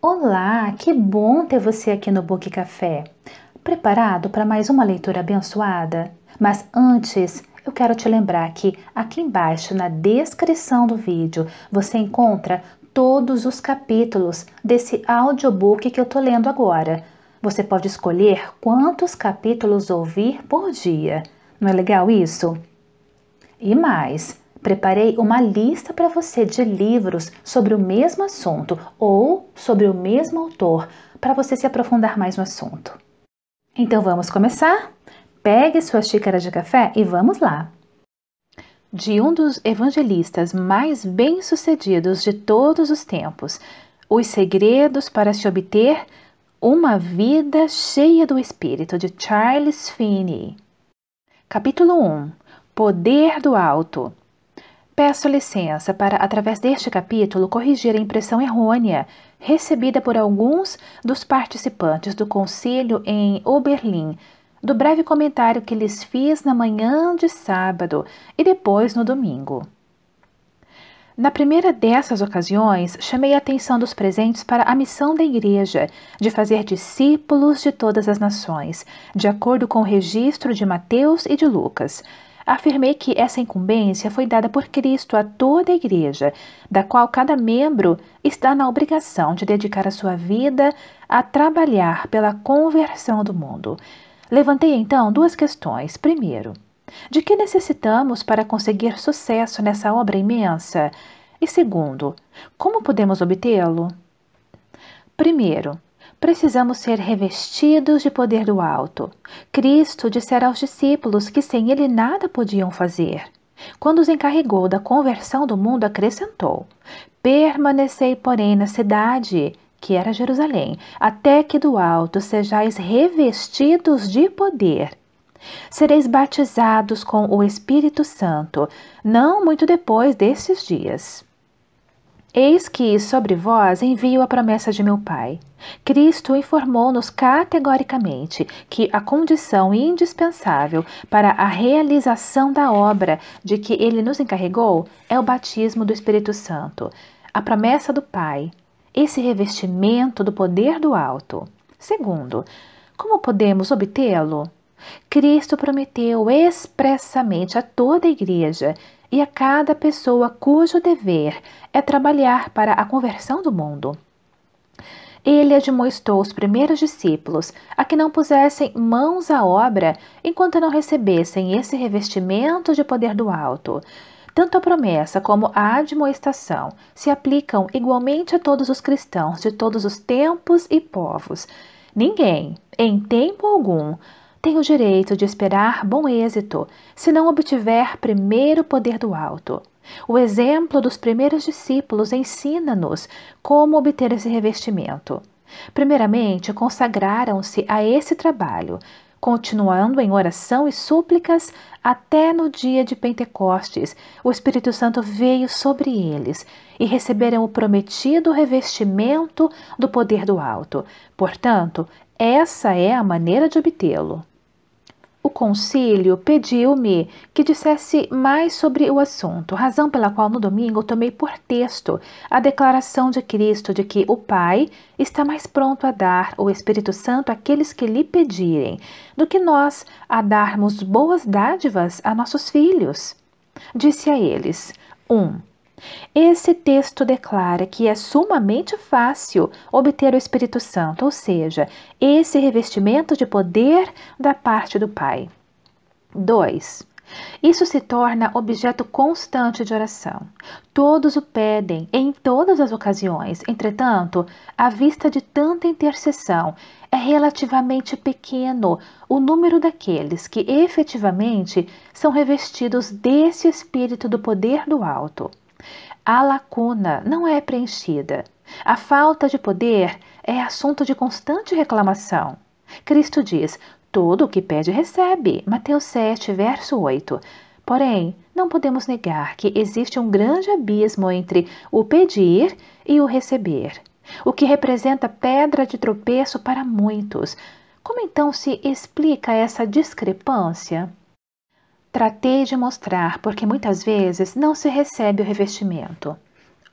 Olá, que bom ter você aqui no Book Café. Preparado para mais uma leitura abençoada? Mas antes, eu quero te lembrar que aqui embaixo na descrição do vídeo você encontra todos os capítulos desse audiobook que eu tô lendo agora. Você pode escolher quantos capítulos ouvir por dia. Não é legal isso? E mais, Preparei uma lista para você de livros sobre o mesmo assunto ou sobre o mesmo autor para você se aprofundar mais no assunto. Então vamos começar? Pegue sua xícara de café e vamos lá! De um dos evangelistas mais bem-sucedidos de todos os tempos, os segredos para se obter uma vida cheia do Espírito, de Charles Finney. Capítulo 1 Poder do Alto Peço licença para, através deste capítulo, corrigir a impressão errônea recebida por alguns dos participantes do Conselho em Oberlin, do breve comentário que lhes fiz na manhã de sábado e depois no domingo. Na primeira dessas ocasiões, chamei a atenção dos presentes para a missão da Igreja de fazer discípulos de todas as nações, de acordo com o registro de Mateus e de Lucas, afirmei que essa incumbência foi dada por Cristo a toda a Igreja, da qual cada membro está na obrigação de dedicar a sua vida a trabalhar pela conversão do mundo. Levantei então duas questões. Primeiro, de que necessitamos para conseguir sucesso nessa obra imensa? E segundo, como podemos obtê-lo? Primeiro, Precisamos ser revestidos de poder do alto. Cristo dissera aos discípulos que sem ele nada podiam fazer. Quando os encarregou da conversão do mundo, acrescentou: Permanecei, porém, na cidade, que era Jerusalém, até que do alto sejais revestidos de poder. Sereis batizados com o Espírito Santo, não muito depois desses dias. Eis que sobre vós envio a promessa de meu Pai. Cristo informou-nos categoricamente que a condição indispensável para a realização da obra de que ele nos encarregou é o batismo do Espírito Santo, a promessa do Pai, esse revestimento do poder do alto. Segundo, como podemos obtê-lo? Cristo prometeu expressamente a toda a igreja e a cada pessoa cujo dever é trabalhar para a conversão do mundo. Ele admoestou os primeiros discípulos a que não pusessem mãos à obra enquanto não recebessem esse revestimento de poder do alto. Tanto a promessa como a admoestação se aplicam igualmente a todos os cristãos de todos os tempos e povos. Ninguém, em tempo algum, tem o direito de esperar bom êxito, se não obtiver primeiro o poder do alto. O exemplo dos primeiros discípulos ensina-nos como obter esse revestimento. Primeiramente, consagraram-se a esse trabalho, continuando em oração e súplicas até no dia de Pentecostes. O Espírito Santo veio sobre eles e receberam o prometido revestimento do poder do alto. Portanto, essa é a maneira de obtê-lo. O concílio pediu-me que dissesse mais sobre o assunto, razão pela qual no domingo tomei por texto a declaração de Cristo de que o Pai está mais pronto a dar o Espírito Santo àqueles que lhe pedirem, do que nós a darmos boas dádivas a nossos filhos. Disse a eles: 1. Um, esse texto declara que é sumamente fácil obter o Espírito Santo, ou seja, esse revestimento de poder da parte do Pai. 2. Isso se torna objeto constante de oração. Todos o pedem, em todas as ocasiões. Entretanto, à vista de tanta intercessão, é relativamente pequeno o número daqueles que efetivamente são revestidos desse espírito do poder do alto. A lacuna não é preenchida. A falta de poder é assunto de constante reclamação. Cristo diz: todo o que pede recebe. Mateus 7, verso 8. Porém, não podemos negar que existe um grande abismo entre o pedir e o receber, o que representa pedra de tropeço para muitos. Como então se explica essa discrepância? Tratei de mostrar porque muitas vezes não se recebe o revestimento.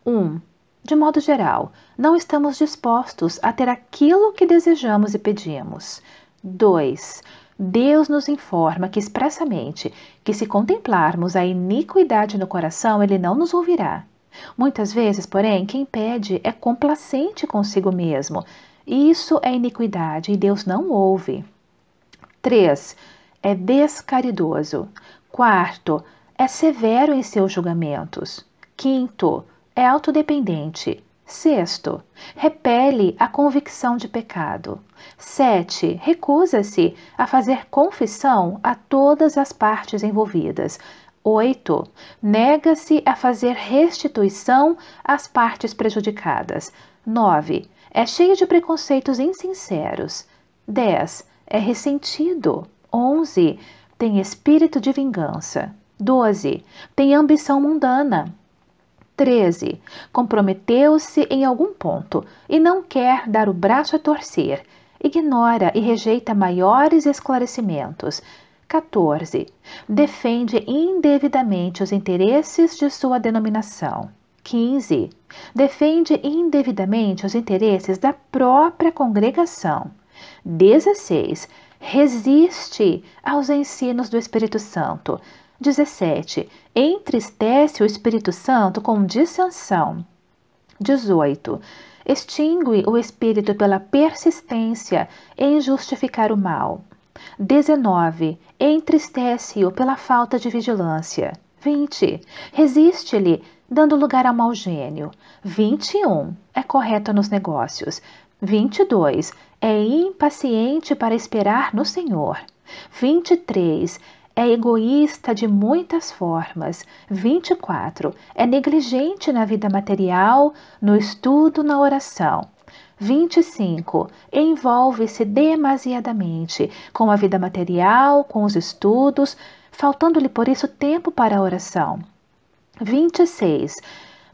1. Um, de modo geral, não estamos dispostos a ter aquilo que desejamos e pedimos. 2. Deus nos informa que expressamente que se contemplarmos a iniquidade no coração, ele não nos ouvirá. Muitas vezes, porém, quem pede é complacente consigo mesmo. Isso é iniquidade e Deus não ouve. 3 é descaridoso. Quarto, é severo em seus julgamentos. Quinto, é autodependente. Sexto, repele a convicção de pecado. Sete, recusa-se a fazer confissão a todas as partes envolvidas. Oito, Nega-se a fazer restituição às partes prejudicadas. Nove, É cheio de preconceitos insinceros. Dez, É ressentido. 11. Tem espírito de vingança. 12. Tem ambição mundana. 13. Comprometeu-se em algum ponto e não quer dar o braço a torcer. Ignora e rejeita maiores esclarecimentos. 14. Defende indevidamente os interesses de sua denominação. 15. Defende indevidamente os interesses da própria congregação. 16 resiste aos ensinos do Espírito Santo. 17. Entristece o Espírito Santo com dissensão. 18. Extingue o espírito pela persistência em justificar o mal. 19. Entristece-o pela falta de vigilância. 20. Resiste-lhe, dando lugar ao mau gênio. 21. É correto nos negócios. 22. É impaciente para esperar no Senhor. 23. É egoísta de muitas formas. 24. É negligente na vida material, no estudo, na oração. 25. Envolve-se demasiadamente com a vida material, com os estudos, faltando-lhe por isso tempo para a oração. 26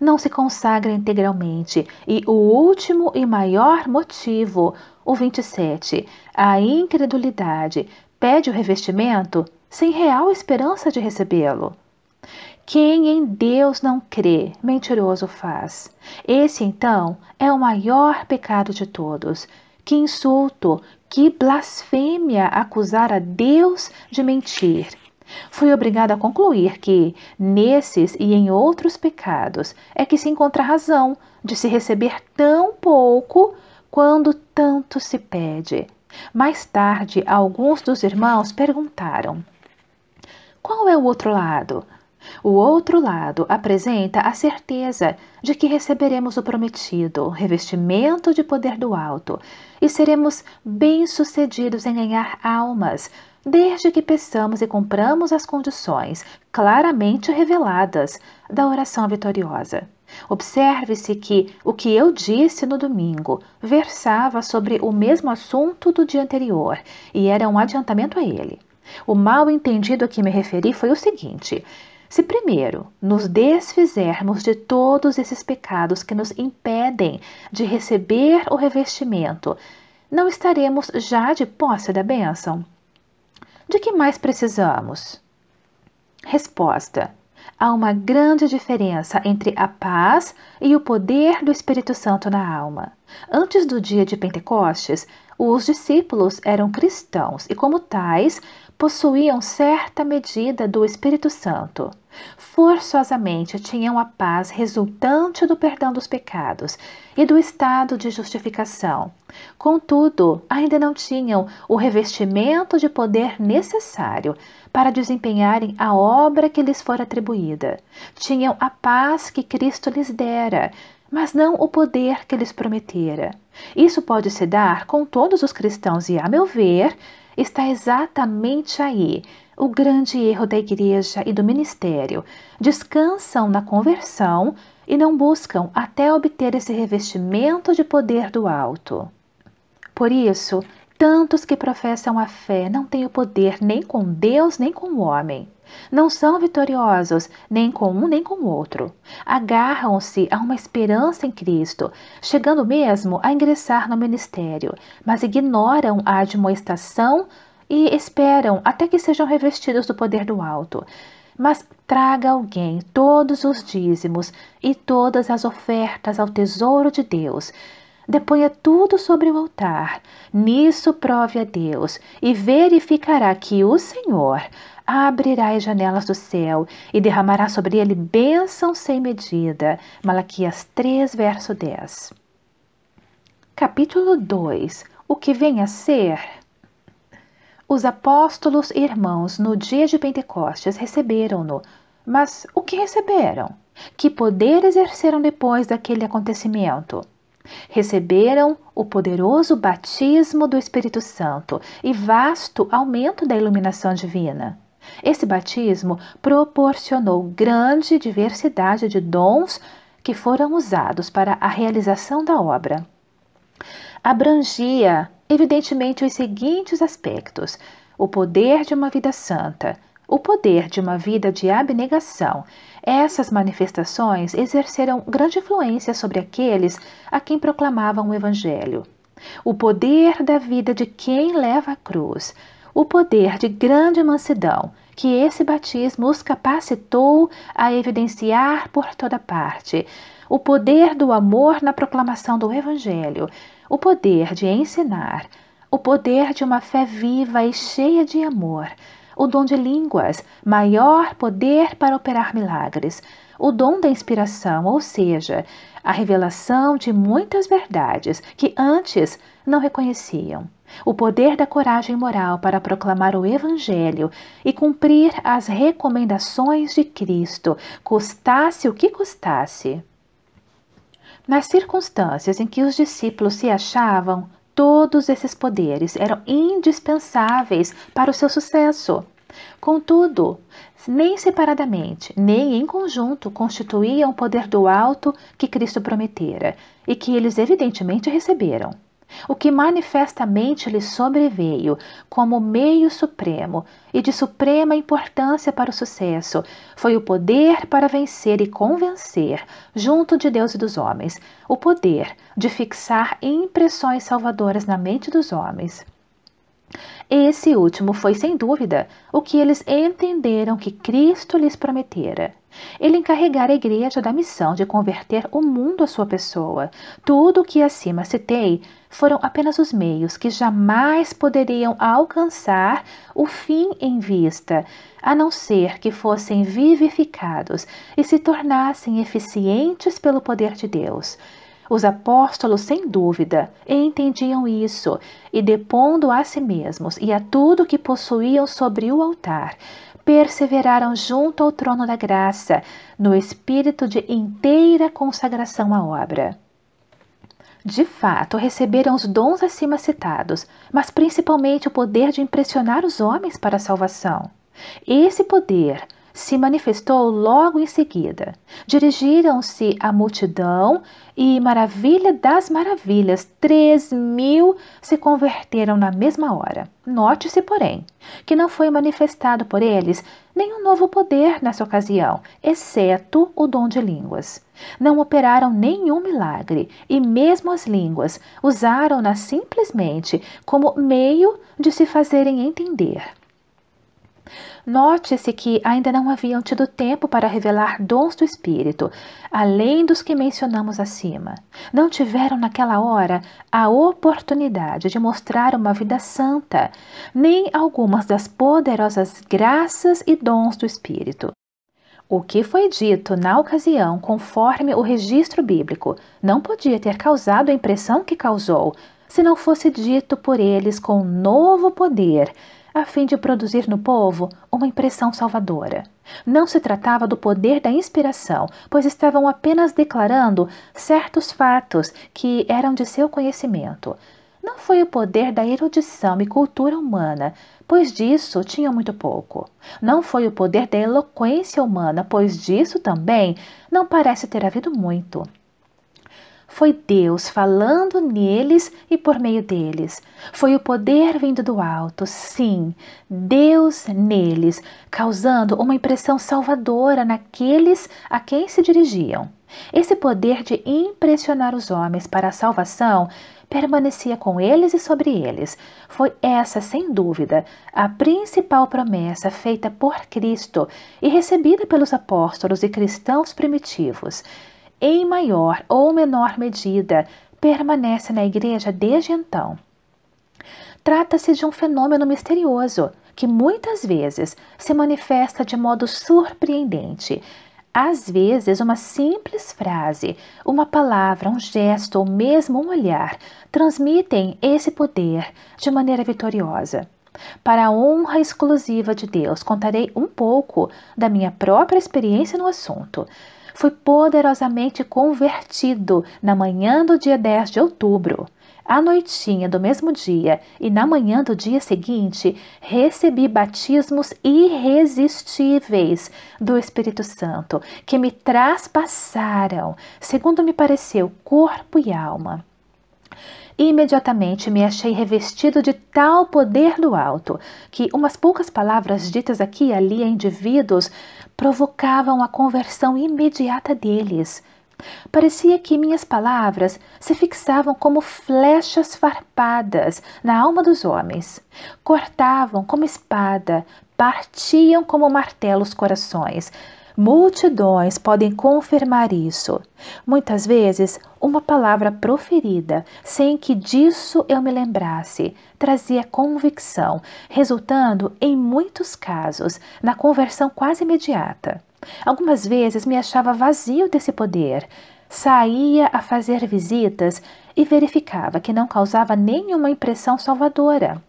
não se consagra integralmente. E o último e maior motivo, o 27, a incredulidade, pede o revestimento sem real esperança de recebê-lo. Quem em Deus não crê, mentiroso faz. Esse, então, é o maior pecado de todos. Que insulto, que blasfêmia acusar a Deus de mentir Fui obrigado a concluir que, nesses e em outros pecados, é que se encontra a razão de se receber tão pouco quando tanto se pede. Mais tarde, alguns dos irmãos perguntaram: Qual é o outro lado? O outro lado apresenta a certeza de que receberemos o prometido, revestimento de poder do alto, e seremos bem-sucedidos em ganhar almas, desde que peçamos e compramos as condições claramente reveladas da oração vitoriosa. Observe-se que o que eu disse no domingo versava sobre o mesmo assunto do dia anterior e era um adiantamento a ele. O mal entendido a que me referi foi o seguinte: se primeiro nos desfizermos de todos esses pecados que nos impedem de receber o revestimento, não estaremos já de posse da bênção? De que mais precisamos? Resposta: Há uma grande diferença entre a paz e o poder do Espírito Santo na alma. Antes do dia de Pentecostes, os discípulos eram cristãos e, como tais, possuíam certa medida do Espírito Santo forçosamente tinham a paz resultante do perdão dos pecados e do estado de justificação. Contudo, ainda não tinham o revestimento de poder necessário para desempenharem a obra que lhes fora atribuída. Tinham a paz que Cristo lhes dera, mas não o poder que lhes prometera. Isso pode se dar com todos os cristãos e, a meu ver, está exatamente aí o grande erro da igreja e do ministério. Descansam na conversão e não buscam até obter esse revestimento de poder do alto. Por isso, tantos que professam a fé não têm o poder nem com Deus nem com o homem. Não são vitoriosos nem com um nem com o outro. Agarram-se a uma esperança em Cristo, chegando mesmo a ingressar no ministério, mas ignoram a admoestação e esperam até que sejam revestidos do poder do alto. Mas traga alguém todos os dízimos e todas as ofertas ao tesouro de Deus. Deponha tudo sobre o altar. Nisso prove a Deus e verificará que o Senhor abrirá as janelas do céu e derramará sobre ele bênção sem medida. Malaquias 3, verso 10. Capítulo 2 O que vem a ser? Os apóstolos e irmãos no dia de Pentecostes receberam-no. Mas o que receberam? Que poder exerceram depois daquele acontecimento? Receberam o poderoso batismo do Espírito Santo e vasto aumento da iluminação divina. Esse batismo proporcionou grande diversidade de dons que foram usados para a realização da obra. Abrangia evidentemente, os seguintes aspectos: o poder de uma vida santa, o poder de uma vida de abnegação. Essas manifestações exerceram grande influência sobre aqueles a quem proclamavam o Evangelho. O poder da vida de quem leva a cruz, o poder de grande mansidão, que esse batismo os capacitou a evidenciar por toda parte, o poder do amor na proclamação do Evangelho, o poder de ensinar, o poder de uma fé viva e cheia de amor, o dom de línguas, maior poder para operar milagres, o dom da inspiração, ou seja, a revelação de muitas verdades que antes não reconheciam, o poder da coragem moral para proclamar o Evangelho e cumprir as recomendações de Cristo, custasse o que custasse. Nas circunstâncias em que os discípulos se achavam, todos esses poderes eram indispensáveis para o seu sucesso. Contudo, nem separadamente, nem em conjunto constituíam o poder do alto que Cristo prometera e que eles evidentemente receberam o que manifestamente lhe sobreveio como meio supremo e de suprema importância para o sucesso, foi o poder para vencer e convencer, junto de Deus e dos homens, o poder de fixar impressões salvadoras na mente dos homens. Esse último foi, sem dúvida, o que eles entenderam que Cristo lhes prometera. Ele encarregara a igreja da missão de converter o mundo à sua pessoa. Tudo o que acima citei foram apenas os meios que jamais poderiam alcançar o fim em vista, a não ser que fossem vivificados e se tornassem eficientes pelo poder de Deus. Os apóstolos, sem dúvida, entendiam isso e, depondo a si mesmos e a tudo que possuíam sobre o altar, perseveraram junto ao trono da graça, no espírito de inteira consagração à obra. De fato, receberam os dons acima citados, mas principalmente o poder de impressionar os homens para a salvação. Esse poder se manifestou logo em seguida. Dirigiram-se à multidão e, maravilha das maravilhas, três mil se converteram na mesma hora. Note-se, porém, que não foi manifestado por eles nenhum novo poder nessa ocasião, exceto o dom de línguas. Não operaram nenhum milagre e, mesmo as línguas, usaram-nas simplesmente como meio de se fazerem entender. Note-se que ainda não haviam tido tempo para revelar dons do Espírito, além dos que mencionamos acima. Não tiveram naquela hora a oportunidade de mostrar uma vida santa, nem algumas das poderosas graças e dons do Espírito. O que foi dito na ocasião, conforme o registro bíblico, não podia ter causado a impressão que causou, se não fosse dito por eles com novo poder a fim de produzir no povo uma impressão salvadora. Não se tratava do poder da inspiração, pois estavam apenas declarando certos fatos que eram de seu conhecimento. Não foi o poder da erudição e cultura humana, pois disso tinham muito pouco. Não foi o poder da eloquência humana, pois disso também não parece ter havido muito. Foi Deus falando neles e por meio deles. Foi o poder vindo do alto, sim, Deus neles, causando uma impressão salvadora naqueles a quem se dirigiam. Esse poder de impressionar os homens para a salvação permanecia com eles e sobre eles. Foi essa, sem dúvida, a principal promessa feita por Cristo e recebida pelos apóstolos e cristãos primitivos em maior ou menor medida, permanece na Igreja desde então. Trata-se de um fenômeno misterioso que muitas vezes se manifesta de modo surpreendente. Às vezes, uma simples frase, uma palavra, um gesto ou mesmo um olhar transmitem esse poder de maneira vitoriosa. Para a honra exclusiva de Deus, contarei um pouco da minha própria experiência no assunto foi poderosamente convertido na manhã do dia 10 de outubro. À noitinha do mesmo dia e na manhã do dia seguinte, recebi batismos irresistíveis do Espírito Santo, que me traspassaram, segundo me pareceu, corpo e alma. Imediatamente me achei revestido de tal poder do alto que umas poucas palavras ditas aqui e ali a indivíduos provocavam a conversão imediata deles. Parecia que minhas palavras se fixavam como flechas farpadas na alma dos homens. Cortavam como espada, partiam como martelos corações, Multidões podem confirmar isso. Muitas vezes, uma palavra proferida, sem que disso eu me lembrasse, trazia convicção, resultando, em muitos casos, na conversão quase imediata. Algumas vezes me achava vazio desse poder. Saía a fazer visitas e verificava que não causava nenhuma impressão salvadora.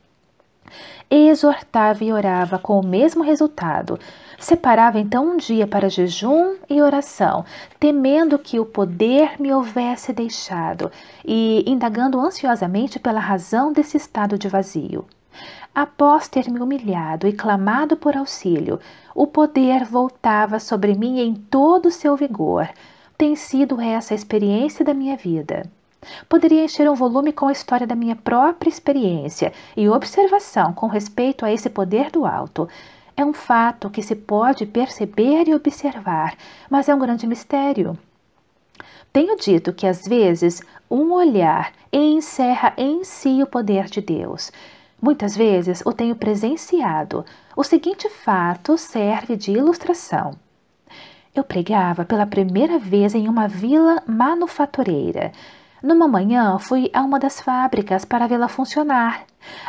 Exortava e orava com o mesmo resultado, Separava então um dia para jejum e oração, temendo que o poder me houvesse deixado e indagando ansiosamente pela razão desse estado de vazio. Após ter me humilhado e clamado por auxílio, o poder voltava sobre mim em todo o seu vigor. Tem sido essa a experiência da minha vida. Poderia encher um volume com a história da minha própria experiência e observação com respeito a esse poder do alto, é um fato que se pode perceber e observar, mas é um grande mistério. Tenho dito que às vezes um olhar encerra em si o poder de Deus. Muitas vezes o tenho presenciado. O seguinte fato serve de ilustração. Eu pregava pela primeira vez em uma vila manufatureira. Numa manhã, fui a uma das fábricas para vê-la funcionar.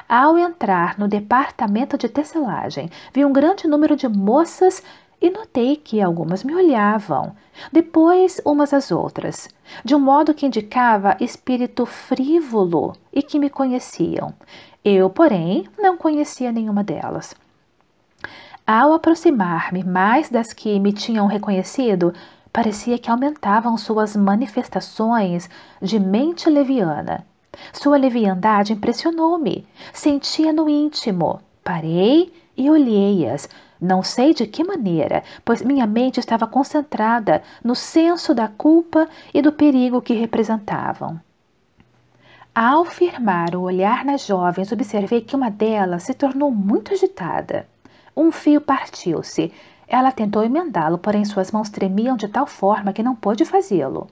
Ao entrar no departamento de tecelagem, vi um grande número de moças e notei que algumas me olhavam, depois umas às outras, de um modo que indicava espírito frívolo e que me conheciam. Eu, porém, não conhecia nenhuma delas. Ao aproximar-me mais das que me tinham reconhecido, parecia que aumentavam suas manifestações de mente leviana. Sua leviandade impressionou-me. Sentia no íntimo. Parei e olhei-as. Não sei de que maneira, pois minha mente estava concentrada no senso da culpa e do perigo que representavam. Ao firmar o olhar nas jovens, observei que uma delas se tornou muito agitada. Um fio partiu-se ela tentou emendá-lo, porém suas mãos tremiam de tal forma que não pôde fazê-lo.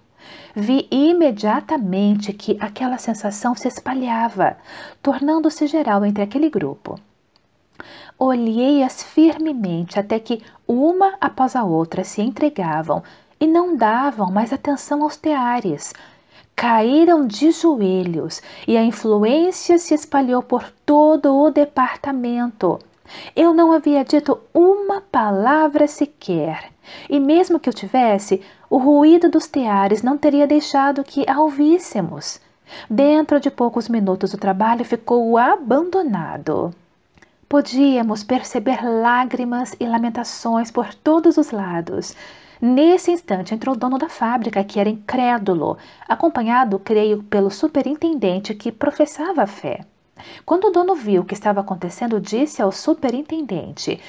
Vi imediatamente que aquela sensação se espalhava, tornando-se geral entre aquele grupo. Olhei-as firmemente até que uma após a outra se entregavam e não davam mais atenção aos teares. Caíram de joelhos e a influência se espalhou por todo o departamento. Eu não havia dito uma palavra sequer, e mesmo que eu tivesse, o ruído dos teares não teria deixado que a ouvíssemos. Dentro de poucos minutos o trabalho ficou abandonado. Podíamos perceber lágrimas e lamentações por todos os lados. Nesse instante entrou o dono da fábrica, que era incrédulo, acompanhado, creio, pelo superintendente que professava fé. Quando o dono viu o que estava acontecendo, disse ao superintendente: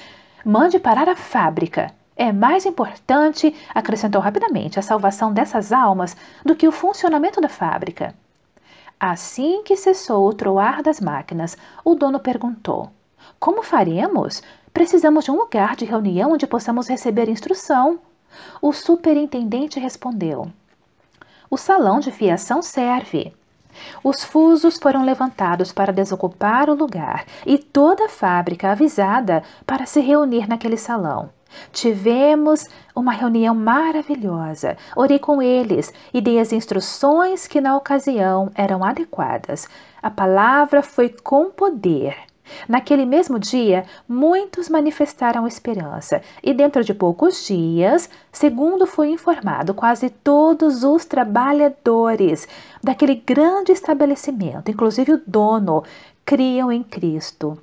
Mande parar a fábrica. É mais importante, acrescentou rapidamente, a salvação dessas almas do que o funcionamento da fábrica. Assim que cessou o troar das máquinas, o dono perguntou: Como faremos? Precisamos de um lugar de reunião onde possamos receber instrução. O superintendente respondeu: O salão de fiação serve. Os fusos foram levantados para desocupar o lugar e toda a fábrica avisada para se reunir naquele salão. Tivemos uma reunião maravilhosa. Orei com eles e dei as instruções que na ocasião eram adequadas. A palavra foi com poder. Naquele mesmo dia, muitos manifestaram esperança, e dentro de poucos dias, segundo foi informado, quase todos os trabalhadores daquele grande estabelecimento, inclusive o dono, criam em Cristo.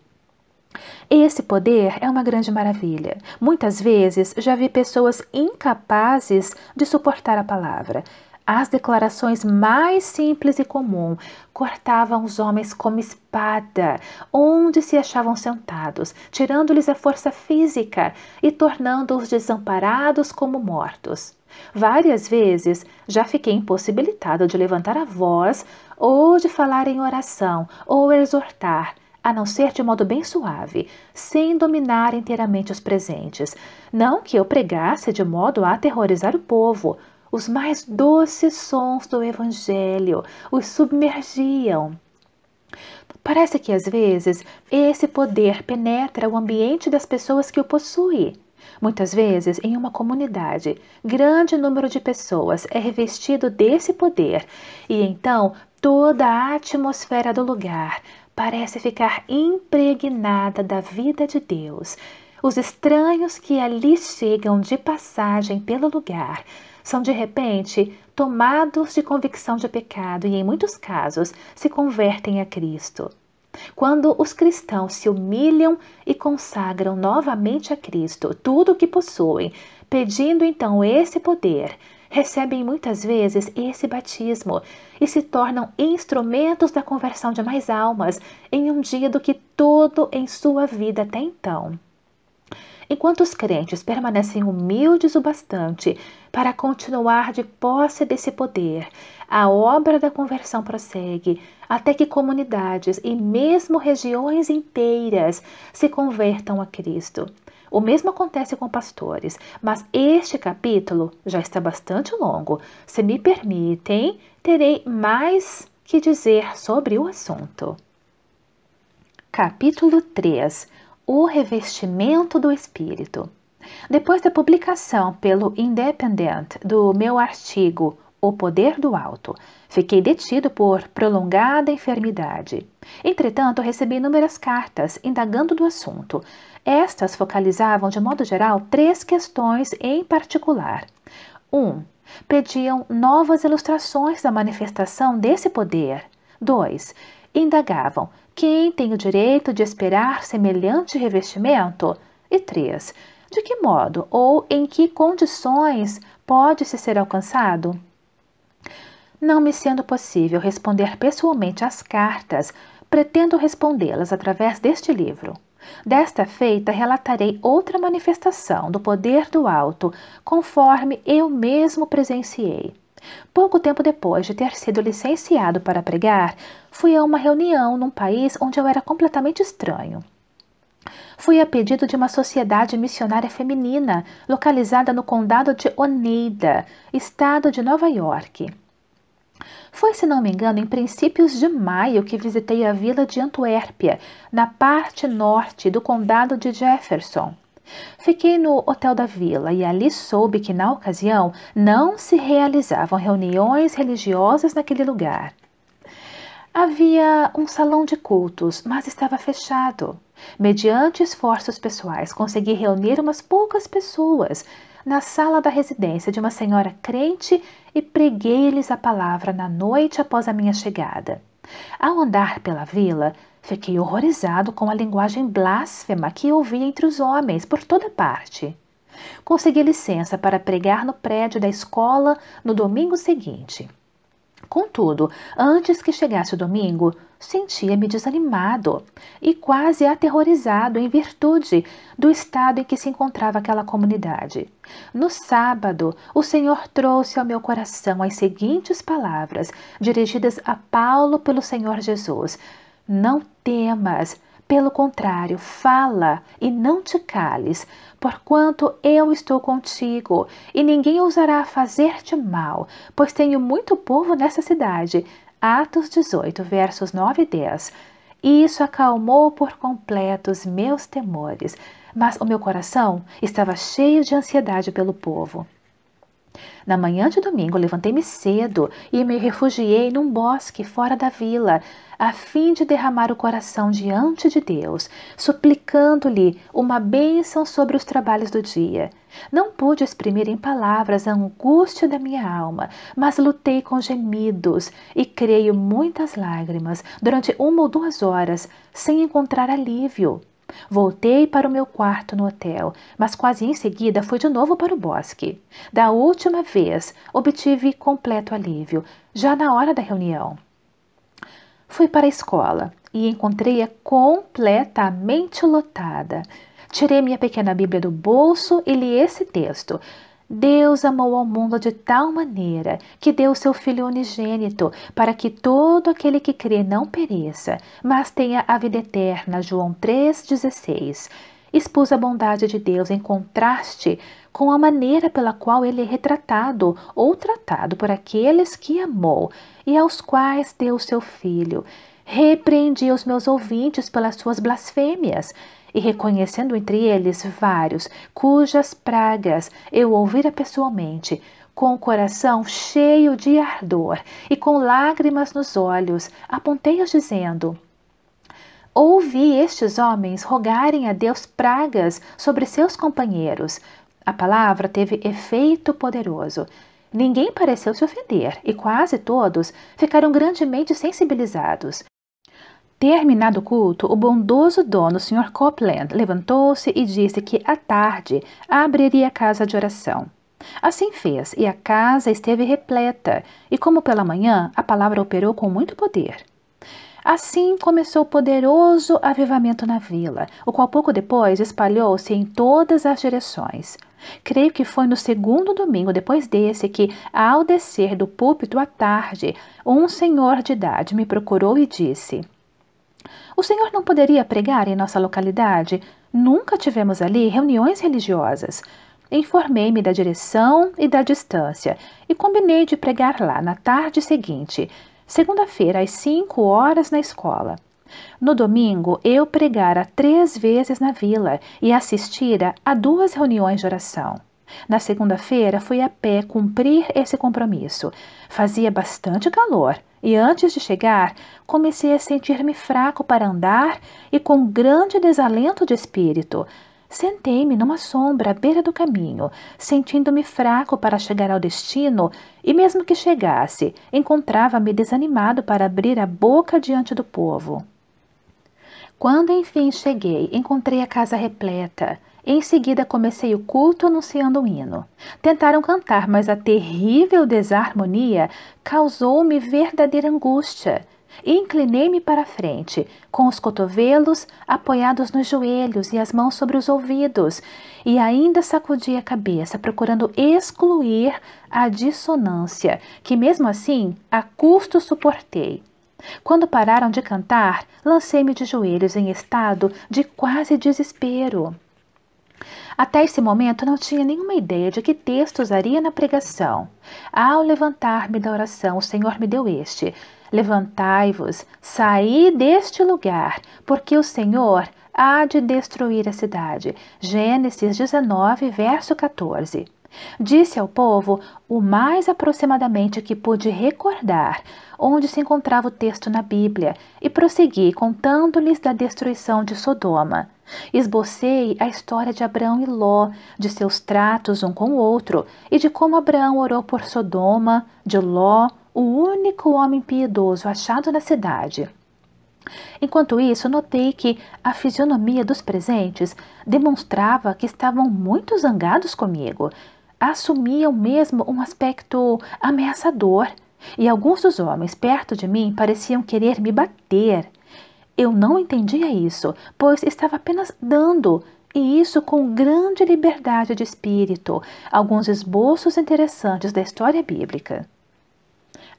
Esse poder é uma grande maravilha. Muitas vezes já vi pessoas incapazes de suportar a palavra. As declarações mais simples e comum cortavam os homens como espada, onde se achavam sentados, tirando-lhes a força física e tornando-os desamparados como mortos. Várias vezes já fiquei impossibilitado de levantar a voz ou de falar em oração ou exortar, a não ser de modo bem suave, sem dominar inteiramente os presentes. Não que eu pregasse de modo a aterrorizar o povo, os mais doces sons do Evangelho, os submergiam. Parece que às vezes esse poder penetra o ambiente das pessoas que o possuem. Muitas vezes, em uma comunidade, grande número de pessoas é revestido desse poder e então toda a atmosfera do lugar parece ficar impregnada da vida de Deus. Os estranhos que ali chegam de passagem pelo lugar são de repente tomados de convicção de pecado e, em muitos casos, se convertem a Cristo. Quando os cristãos se humilham e consagram novamente a Cristo tudo o que possuem, pedindo então esse poder, recebem muitas vezes esse batismo e se tornam instrumentos da conversão de mais almas em um dia do que todo em sua vida até então enquanto os crentes permanecem humildes o bastante para continuar de posse desse poder, a obra da conversão prossegue até que comunidades e mesmo regiões inteiras se convertam a Cristo. O mesmo acontece com pastores, mas este capítulo já está bastante longo. Se me permitem, terei mais que dizer sobre o assunto. Capítulo 3 o Revestimento do Espírito. Depois da publicação pelo Independent do meu artigo O Poder do Alto, fiquei detido por prolongada enfermidade. Entretanto, recebi inúmeras cartas indagando do assunto. Estas focalizavam, de modo geral, três questões em particular. 1. Um, pediam novas ilustrações da manifestação desse poder. 2. Indagavam quem tem o direito de esperar semelhante revestimento? E três, De que modo ou em que condições pode-se ser alcançado? Não me sendo possível responder pessoalmente às cartas, pretendo respondê-las através deste livro. Desta feita, relatarei outra manifestação do poder do alto, conforme eu mesmo presenciei. Pouco tempo depois de ter sido licenciado para pregar, fui a uma reunião num país onde eu era completamente estranho. Fui a pedido de uma sociedade missionária feminina localizada no condado de Oneida, estado de Nova York. Foi, se não me engano, em princípios de maio que visitei a vila de Antuérpia, na parte norte do condado de Jefferson. Fiquei no Hotel da Vila e ali soube que, na ocasião, não se realizavam reuniões religiosas naquele lugar. Havia um salão de cultos, mas estava fechado. Mediante esforços pessoais, consegui reunir umas poucas pessoas na sala da residência de uma senhora crente e preguei-lhes a palavra na noite após a minha chegada. Ao andar pela vila, Fiquei horrorizado com a linguagem blasfema que ouvia entre os homens por toda parte. Consegui licença para pregar no prédio da escola no domingo seguinte. Contudo, antes que chegasse o domingo, sentia-me desanimado e quase aterrorizado em virtude do estado em que se encontrava aquela comunidade. No sábado, o Senhor trouxe ao meu coração as seguintes palavras, dirigidas a Paulo pelo Senhor Jesus, não temas, pelo contrário, fala e não te cales, porquanto eu estou contigo, e ninguém ousará fazer-te mal, pois tenho muito povo nessa cidade. Atos 18, versos 9 e 10. Isso acalmou por completo os meus temores, mas o meu coração estava cheio de ansiedade pelo povo. Na manhã de domingo, levantei-me cedo e me refugiei num bosque fora da vila, a fim de derramar o coração diante de Deus, suplicando-lhe uma bênção sobre os trabalhos do dia. Não pude exprimir em palavras a angústia da minha alma, mas lutei com gemidos e creio muitas lágrimas durante uma ou duas horas, sem encontrar alívio. Voltei para o meu quarto no hotel, mas quase em seguida fui de novo para o bosque. Da última vez, obtive completo alívio, já na hora da reunião. Fui para a escola e encontrei-a completamente lotada. Tirei minha pequena Bíblia do bolso e li esse texto, Deus amou ao mundo de tal maneira que deu seu Filho unigênito, para que todo aquele que crê não pereça, mas tenha a vida eterna. João 3,16. Expus a bondade de Deus em contraste com a maneira pela qual ele é retratado ou tratado por aqueles que amou e aos quais deu seu Filho. Repreendi os meus ouvintes pelas suas blasfêmias e reconhecendo entre eles vários, cujas pragas eu ouvira pessoalmente, com o coração cheio de ardor e com lágrimas nos olhos, apontei-os dizendo: Ouvi estes homens rogarem a Deus pragas sobre seus companheiros. A palavra teve efeito poderoso. Ninguém pareceu se ofender e quase todos ficaram grandemente sensibilizados. Terminado o culto, o bondoso dono, Sr. Copland, levantou-se e disse que à tarde abriria a casa de oração. Assim fez, e a casa esteve repleta, e como pela manhã, a palavra operou com muito poder. Assim começou o poderoso avivamento na vila, o qual pouco depois espalhou-se em todas as direções. Creio que foi no segundo domingo depois desse que, ao descer do púlpito à tarde, um senhor de idade me procurou e disse: o senhor não poderia pregar em nossa localidade? Nunca tivemos ali reuniões religiosas. Informei-me da direção e da distância e combinei de pregar lá na tarde seguinte, segunda-feira às cinco horas na escola. No domingo, eu pregara três vezes na vila e assistira a duas reuniões de oração. Na segunda-feira, fui a pé cumprir esse compromisso. Fazia bastante calor e antes de chegar, comecei a sentir-me fraco para andar e com grande desalento de espírito. Sentei-me numa sombra à beira do caminho, sentindo-me fraco para chegar ao destino, e mesmo que chegasse, encontrava-me desanimado para abrir a boca diante do povo. Quando enfim cheguei, encontrei a casa repleta. Em seguida, comecei o culto anunciando um hino. Tentaram cantar, mas a terrível desarmonia causou-me verdadeira angústia. Inclinei-me para a frente, com os cotovelos apoiados nos joelhos e as mãos sobre os ouvidos, e ainda sacudi a cabeça, procurando excluir a dissonância, que mesmo assim a custo suportei. Quando pararam de cantar, lancei-me de joelhos em estado de quase desespero. Até esse momento não tinha nenhuma ideia de que texto usaria na pregação. Ao levantar-me da oração, o Senhor me deu este: Levantai-vos, saí deste lugar, porque o Senhor há de destruir a cidade. Gênesis 19, verso 14. Disse ao povo o mais aproximadamente que pude recordar onde se encontrava o texto na Bíblia e prossegui contando-lhes da destruição de Sodoma. Esbocei a história de Abraão e Ló, de seus tratos um com o outro e de como Abraão orou por Sodoma, de Ló, o único homem piedoso achado na cidade. Enquanto isso, notei que a fisionomia dos presentes demonstrava que estavam muito zangados comigo assumiam mesmo um aspecto ameaçador, e alguns dos homens perto de mim pareciam querer me bater. Eu não entendia isso, pois estava apenas dando, e isso com grande liberdade de espírito, alguns esboços interessantes da história bíblica.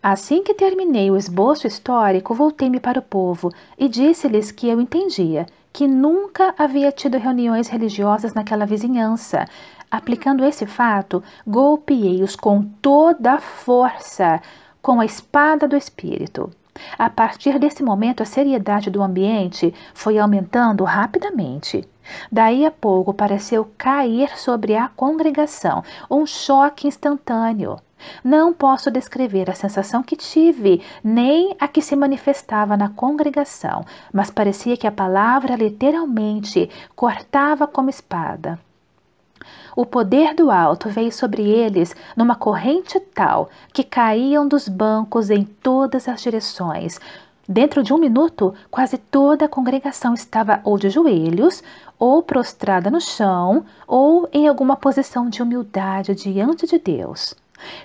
Assim que terminei o esboço histórico, voltei-me para o povo e disse-lhes que eu entendia que nunca havia tido reuniões religiosas naquela vizinhança, Aplicando esse fato, golpeei-os com toda a força, com a espada do espírito. A partir desse momento, a seriedade do ambiente foi aumentando rapidamente. Daí a pouco, pareceu cair sobre a congregação um choque instantâneo. Não posso descrever a sensação que tive, nem a que se manifestava na congregação, mas parecia que a palavra literalmente cortava como espada. O poder do alto veio sobre eles numa corrente tal que caíam dos bancos em todas as direções. Dentro de um minuto, quase toda a congregação estava ou de joelhos, ou prostrada no chão, ou em alguma posição de humildade diante de Deus.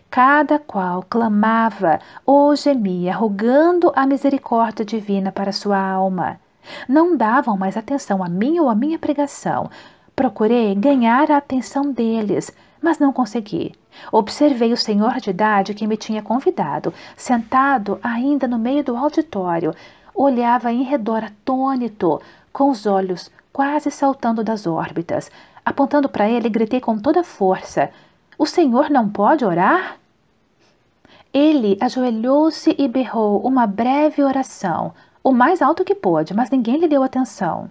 Cada qual clamava ou gemia, rogando a misericórdia divina para sua alma. Não davam mais atenção a mim ou à minha pregação, Procurei ganhar a atenção deles, mas não consegui. Observei o senhor de idade que me tinha convidado, sentado ainda no meio do auditório. Olhava em redor atônito, com os olhos quase saltando das órbitas. Apontando para ele, gritei com toda força: O senhor não pode orar? Ele ajoelhou-se e berrou uma breve oração, o mais alto que pôde, mas ninguém lhe deu atenção.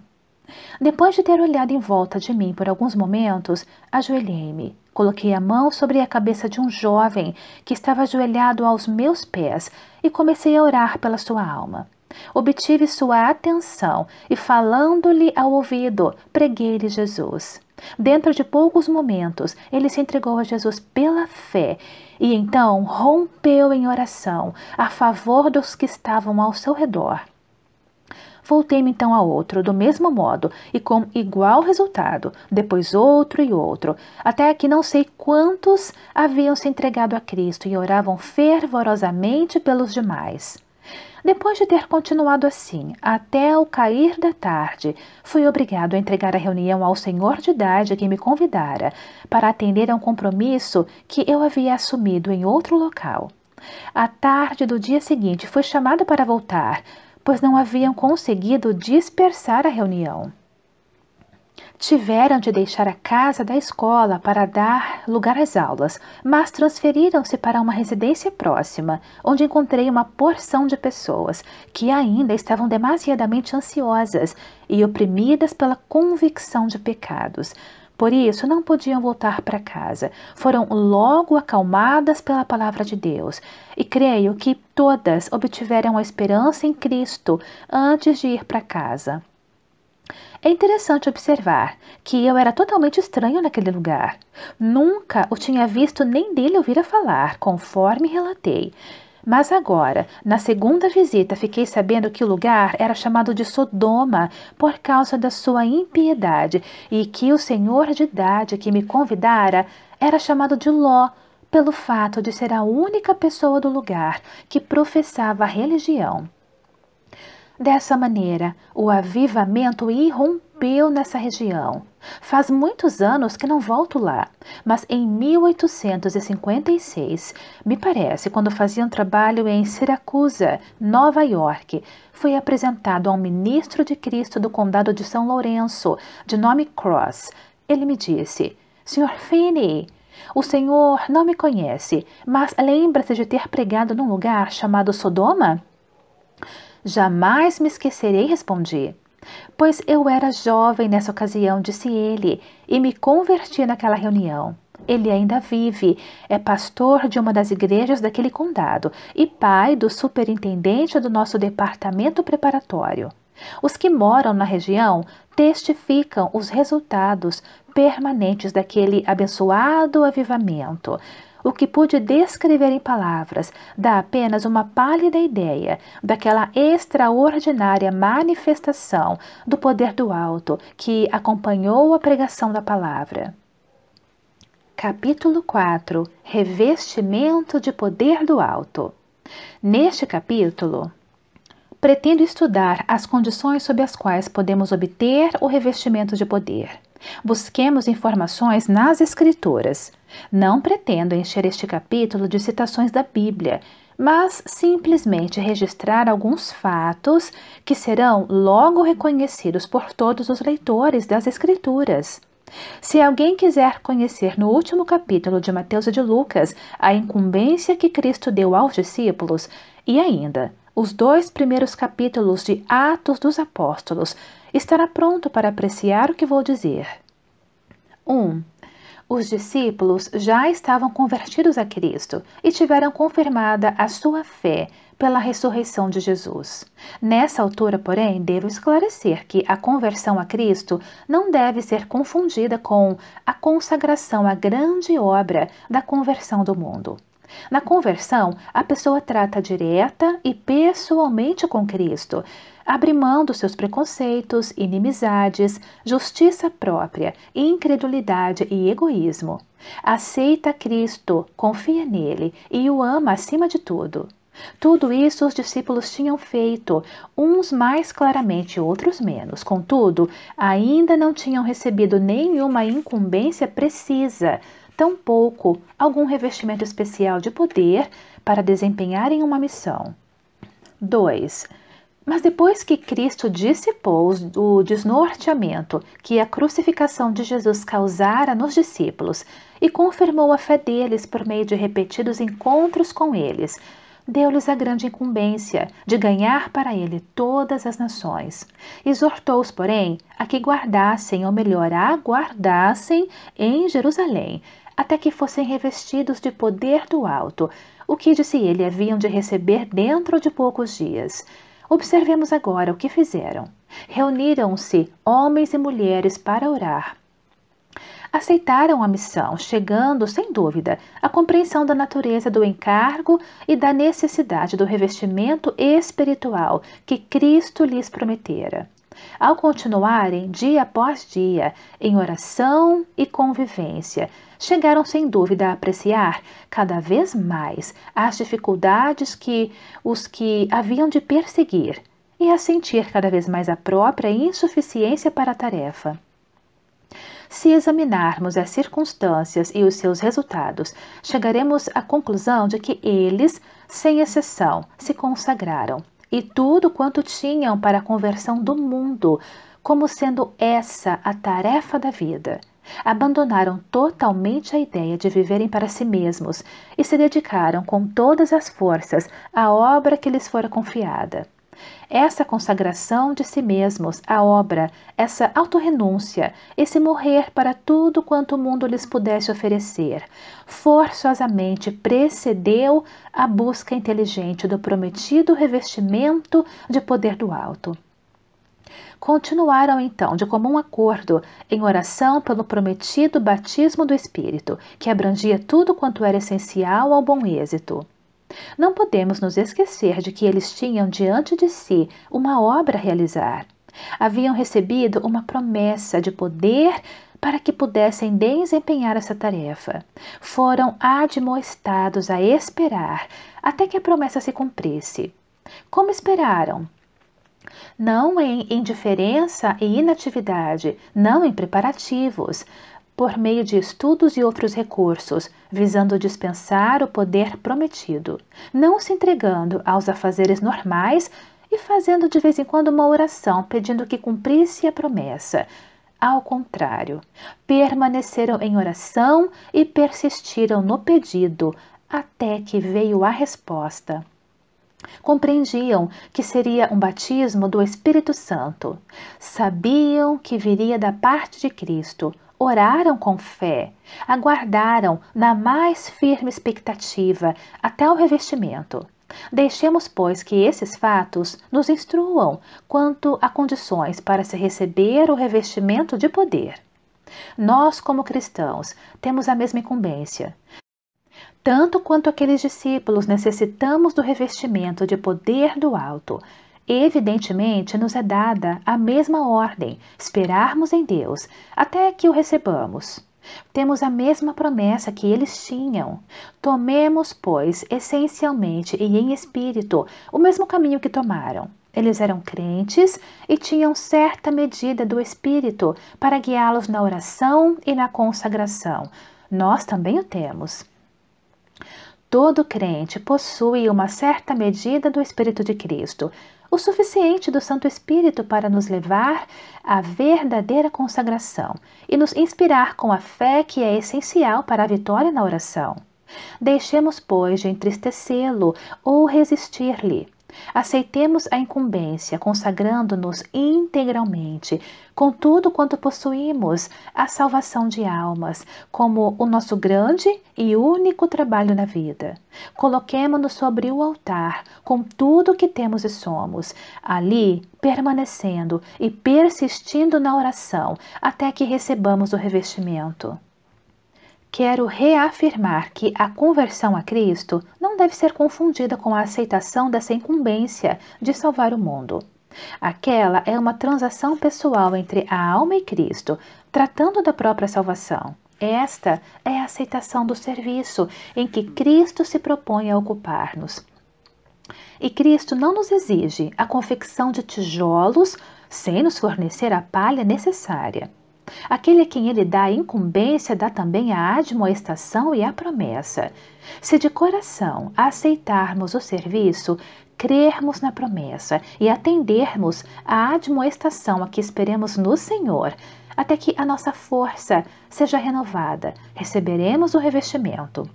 Depois de ter olhado em volta de mim por alguns momentos, ajoelhei-me. Coloquei a mão sobre a cabeça de um jovem que estava ajoelhado aos meus pés e comecei a orar pela sua alma. Obtive sua atenção e, falando-lhe ao ouvido, preguei-lhe Jesus. Dentro de poucos momentos, ele se entregou a Jesus pela fé e então rompeu em oração a favor dos que estavam ao seu redor. Voltei-me então a outro, do mesmo modo, e com igual resultado, depois outro e outro, até que não sei quantos haviam se entregado a Cristo e oravam fervorosamente pelos demais. Depois de ter continuado assim, até o cair da tarde, fui obrigado a entregar a reunião ao senhor de idade que me convidara, para atender a um compromisso que eu havia assumido em outro local. À tarde do dia seguinte, fui chamado para voltar, pois não haviam conseguido dispersar a reunião. Tiveram de deixar a casa da escola para dar lugar às aulas, mas transferiram-se para uma residência próxima, onde encontrei uma porção de pessoas que ainda estavam demasiadamente ansiosas e oprimidas pela convicção de pecados, por isso, não podiam voltar para casa. Foram logo acalmadas pela palavra de Deus. E creio que todas obtiveram a esperança em Cristo antes de ir para casa. É interessante observar que eu era totalmente estranho naquele lugar. Nunca o tinha visto nem dele a falar, conforme relatei. Mas agora, na segunda visita, fiquei sabendo que o lugar era chamado de Sodoma por causa da sua impiedade e que o senhor de idade que me convidara era chamado de Ló pelo fato de ser a única pessoa do lugar que professava a religião. Dessa maneira, o avivamento irrompeu nessa região. Faz muitos anos que não volto lá, mas em 1856, me parece, quando fazia um trabalho em Siracusa, Nova York, foi apresentado a um ministro de Cristo do condado de São Lourenço, de nome Cross. Ele me disse: Sr. Finney, o senhor não me conhece, mas lembra-se de ter pregado num lugar chamado Sodoma? Jamais me esquecerei, respondi. Pois eu era jovem nessa ocasião, disse ele, e me converti naquela reunião. Ele ainda vive, é pastor de uma das igrejas daquele condado e pai do superintendente do nosso departamento preparatório. Os que moram na região testificam os resultados permanentes daquele abençoado avivamento, o que pude descrever em palavras dá apenas uma pálida ideia daquela extraordinária manifestação do poder do alto que acompanhou a pregação da palavra. Capítulo 4 Revestimento de poder do alto. Neste capítulo, pretendo estudar as condições sob as quais podemos obter o revestimento de poder. Busquemos informações nas Escrituras. Não pretendo encher este capítulo de citações da Bíblia, mas simplesmente registrar alguns fatos que serão logo reconhecidos por todos os leitores das Escrituras. Se alguém quiser conhecer no último capítulo de Mateus e de Lucas a incumbência que Cristo deu aos discípulos, e ainda os dois primeiros capítulos de Atos dos Apóstolos, estará pronto para apreciar o que vou dizer. 1. Um, os discípulos já estavam convertidos a Cristo e tiveram confirmada a sua fé pela ressurreição de Jesus. Nessa altura, porém, devo esclarecer que a conversão a Cristo não deve ser confundida com a consagração à grande obra da conversão do mundo. Na conversão, a pessoa trata direta e pessoalmente com Cristo, Abre mão dos seus preconceitos, inimizades, justiça própria, incredulidade e egoísmo. Aceita Cristo, confia nele e o ama acima de tudo. Tudo isso os discípulos tinham feito, uns mais claramente, outros menos. Contudo, ainda não tinham recebido nenhuma incumbência precisa, tampouco algum revestimento especial de poder para desempenharem uma missão. 2. Mas depois que Cristo dissipou o desnorteamento que a crucificação de Jesus causara nos discípulos e confirmou a fé deles por meio de repetidos encontros com eles, deu-lhes a grande incumbência de ganhar para ele todas as nações. Exortou-os, porém, a que guardassem, ou melhor, aguardassem em Jerusalém, até que fossem revestidos de poder do alto, o que, disse ele, haviam de receber dentro de poucos dias. Observemos agora o que fizeram. Reuniram-se homens e mulheres para orar. Aceitaram a missão, chegando, sem dúvida, à compreensão da natureza do encargo e da necessidade do revestimento espiritual que Cristo lhes prometera. Ao continuarem dia após dia em oração e convivência, chegaram sem dúvida a apreciar cada vez mais as dificuldades que os que haviam de perseguir e a sentir cada vez mais a própria insuficiência para a tarefa. Se examinarmos as circunstâncias e os seus resultados, chegaremos à conclusão de que eles, sem exceção, se consagraram e tudo quanto tinham para a conversão do mundo, como sendo essa a tarefa da vida. Abandonaram totalmente a ideia de viverem para si mesmos e se dedicaram com todas as forças à obra que lhes fora confiada. Essa consagração de si mesmos à obra, essa autorrenúncia, esse morrer para tudo quanto o mundo lhes pudesse oferecer, forçosamente precedeu a busca inteligente do prometido revestimento de poder do alto. Continuaram então, de comum acordo, em oração pelo prometido batismo do Espírito, que abrangia tudo quanto era essencial ao bom êxito. Não podemos nos esquecer de que eles tinham diante de si uma obra a realizar. Haviam recebido uma promessa de poder para que pudessem desempenhar essa tarefa. Foram admoestados a esperar até que a promessa se cumprisse. Como esperaram? não em indiferença e inatividade, não em preparativos, por meio de estudos e outros recursos, visando dispensar o poder prometido, não se entregando aos afazeres normais e fazendo de vez em quando uma oração pedindo que cumprisse a promessa. Ao contrário, permaneceram em oração e persistiram no pedido até que veio a resposta. Compreendiam que seria um batismo do Espírito Santo. Sabiam que viria da parte de Cristo. Oraram com fé, aguardaram na mais firme expectativa até o revestimento. Deixemos, pois, que esses fatos nos instruam quanto a condições para se receber o revestimento de poder. Nós, como cristãos, temos a mesma incumbência tanto quanto aqueles discípulos necessitamos do revestimento de poder do alto. Evidentemente, nos é dada a mesma ordem, esperarmos em Deus, até que o recebamos. Temos a mesma promessa que eles tinham. Tomemos, pois, essencialmente e em espírito, o mesmo caminho que tomaram. Eles eram crentes e tinham certa medida do espírito para guiá-los na oração e na consagração. Nós também o temos. Todo crente possui uma certa medida do Espírito de Cristo, o suficiente do Santo Espírito para nos levar à verdadeira consagração e nos inspirar com a fé que é essencial para a vitória na oração. Deixemos, pois, de entristecê-lo ou resistir-lhe. Aceitemos a incumbência, consagrando-nos integralmente, com tudo quanto possuímos, à salvação de almas, como o nosso grande e único trabalho na vida. Coloquemo-nos sobre o altar, com tudo que temos e somos, ali permanecendo e persistindo na oração, até que recebamos o revestimento quero reafirmar que a conversão a Cristo não deve ser confundida com a aceitação dessa incumbência de salvar o mundo. Aquela é uma transação pessoal entre a alma e Cristo, tratando da própria salvação. Esta é a aceitação do serviço em que Cristo se propõe a ocupar-nos. E Cristo não nos exige a confecção de tijolos sem nos fornecer a palha necessária. Aquele a quem ele dá a incumbência dá também a admoestação e a promessa. Se de coração aceitarmos o serviço, crermos na promessa e atendermos à admoestação a que esperemos no Senhor, até que a nossa força seja renovada, receberemos o revestimento.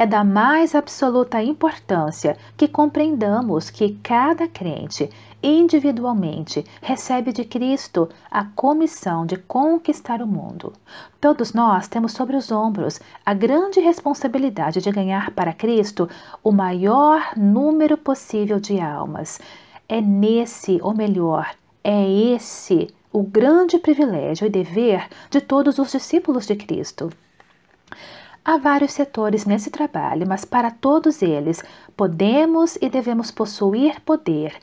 É da mais absoluta importância que compreendamos que cada crente individualmente recebe de Cristo a comissão de conquistar o mundo. Todos nós temos sobre os ombros a grande responsabilidade de ganhar para Cristo o maior número possível de almas. É nesse, ou melhor, é esse o grande privilégio e dever de todos os discípulos de Cristo. Há vários setores nesse trabalho, mas para todos eles podemos e devemos possuir poder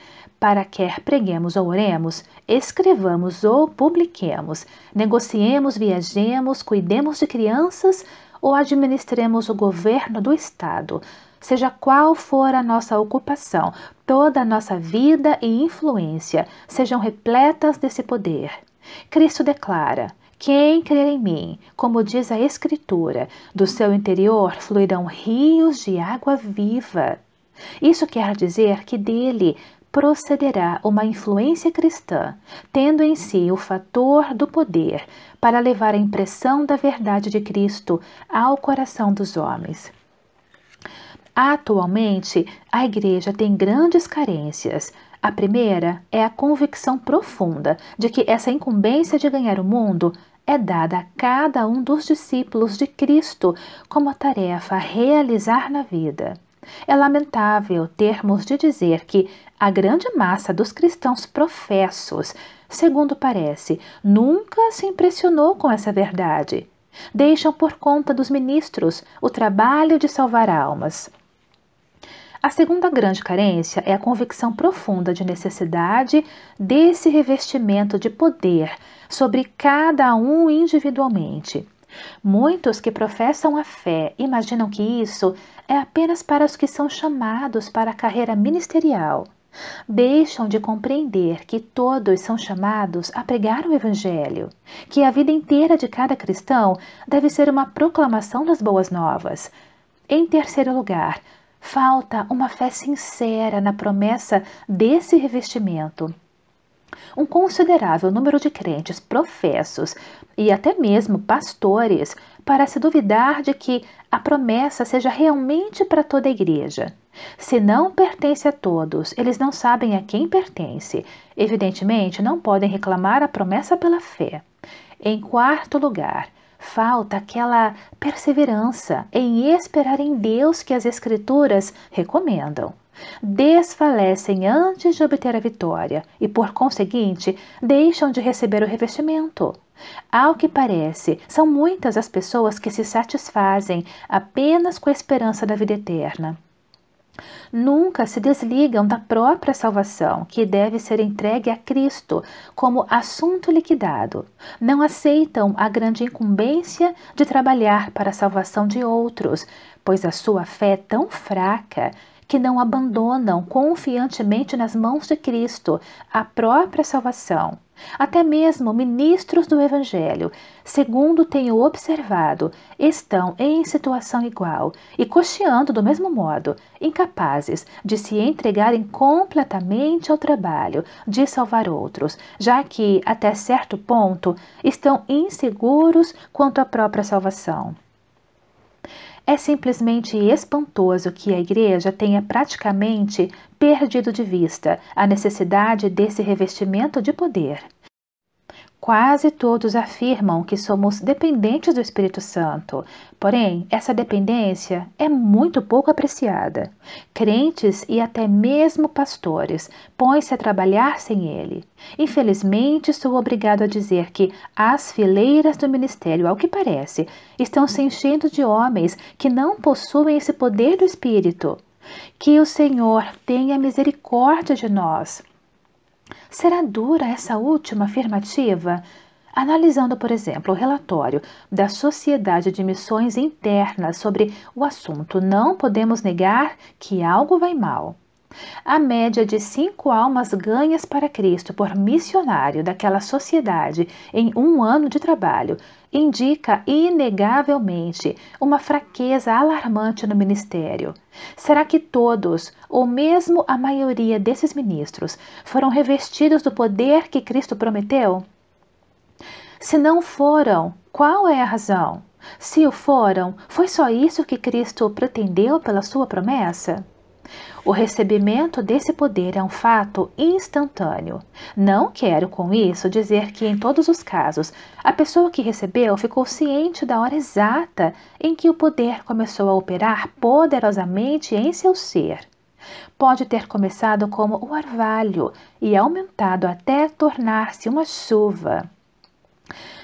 para quer preguemos ou oremos, escrevamos ou publiquemos, negociemos, viajemos, cuidemos de crianças ou administremos o governo do Estado, seja qual for a nossa ocupação, toda a nossa vida e influência sejam repletas desse poder. Cristo declara: Quem crer em mim, como diz a Escritura, do seu interior fluirão rios de água viva. Isso quer dizer que dele procederá uma influência cristã, tendo em si o fator do poder para levar a impressão da verdade de Cristo ao coração dos homens. Atualmente, a Igreja tem grandes carências. A primeira é a convicção profunda de que essa incumbência de ganhar o mundo é dada a cada um dos discípulos de Cristo como tarefa a realizar na vida. É lamentável termos de dizer que a grande massa dos cristãos professos, segundo parece, nunca se impressionou com essa verdade. Deixam por conta dos ministros o trabalho de salvar almas. A segunda grande carência é a convicção profunda de necessidade desse revestimento de poder sobre cada um individualmente. Muitos que professam a fé imaginam que isso é apenas para os que são chamados para a carreira ministerial. Deixam de compreender que todos são chamados a pregar o Evangelho, que a vida inteira de cada cristão deve ser uma proclamação das boas novas. Em terceiro lugar, falta uma fé sincera na promessa desse revestimento. Um considerável número de crentes professos e até mesmo pastores para se duvidar de que a promessa seja realmente para toda a igreja. Se não pertence a todos, eles não sabem a quem pertence. Evidentemente, não podem reclamar a promessa pela fé. Em quarto lugar, falta aquela perseverança em esperar em Deus que as Escrituras recomendam desfalecem antes de obter a vitória e, por conseguinte, deixam de receber o revestimento. Ao que parece, são muitas as pessoas que se satisfazem apenas com a esperança da vida eterna. Nunca se desligam da própria salvação, que deve ser entregue a Cristo como assunto liquidado. Não aceitam a grande incumbência de trabalhar para a salvação de outros, pois a sua fé é tão fraca que não abandonam confiantemente nas mãos de Cristo a própria salvação. Até mesmo ministros do Evangelho, segundo tenho observado, estão em situação igual e cocheando do mesmo modo, incapazes de se entregarem completamente ao trabalho de salvar outros, já que, até certo ponto, estão inseguros quanto à própria salvação. É simplesmente espantoso que a Igreja tenha praticamente perdido de vista a necessidade desse revestimento de poder. Quase todos afirmam que somos dependentes do Espírito Santo, porém, essa dependência é muito pouco apreciada. Crentes e até mesmo pastores põem-se a trabalhar sem ele. Infelizmente, sou obrigado a dizer que as fileiras do ministério, ao que parece, estão se enchendo de homens que não possuem esse poder do Espírito. Que o Senhor tenha misericórdia de nós. Será dura essa última afirmativa? Analisando, por exemplo, o relatório da Sociedade de Missões Internas sobre o assunto, não podemos negar que algo vai mal. A média de cinco almas ganhas para Cristo por missionário daquela sociedade em um ano de trabalho indica inegavelmente uma fraqueza alarmante no ministério. Será que todos, ou mesmo a maioria desses ministros, foram revestidos do poder que Cristo prometeu? Se não foram, qual é a razão? Se o foram, foi só isso que Cristo pretendeu pela sua promessa? O recebimento desse poder é um fato instantâneo. Não quero com isso dizer que, em todos os casos, a pessoa que recebeu ficou ciente da hora exata em que o poder começou a operar poderosamente em seu ser. Pode ter começado como o orvalho e aumentado até tornar-se uma chuva.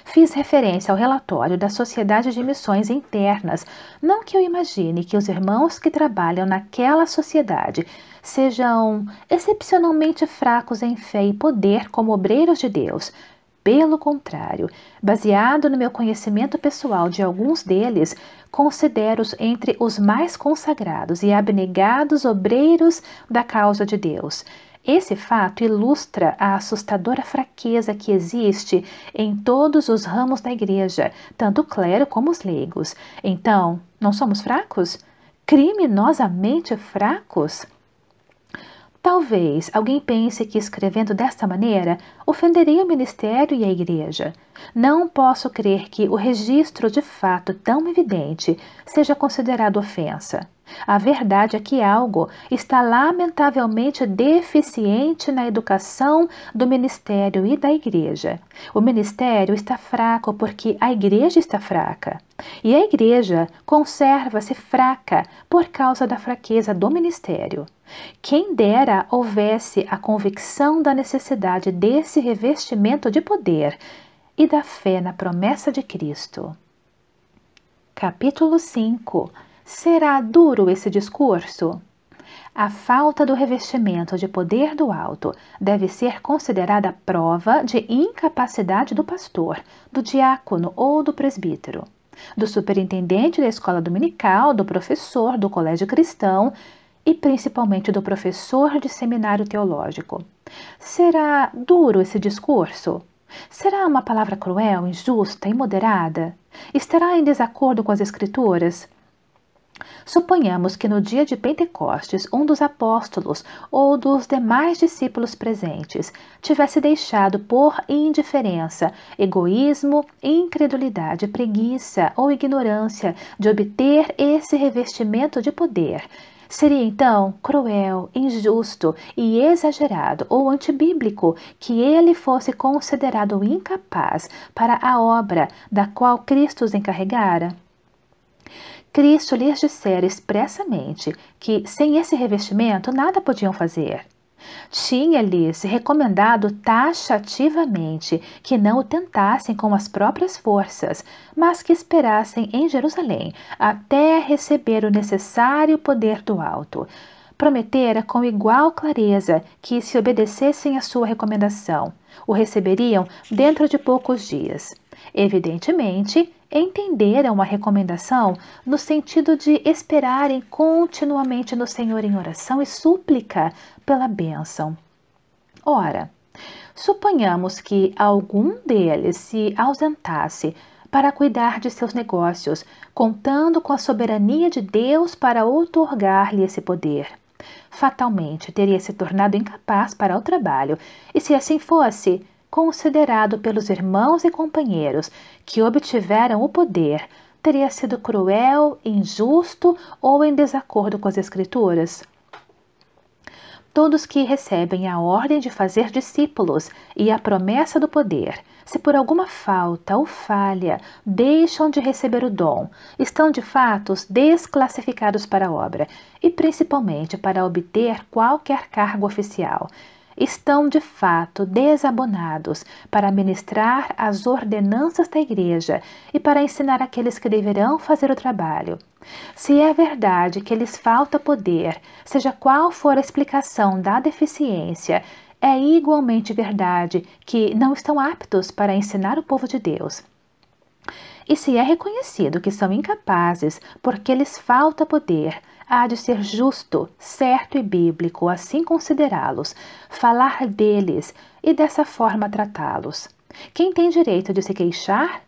Fiz referência ao relatório da Sociedade de Missões Internas, não que eu imagine que os irmãos que trabalham naquela sociedade sejam excepcionalmente fracos em fé e poder como obreiros de Deus. Pelo contrário, baseado no meu conhecimento pessoal de alguns deles, considero-os entre os mais consagrados e abnegados obreiros da causa de Deus. Esse fato ilustra a assustadora fraqueza que existe em todos os ramos da igreja, tanto o clero como os leigos. Então, não somos fracos? Criminosamente fracos? Talvez alguém pense que escrevendo desta maneira ofenderei o ministério e a igreja. Não posso crer que o registro de fato tão evidente seja considerado ofensa. A verdade é que algo está lamentavelmente deficiente na educação do ministério e da igreja. O ministério está fraco porque a igreja está fraca. E a igreja conserva-se fraca por causa da fraqueza do ministério. Quem dera houvesse a convicção da necessidade desse revestimento de poder e da fé na promessa de Cristo. Capítulo 5 Será duro esse discurso? A falta do revestimento de poder do alto deve ser considerada prova de incapacidade do pastor, do diácono ou do presbítero, do superintendente da escola dominical, do professor, do colégio cristão, e principalmente do professor de seminário teológico. Será duro esse discurso? Será uma palavra cruel, injusta, imoderada? Estará em desacordo com as Escrituras? Suponhamos que no dia de Pentecostes, um dos apóstolos ou dos demais discípulos presentes tivesse deixado por indiferença, egoísmo, incredulidade, preguiça ou ignorância de obter esse revestimento de poder Seria então cruel, injusto e exagerado ou antibíblico que ele fosse considerado incapaz para a obra da qual Cristo os encarregara? Cristo lhes dissera expressamente que, sem esse revestimento, nada podiam fazer. Tinha-lhes recomendado taxativamente que não o tentassem com as próprias forças, mas que esperassem em Jerusalém até receber o necessário poder do alto. Prometera com igual clareza que, se obedecessem à sua recomendação, o receberiam dentro de poucos dias. Evidentemente, entenderam a recomendação no sentido de esperarem continuamente no Senhor em oração e súplica pela bênção. Ora, suponhamos que algum deles se ausentasse para cuidar de seus negócios, contando com a soberania de Deus para outorgar-lhe esse poder. Fatalmente teria se tornado incapaz para o trabalho, e se assim fosse, considerado pelos irmãos e companheiros que obtiveram o poder, teria sido cruel, injusto ou em desacordo com as Escrituras? todos que recebem a ordem de fazer discípulos e a promessa do poder, se por alguma falta ou falha deixam de receber o dom, estão de fato desclassificados para a obra e principalmente para obter qualquer cargo oficial. Estão de fato desabonados para ministrar as ordenanças da Igreja e para ensinar aqueles que deverão fazer o trabalho, se é verdade que lhes falta poder, seja qual for a explicação da deficiência, é igualmente verdade que não estão aptos para ensinar o povo de Deus. E se é reconhecido que são incapazes porque lhes falta poder, há de ser justo, certo e bíblico assim considerá-los, falar deles e dessa forma tratá-los. Quem tem direito de se queixar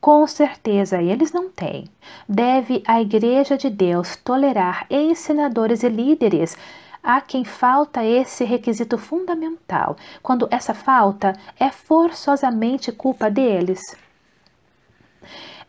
com certeza eles não têm. Deve a Igreja de Deus tolerar ensinadores e líderes a quem falta esse requisito fundamental, quando essa falta é forçosamente culpa deles?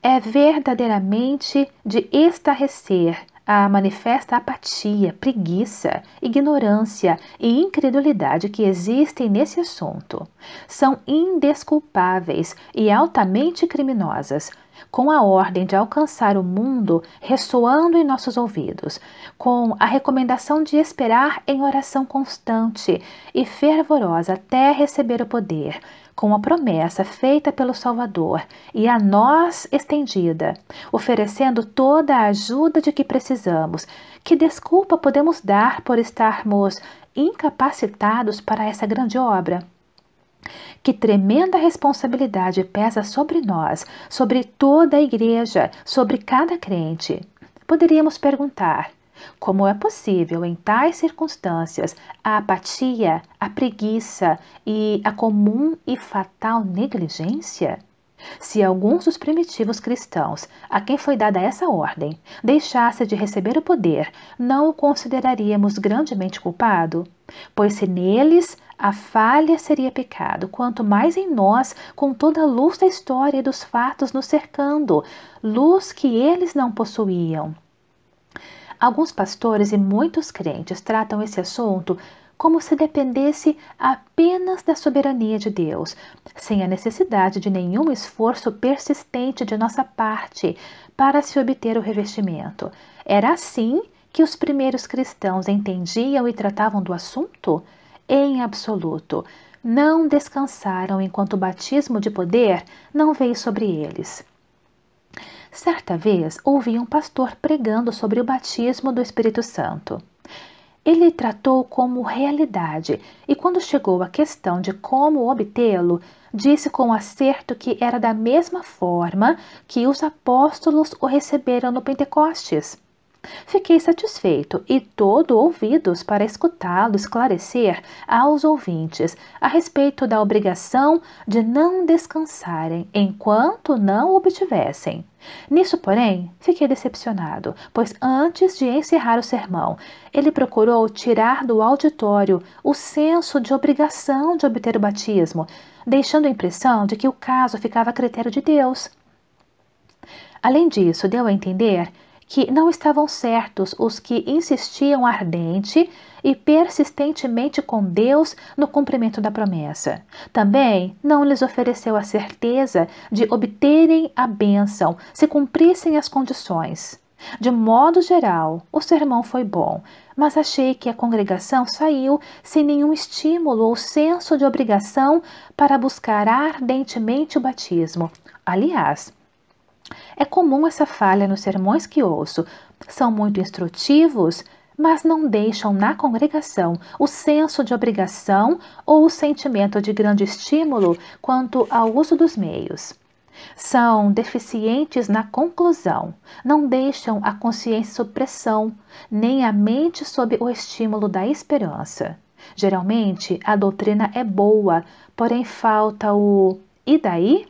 É verdadeiramente de estarrecer a manifesta apatia, preguiça, ignorância e incredulidade que existem nesse assunto. São indesculpáveis e altamente criminosas, com a ordem de alcançar o mundo ressoando em nossos ouvidos, com a recomendação de esperar em oração constante e fervorosa até receber o poder, com a promessa feita pelo Salvador e a nós estendida, oferecendo toda a ajuda de que precisamos. Que desculpa podemos dar por estarmos incapacitados para essa grande obra? Que tremenda responsabilidade pesa sobre nós, sobre toda a igreja, sobre cada crente. Poderíamos perguntar: como é possível, em tais circunstâncias, a apatia, a preguiça e a comum e fatal negligência? Se alguns dos primitivos cristãos, a quem foi dada essa ordem, deixasse de receber o poder, não o consideraríamos grandemente culpado? Pois se neles a falha seria pecado, quanto mais em nós, com toda a luz da história e dos fatos nos cercando, luz que eles não possuíam. Alguns pastores e muitos crentes tratam esse assunto como se dependesse apenas da soberania de Deus, sem a necessidade de nenhum esforço persistente de nossa parte para se obter o revestimento. Era assim que os primeiros cristãos entendiam e tratavam do assunto? Em absoluto. Não descansaram enquanto o batismo de poder não veio sobre eles. Certa vez ouvi um pastor pregando sobre o batismo do Espírito Santo. Ele tratou como realidade e, quando chegou à questão de como obtê-lo, disse com acerto que era da mesma forma que os apóstolos o receberam no Pentecostes. Fiquei satisfeito e todo ouvidos para escutá-lo esclarecer aos ouvintes a respeito da obrigação de não descansarem enquanto não obtivessem Nisso, porém, fiquei decepcionado, pois antes de encerrar o sermão, ele procurou tirar do auditório o senso de obrigação de obter o batismo, deixando a impressão de que o caso ficava a critério de Deus. Além disso, deu a entender que não estavam certos os que insistiam ardente e persistentemente com Deus no cumprimento da promessa. Também não lhes ofereceu a certeza de obterem a bênção se cumprissem as condições. De modo geral, o sermão foi bom, mas achei que a congregação saiu sem nenhum estímulo ou senso de obrigação para buscar ardentemente o batismo. Aliás, é comum essa falha nos sermões que ouço. São muito instrutivos, mas não deixam na congregação o senso de obrigação ou o sentimento de grande estímulo quanto ao uso dos meios. São deficientes na conclusão, não deixam a consciência sob pressão, nem a mente sob o estímulo da esperança. Geralmente, a doutrina é boa, porém falta o e daí?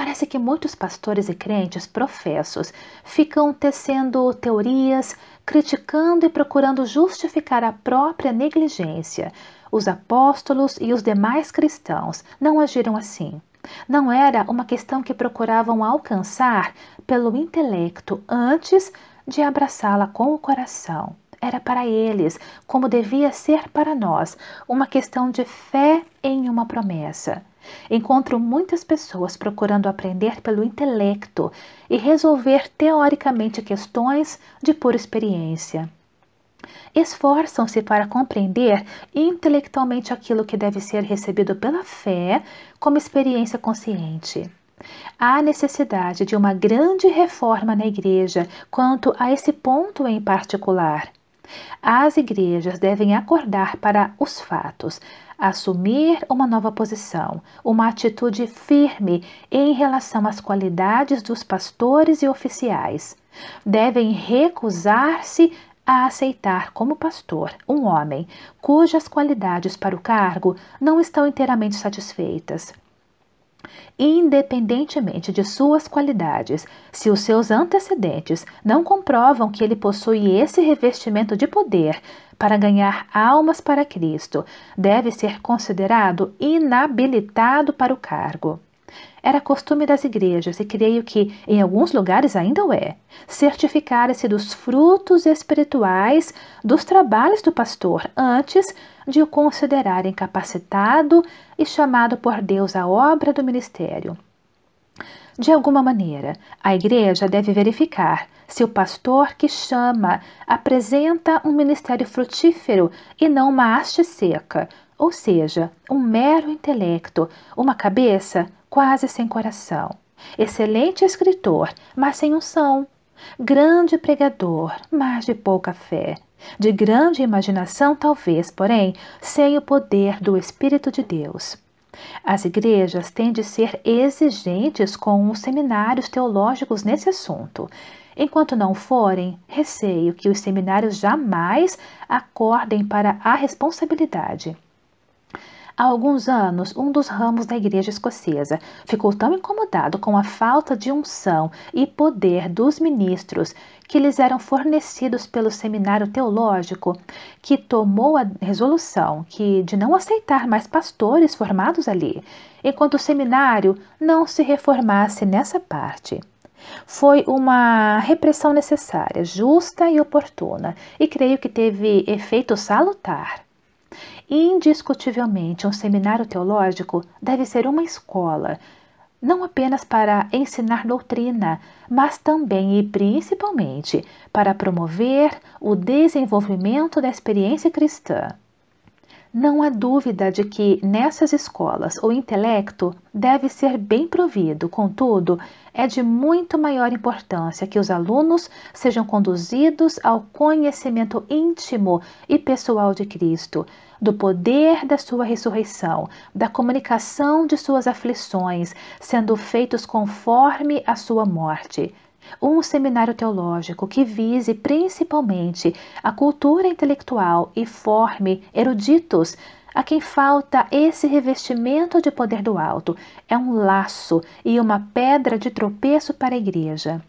Parece que muitos pastores e crentes professos ficam tecendo teorias, criticando e procurando justificar a própria negligência. Os apóstolos e os demais cristãos não agiram assim. Não era uma questão que procuravam alcançar pelo intelecto antes de abraçá-la com o coração. Era para eles, como devia ser para nós, uma questão de fé em uma promessa. Encontro muitas pessoas procurando aprender pelo intelecto e resolver teoricamente questões de pura experiência. Esforçam-se para compreender intelectualmente aquilo que deve ser recebido pela fé como experiência consciente. Há necessidade de uma grande reforma na igreja quanto a esse ponto em particular. As igrejas devem acordar para os fatos, assumir uma nova posição, uma atitude firme em relação às qualidades dos pastores e oficiais. Devem recusar-se a aceitar como pastor um homem cujas qualidades para o cargo não estão inteiramente satisfeitas. Independentemente de suas qualidades, se os seus antecedentes não comprovam que ele possui esse revestimento de poder, para ganhar almas para Cristo deve ser considerado inabilitado para o cargo. Era costume das igrejas, e creio que em alguns lugares ainda o é, certificar-se dos frutos espirituais dos trabalhos do pastor antes de o considerarem capacitado e chamado por Deus à obra do ministério. De alguma maneira, a igreja deve verificar se o pastor que chama apresenta um ministério frutífero e não uma haste seca, ou seja, um mero intelecto, uma cabeça quase sem coração. Excelente escritor, mas sem unção. Grande pregador, mas de pouca fé. De grande imaginação, talvez, porém, sem o poder do Espírito de Deus. As igrejas têm de ser exigentes com os seminários teológicos nesse assunto. Enquanto não forem, receio que os seminários jamais acordem para a responsabilidade. Há alguns anos, um dos ramos da igreja escocesa ficou tão incomodado com a falta de unção e poder dos ministros que lhes eram fornecidos pelo seminário teológico, que tomou a resolução que de não aceitar mais pastores formados ali, enquanto o seminário não se reformasse nessa parte. Foi uma repressão necessária, justa e oportuna, e creio que teve efeito salutar. Indiscutivelmente, um seminário teológico deve ser uma escola não apenas para ensinar doutrina, mas também e principalmente para promover o desenvolvimento da experiência cristã. Não há dúvida de que nessas escolas o intelecto deve ser bem provido, contudo, é de muito maior importância que os alunos sejam conduzidos ao conhecimento íntimo e pessoal de Cristo, do poder da sua ressurreição, da comunicação de suas aflições, sendo feitos conforme a sua morte. Um seminário teológico que vise principalmente a cultura intelectual e forme eruditos a quem falta esse revestimento de poder do alto é um laço e uma pedra de tropeço para a igreja.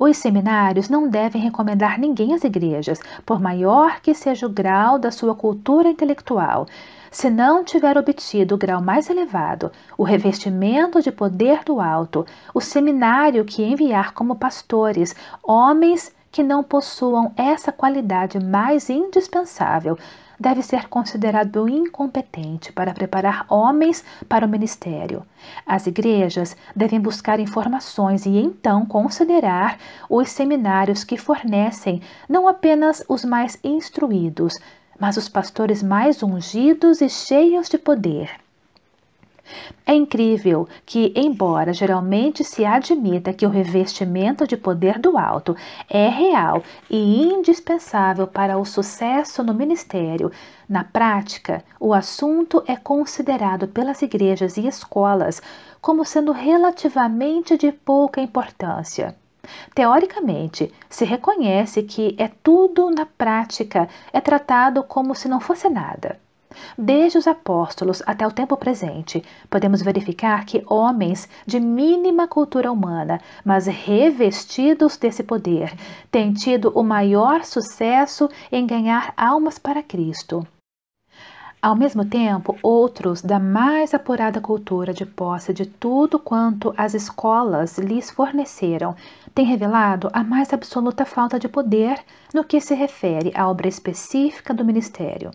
Os seminários não devem recomendar ninguém às igrejas, por maior que seja o grau da sua cultura intelectual. Se não tiver obtido o grau mais elevado, o revestimento de poder do alto, o seminário que enviar como pastores, homens que não possuam essa qualidade mais indispensável, deve ser considerado incompetente para preparar homens para o ministério. As igrejas devem buscar informações e então considerar os seminários que fornecem não apenas os mais instruídos, mas os pastores mais ungidos e cheios de poder. É incrível que, embora geralmente se admita que o revestimento de poder do alto é real e indispensável para o sucesso no ministério, na prática, o assunto é considerado pelas igrejas e escolas como sendo relativamente de pouca importância. Teoricamente, se reconhece que é tudo na prática, é tratado como se não fosse nada. Desde os apóstolos até o tempo presente, podemos verificar que homens de mínima cultura humana, mas revestidos desse poder, têm tido o maior sucesso em ganhar almas para Cristo. Ao mesmo tempo, outros da mais apurada cultura de posse de tudo quanto as escolas lhes forneceram têm revelado a mais absoluta falta de poder no que se refere à obra específica do ministério.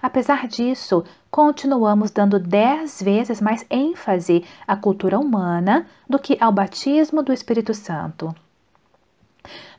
Apesar disso, continuamos dando dez vezes mais ênfase à cultura humana do que ao batismo do Espírito Santo.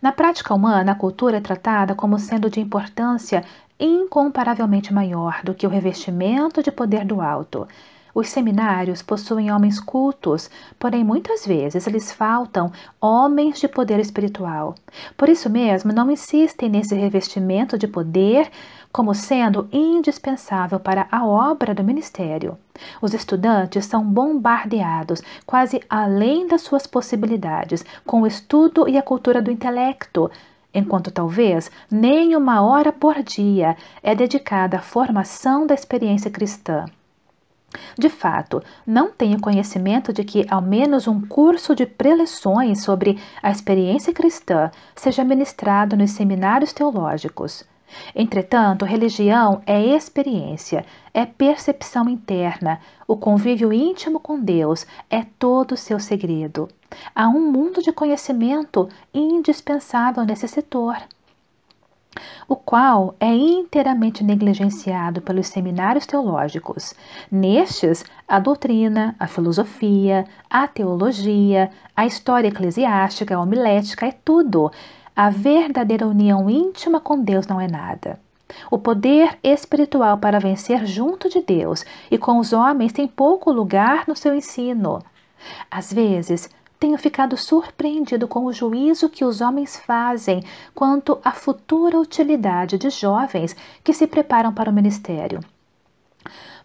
Na prática humana, a cultura é tratada como sendo de importância incomparavelmente maior do que o revestimento de poder do alto. Os seminários possuem homens cultos, porém muitas vezes lhes faltam homens de poder espiritual. Por isso mesmo, não insistem nesse revestimento de poder como sendo indispensável para a obra do ministério. Os estudantes são bombardeados, quase além das suas possibilidades, com o estudo e a cultura do intelecto, enquanto talvez nem uma hora por dia é dedicada à formação da experiência cristã. De fato, não tenho conhecimento de que ao menos um curso de preleções sobre a experiência cristã seja ministrado nos seminários teológicos. Entretanto, religião é experiência, é percepção interna. O convívio íntimo com Deus é todo o seu segredo. Há um mundo de conhecimento indispensável nesse setor o qual é inteiramente negligenciado pelos seminários teológicos. Nestes, a doutrina, a filosofia, a teologia, a história eclesiástica, a homilética, é tudo a verdadeira união íntima com Deus não é nada. O poder espiritual para vencer junto de Deus e com os homens tem pouco lugar no seu ensino. Às vezes, tenho ficado surpreendido com o juízo que os homens fazem quanto à futura utilidade de jovens que se preparam para o ministério.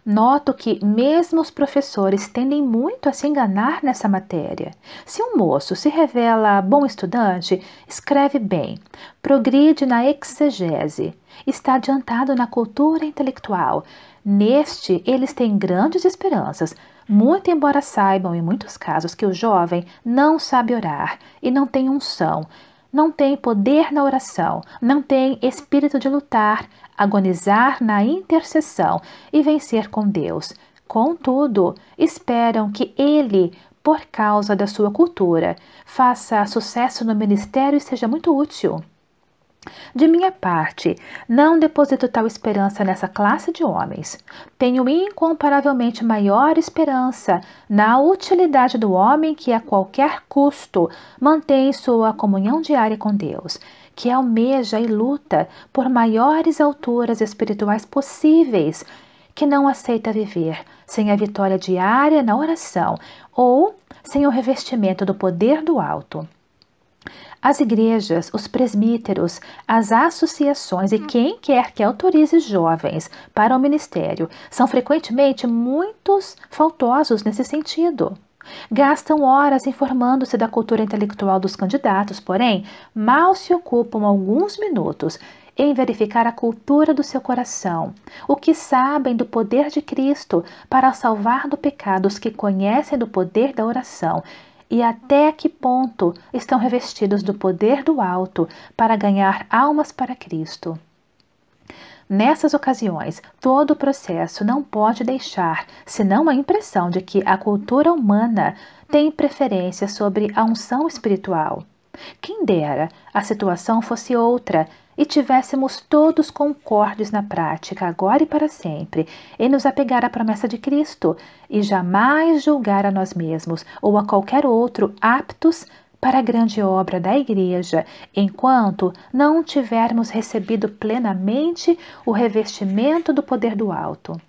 Noto que mesmo os professores tendem muito a se enganar nessa matéria. Se um moço se revela bom estudante, escreve bem, progride na exegese, está adiantado na cultura intelectual. Neste, eles têm grandes esperanças, muito embora saibam em muitos casos que o jovem não sabe orar e não tem unção, não tem poder na oração, não tem espírito de lutar, agonizar na intercessão e vencer com Deus. Contudo, esperam que ele, por causa da sua cultura, faça sucesso no ministério e seja muito útil. De minha parte, não deposito tal esperança nessa classe de homens. Tenho incomparavelmente maior esperança na utilidade do homem que, a qualquer custo, mantém sua comunhão diária com Deus que almeja e luta por maiores alturas espirituais possíveis, que não aceita viver sem a vitória diária na oração ou sem o revestimento do poder do alto. As igrejas, os presbíteros, as associações e quem quer que autorize jovens para o ministério são frequentemente muitos faltosos nesse sentido. Gastam horas informando-se da cultura intelectual dos candidatos, porém, mal se ocupam alguns minutos em verificar a cultura do seu coração, o que sabem do poder de Cristo para salvar do pecado os que conhecem do poder da oração e até que ponto estão revestidos do poder do alto para ganhar almas para Cristo. Nessas ocasiões, todo o processo não pode deixar senão a impressão de que a cultura humana tem preferência sobre a unção espiritual. Quem dera a situação fosse outra e tivéssemos todos concordes na prática, agora e para sempre, em nos apegar à promessa de Cristo e jamais julgar a nós mesmos ou a qualquer outro aptos para a grande obra da Igreja, enquanto não tivermos recebido plenamente o revestimento do poder do alto.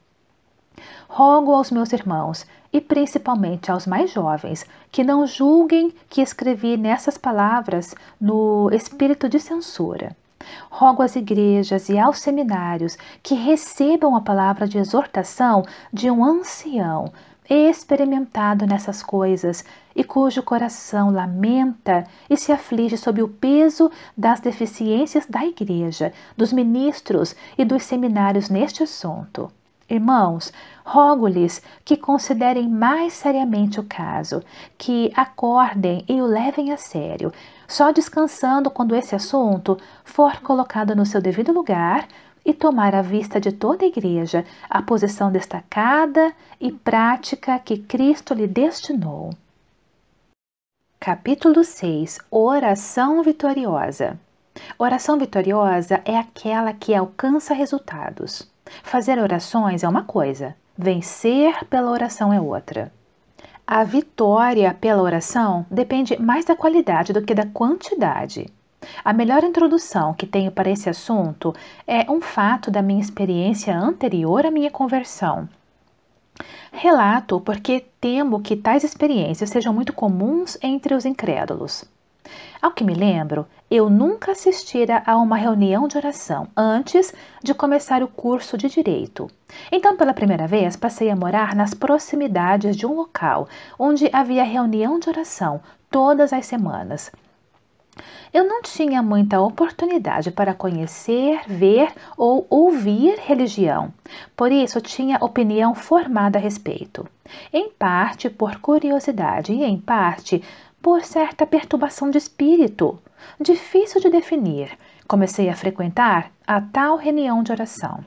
Rogo aos meus irmãos, e principalmente aos mais jovens, que não julguem que escrevi nessas palavras no espírito de censura. Rogo às igrejas e aos seminários que recebam a palavra de exortação de um ancião experimentado nessas coisas e cujo coração lamenta e se aflige sob o peso das deficiências da Igreja, dos ministros e dos seminários neste assunto. Irmãos, rogo-lhes que considerem mais seriamente o caso, que acordem e o levem a sério, só descansando quando esse assunto for colocado no seu devido lugar e tomar à vista de toda a Igreja a posição destacada e prática que Cristo lhe destinou. Capítulo 6 Oração Vitoriosa Oração vitoriosa é aquela que alcança resultados. Fazer orações é uma coisa, vencer pela oração é outra. A vitória pela oração depende mais da qualidade do que da quantidade. A melhor introdução que tenho para esse assunto é um fato da minha experiência anterior à minha conversão Relato porque temo que tais experiências sejam muito comuns entre os incrédulos. Ao que me lembro, eu nunca assistira a uma reunião de oração antes de começar o curso de direito. Então, pela primeira vez, passei a morar nas proximidades de um local onde havia reunião de oração todas as semanas. Eu não tinha muita oportunidade para conhecer, ver ou ouvir religião, por isso tinha opinião formada a respeito, em parte por curiosidade e em parte por certa perturbação de espírito, difícil de definir. Comecei a frequentar a tal reunião de oração.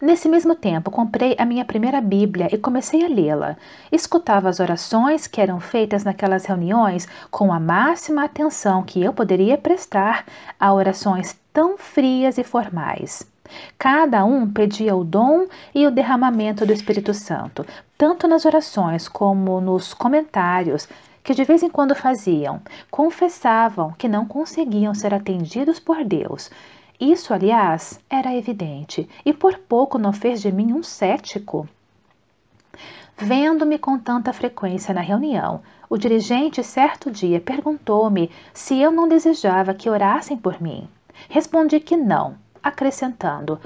Nesse mesmo tempo, comprei a minha primeira Bíblia e comecei a lê-la. Escutava as orações que eram feitas naquelas reuniões com a máxima atenção que eu poderia prestar a orações tão frias e formais. Cada um pedia o dom e o derramamento do Espírito Santo, tanto nas orações como nos comentários que de vez em quando faziam. Confessavam que não conseguiam ser atendidos por Deus isso, aliás, era evidente, e por pouco não fez de mim um cético. Vendo-me com tanta frequência na reunião, o dirigente certo dia perguntou-me se eu não desejava que orassem por mim. Respondi que não, acrescentando: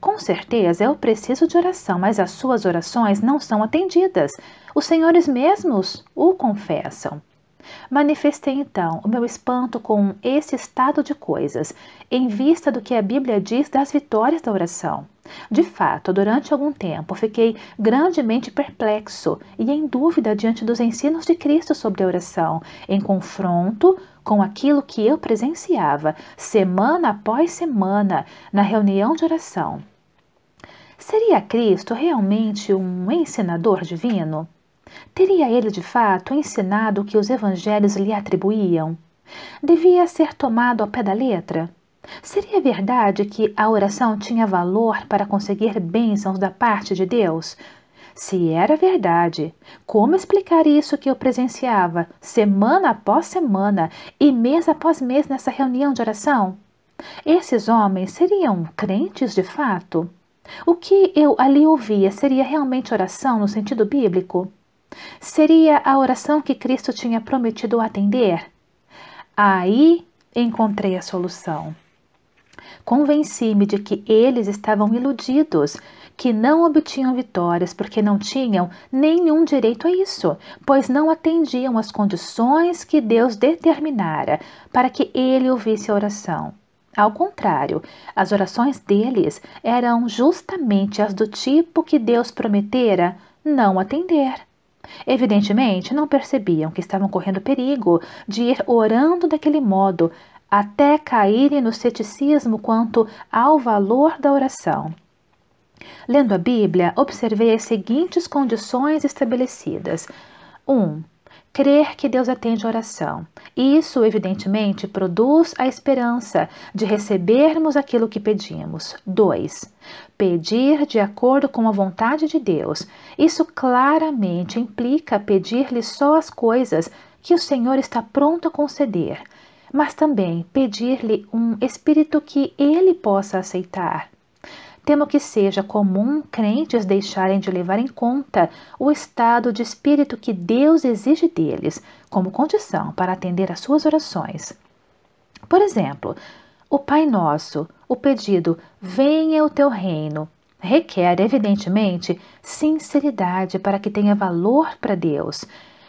Com certeza eu preciso de oração, mas as suas orações não são atendidas. Os senhores mesmos o confessam. Manifestei então o meu espanto com esse estado de coisas, em vista do que a Bíblia diz das vitórias da oração. De fato, durante algum tempo fiquei grandemente perplexo e em dúvida diante dos ensinos de Cristo sobre a oração, em confronto com aquilo que eu presenciava semana após semana na reunião de oração. Seria Cristo realmente um ensinador divino? Teria ele de fato ensinado o que os evangelhos lhe atribuíam? Devia ser tomado ao pé da letra? Seria verdade que a oração tinha valor para conseguir bênçãos da parte de Deus? Se era verdade, como explicar isso que eu presenciava semana após semana e mês após mês nessa reunião de oração? Esses homens seriam crentes de fato? O que eu ali ouvia seria realmente oração no sentido bíblico? Seria a oração que Cristo tinha prometido atender? Aí encontrei a solução. Convenci-me de que eles estavam iludidos, que não obtinham vitórias porque não tinham nenhum direito a isso, pois não atendiam às condições que Deus determinara para que ele ouvisse a oração. Ao contrário, as orações deles eram justamente as do tipo que Deus prometera não atender. Evidentemente, não percebiam que estavam correndo perigo de ir orando daquele modo até caírem no ceticismo quanto ao valor da oração. Lendo a Bíblia, observei as seguintes condições estabelecidas. 1. Um, crer que Deus atende a oração. Isso, evidentemente, produz a esperança de recebermos aquilo que pedimos. 2. Pedir de acordo com a vontade de Deus. Isso claramente implica pedir-lhe só as coisas que o Senhor está pronto a conceder, mas também pedir-lhe um espírito que ele possa aceitar. Temo que seja comum crentes deixarem de levar em conta o estado de espírito que Deus exige deles como condição para atender às suas orações. Por exemplo, o Pai Nosso, o pedido Venha o teu reino, requer, evidentemente, sinceridade para que tenha valor para Deus.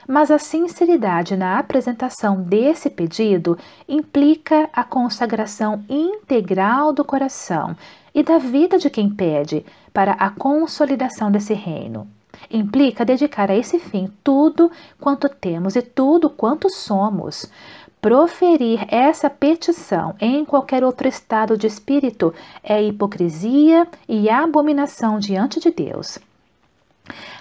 Mas a sinceridade na apresentação desse pedido implica a consagração integral do coração e da vida de quem pede para a consolidação desse reino. Implica dedicar a esse fim tudo quanto temos e tudo quanto somos. Proferir essa petição em qualquer outro estado de espírito é hipocrisia e abominação diante de Deus.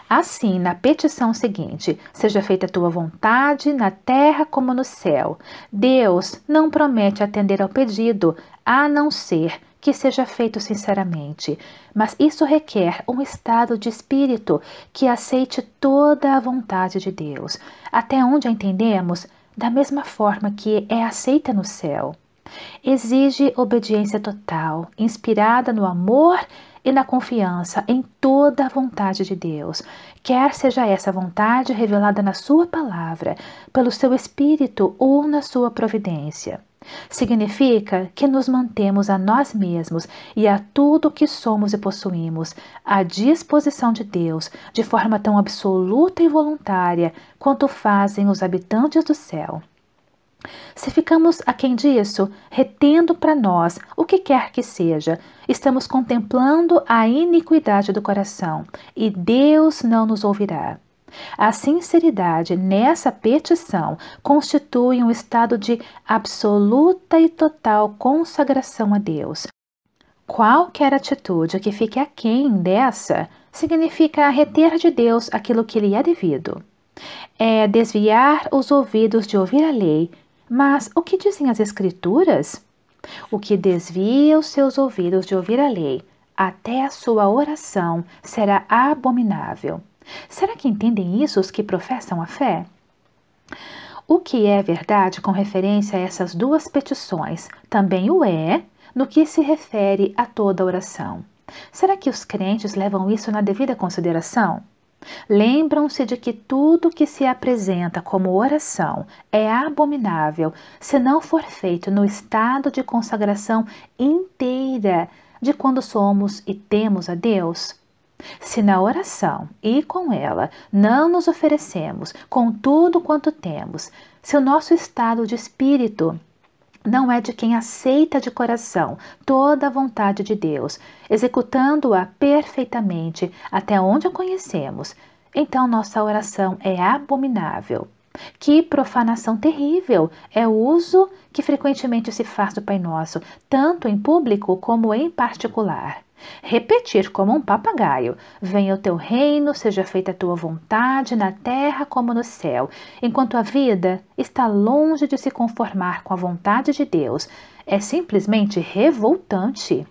Assim, na petição seguinte, seja feita a tua vontade na terra como no céu. Deus não promete atender ao pedido, a não ser que seja feito sinceramente, mas isso requer um estado de espírito que aceite toda a vontade de Deus, até onde a entendemos, da mesma forma que é aceita no céu. Exige obediência total, inspirada no amor e na confiança em toda a vontade de Deus, quer seja essa vontade revelada na Sua palavra, pelo seu Espírito ou na Sua providência. Significa que nos mantemos a nós mesmos e a tudo que somos e possuímos à disposição de Deus de forma tão absoluta e voluntária quanto fazem os habitantes do céu. Se ficamos aquém disso, retendo para nós o que quer que seja, estamos contemplando a iniquidade do coração e Deus não nos ouvirá. A sinceridade nessa petição constitui um estado de absoluta e total consagração a Deus. Qualquer atitude que fique aquém dessa significa reter de Deus aquilo que lhe é devido. É desviar os ouvidos de ouvir a lei. Mas o que dizem as Escrituras? O que desvia os seus ouvidos de ouvir a lei, até a sua oração será abominável. Será que entendem isso os que professam a fé? O que é verdade com referência a essas duas petições também o é no que se refere a toda oração. Será que os crentes levam isso na devida consideração? Lembram-se de que tudo que se apresenta como oração é abominável se não for feito no estado de consagração inteira de quando somos e temos a Deus? Se na oração e com ela não nos oferecemos com tudo quanto temos, se o nosso estado de espírito não é de quem aceita de coração toda a vontade de Deus, executando-a perfeitamente até onde a conhecemos, então nossa oração é abominável. Que profanação terrível é o uso que frequentemente se faz do Pai Nosso, tanto em público como em particular. Repetir como um papagaio: Venha o teu reino, seja feita a tua vontade, na terra como no céu, enquanto a vida está longe de se conformar com a vontade de Deus. É simplesmente revoltante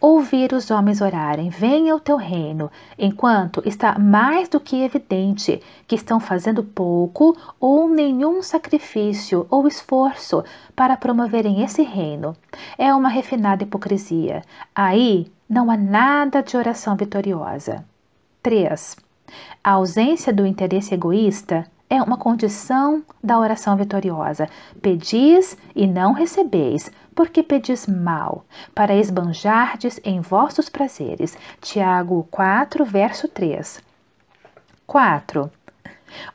ouvir os homens orarem: Venha o teu reino, enquanto está mais do que evidente que estão fazendo pouco ou nenhum sacrifício ou esforço para promoverem esse reino. É uma refinada hipocrisia. Aí não há nada de oração vitoriosa. 3. A ausência do interesse egoísta é uma condição da oração vitoriosa. Pedis e não recebeis, porque pedis mal, para esbanjardes em vossos prazeres. Tiago 4, verso 3. 4.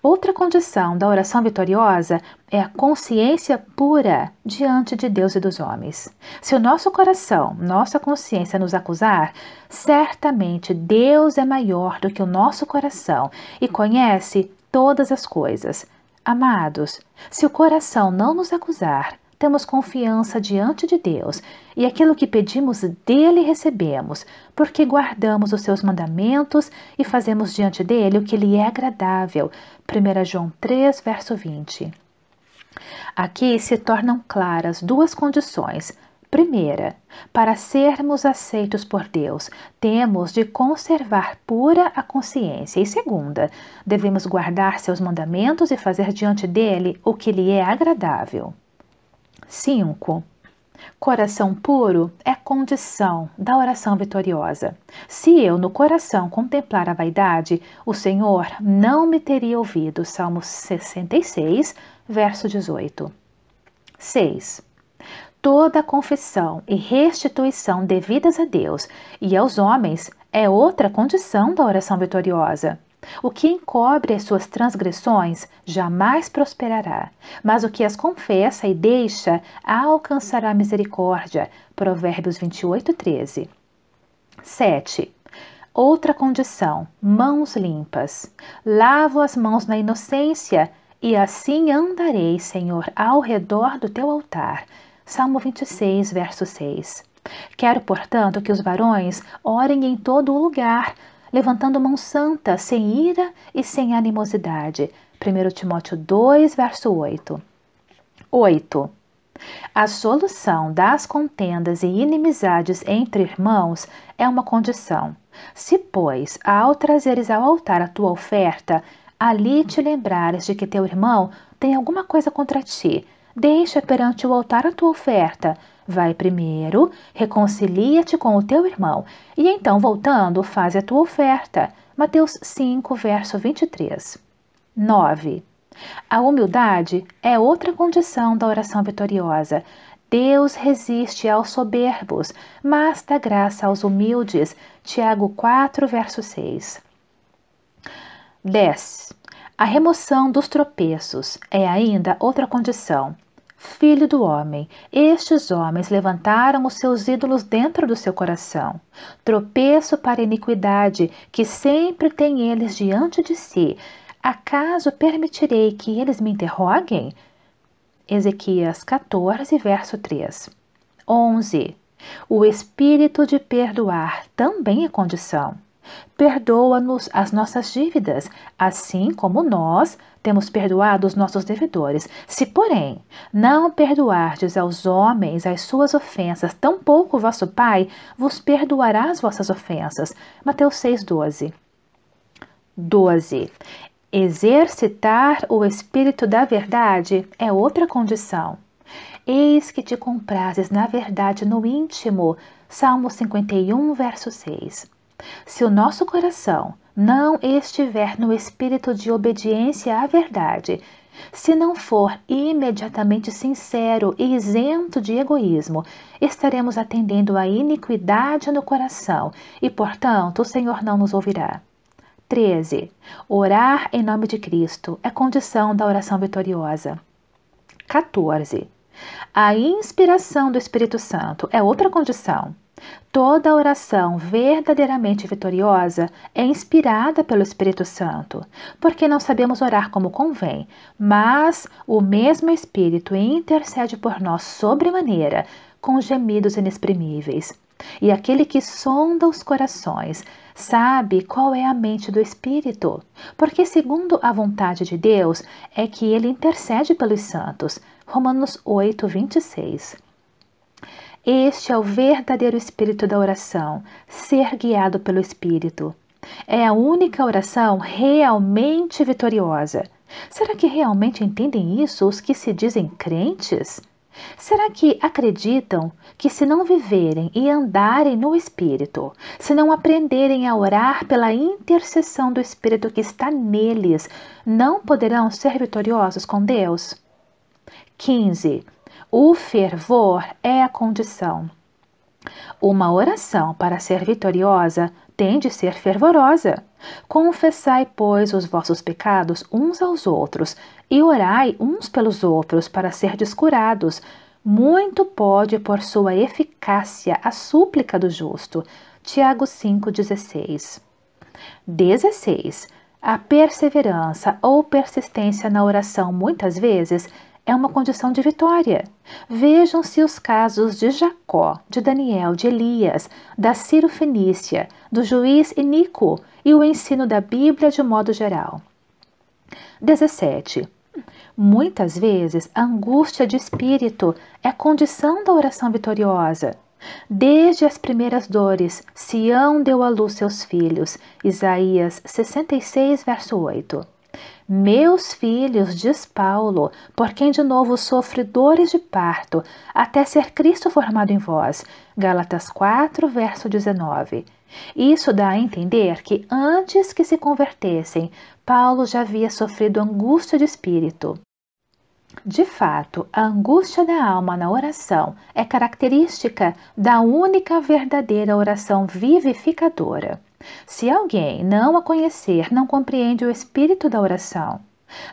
Outra condição da oração vitoriosa é a consciência pura diante de Deus e dos homens. Se o nosso coração, nossa consciência nos acusar, certamente Deus é maior do que o nosso coração e conhece todas as coisas. Amados, se o coração não nos acusar, temos confiança diante de Deus, e aquilo que pedimos dele recebemos, porque guardamos os seus mandamentos e fazemos diante dele o que lhe é agradável. 1 João 3, verso 20. Aqui se tornam claras duas condições. Primeira, para sermos aceitos por Deus, temos de conservar pura a consciência. E segunda, devemos guardar seus mandamentos e fazer diante dele o que lhe é agradável. 5. Coração puro é condição da oração vitoriosa. Se eu no coração contemplar a vaidade, o Senhor não me teria ouvido. Salmo 66, verso 18. 6. Toda confissão e restituição devidas a Deus e aos homens é outra condição da oração vitoriosa. O que encobre as suas transgressões jamais prosperará, mas o que as confessa e deixa alcançará misericórdia. Provérbios 28, 13. 7. Outra condição: mãos limpas. Lavo as mãos na inocência, e assim andarei, Senhor, ao redor do teu altar. Salmo 26, verso 6. Quero, portanto, que os varões orem em todo o lugar, levantando mão santa, sem ira e sem animosidade. 1 Timóteo 2, verso 8. 8. A solução das contendas e inimizades entre irmãos é uma condição. Se, pois, ao trazeres ao altar a tua oferta, ali te lembrares de que teu irmão tem alguma coisa contra ti, deixa perante o altar a tua oferta, Vai primeiro, reconcilia-te com o teu irmão, e então, voltando, faz a tua oferta. Mateus 5, verso 23. 9. A humildade é outra condição da oração vitoriosa. Deus resiste aos soberbos, mas dá graça aos humildes. Tiago 4, verso 6. 10. A remoção dos tropeços é ainda outra condição. Filho do homem, estes homens levantaram os seus ídolos dentro do seu coração, tropeço para a iniquidade que sempre tem eles diante de si. Acaso permitirei que eles me interroguem? Ezequias 14, verso 3. 11. O espírito de perdoar também é condição. Perdoa-nos as nossas dívidas, assim como nós temos perdoado os nossos devedores. Se, porém, não perdoardes aos homens as suas ofensas, tampouco vosso Pai vos perdoará as vossas ofensas. Mateus 6, 12. 12. Exercitar o espírito da verdade é outra condição. Eis que te comprases na verdade no íntimo. Salmo 51, verso 6. Se o nosso coração não estiver no espírito de obediência à verdade, se não for imediatamente sincero e isento de egoísmo, estaremos atendendo à iniquidade no coração e, portanto, o Senhor não nos ouvirá. 13. Orar em nome de Cristo é condição da oração vitoriosa. 14. A inspiração do Espírito Santo é outra condição. Toda oração verdadeiramente vitoriosa é inspirada pelo Espírito Santo, porque não sabemos orar como convém, mas o mesmo Espírito intercede por nós sobremaneira, com gemidos inexprimíveis. E aquele que sonda os corações sabe qual é a mente do Espírito, porque, segundo a vontade de Deus, é que ele intercede pelos santos. Romanos 8, 26. Este é o verdadeiro espírito da oração, ser guiado pelo Espírito. É a única oração realmente vitoriosa. Será que realmente entendem isso os que se dizem crentes? Será que acreditam que, se não viverem e andarem no Espírito, se não aprenderem a orar pela intercessão do Espírito que está neles, não poderão ser vitoriosos com Deus? 15. O fervor é a condição. Uma oração para ser vitoriosa tem de ser fervorosa. Confessai, pois, os vossos pecados uns aos outros e orai uns pelos outros para ser descurados. Muito pode por sua eficácia a súplica do justo. Tiago 5,16. 16. A perseverança ou persistência na oração muitas vezes é uma condição de vitória. Vejam-se os casos de Jacó, de Daniel, de Elias, da Ciro Fenícia, do juiz Inico e o ensino da Bíblia de modo geral. 17. Muitas vezes, a angústia de espírito é condição da oração vitoriosa. Desde as primeiras dores, Sião deu à luz seus filhos. Isaías 66, verso 8. Meus filhos, diz Paulo, por quem de novo sofre dores de parto, até ser Cristo formado em vós. Gálatas 4, verso 19. Isso dá a entender que antes que se convertessem, Paulo já havia sofrido angústia de espírito. De fato, a angústia da alma na oração é característica da única verdadeira oração vivificadora. Se alguém não a conhecer, não compreende o espírito da oração,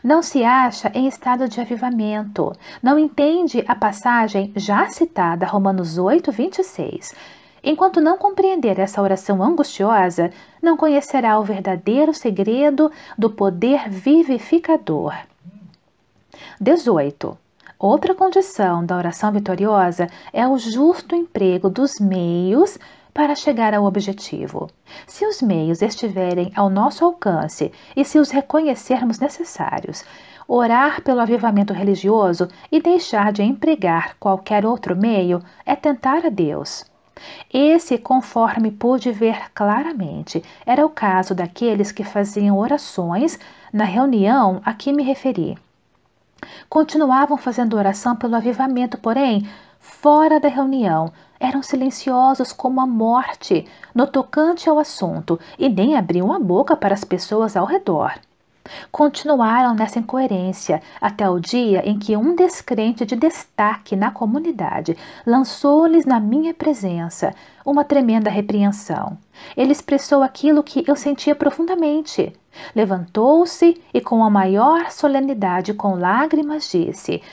não se acha em estado de avivamento, não entende a passagem já citada, Romanos 8, 26. Enquanto não compreender essa oração angustiosa, não conhecerá o verdadeiro segredo do poder vivificador. 18. Outra condição da oração vitoriosa é o justo emprego dos meios para chegar ao objetivo. Se os meios estiverem ao nosso alcance e se os reconhecermos necessários, orar pelo avivamento religioso e deixar de empregar qualquer outro meio é tentar a Deus. Esse, conforme pude ver claramente, era o caso daqueles que faziam orações na reunião a que me referi. Continuavam fazendo oração pelo avivamento, porém, fora da reunião, eram silenciosos como a morte no tocante ao assunto e nem abriam a boca para as pessoas ao redor. Continuaram nessa incoerência até o dia em que um descrente de destaque na comunidade lançou-lhes na minha presença uma tremenda repreensão. Ele expressou aquilo que eu sentia profundamente. Levantou-se e, com a maior solenidade, com lágrimas, disse: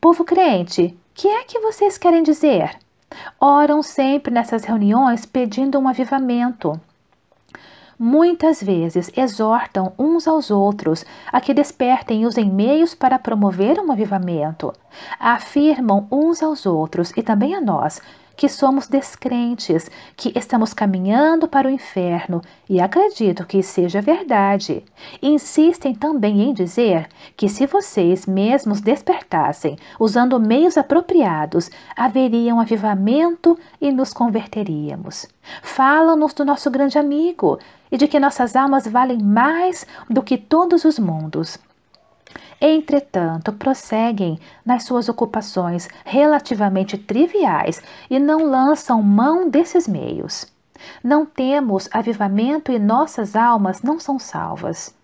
Povo crente, que é que vocês querem dizer? Oram sempre nessas reuniões pedindo um avivamento. Muitas vezes exortam uns aos outros a que despertem e usem meios para promover um avivamento. Afirmam uns aos outros e também a nós que somos descrentes, que estamos caminhando para o inferno, e acredito que seja verdade. Insistem também em dizer que se vocês mesmos despertassem, usando meios apropriados, haveria um avivamento e nos converteríamos. Falam-nos do nosso grande amigo e de que nossas almas valem mais do que todos os mundos. Entretanto, prosseguem nas suas ocupações relativamente triviais e não lançam mão desses meios. Não temos avivamento e nossas almas não são salvas.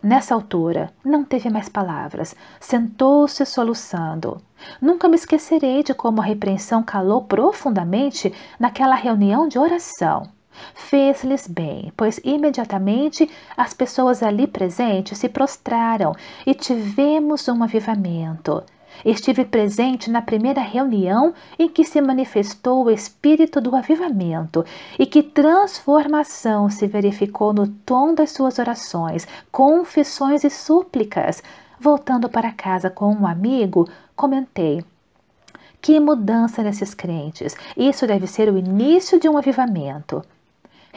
Nessa altura, não teve mais palavras. Sentou-se soluçando. Nunca me esquecerei de como a repreensão calou profundamente naquela reunião de oração. Fez-lhes bem, pois imediatamente as pessoas ali presentes se prostraram e tivemos um avivamento. Estive presente na primeira reunião em que se manifestou o espírito do avivamento e que transformação se verificou no tom das suas orações, confissões e súplicas. Voltando para casa com um amigo, comentei: Que mudança nesses crentes! Isso deve ser o início de um avivamento.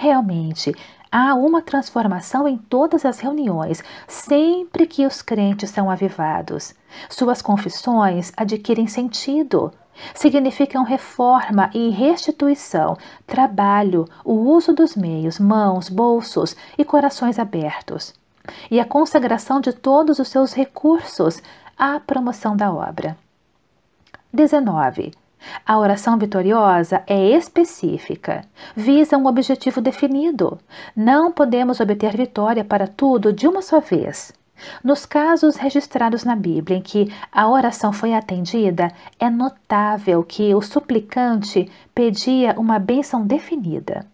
Realmente, há uma transformação em todas as reuniões, sempre que os crentes são avivados. Suas confissões adquirem sentido. Significam reforma e restituição, trabalho, o uso dos meios, mãos, bolsos e corações abertos. E a consagração de todos os seus recursos à promoção da obra. 19. A oração vitoriosa é específica, visa um objetivo definido. Não podemos obter vitória para tudo de uma só vez. Nos casos registrados na Bíblia em que a oração foi atendida, é notável que o suplicante pedia uma bênção definida.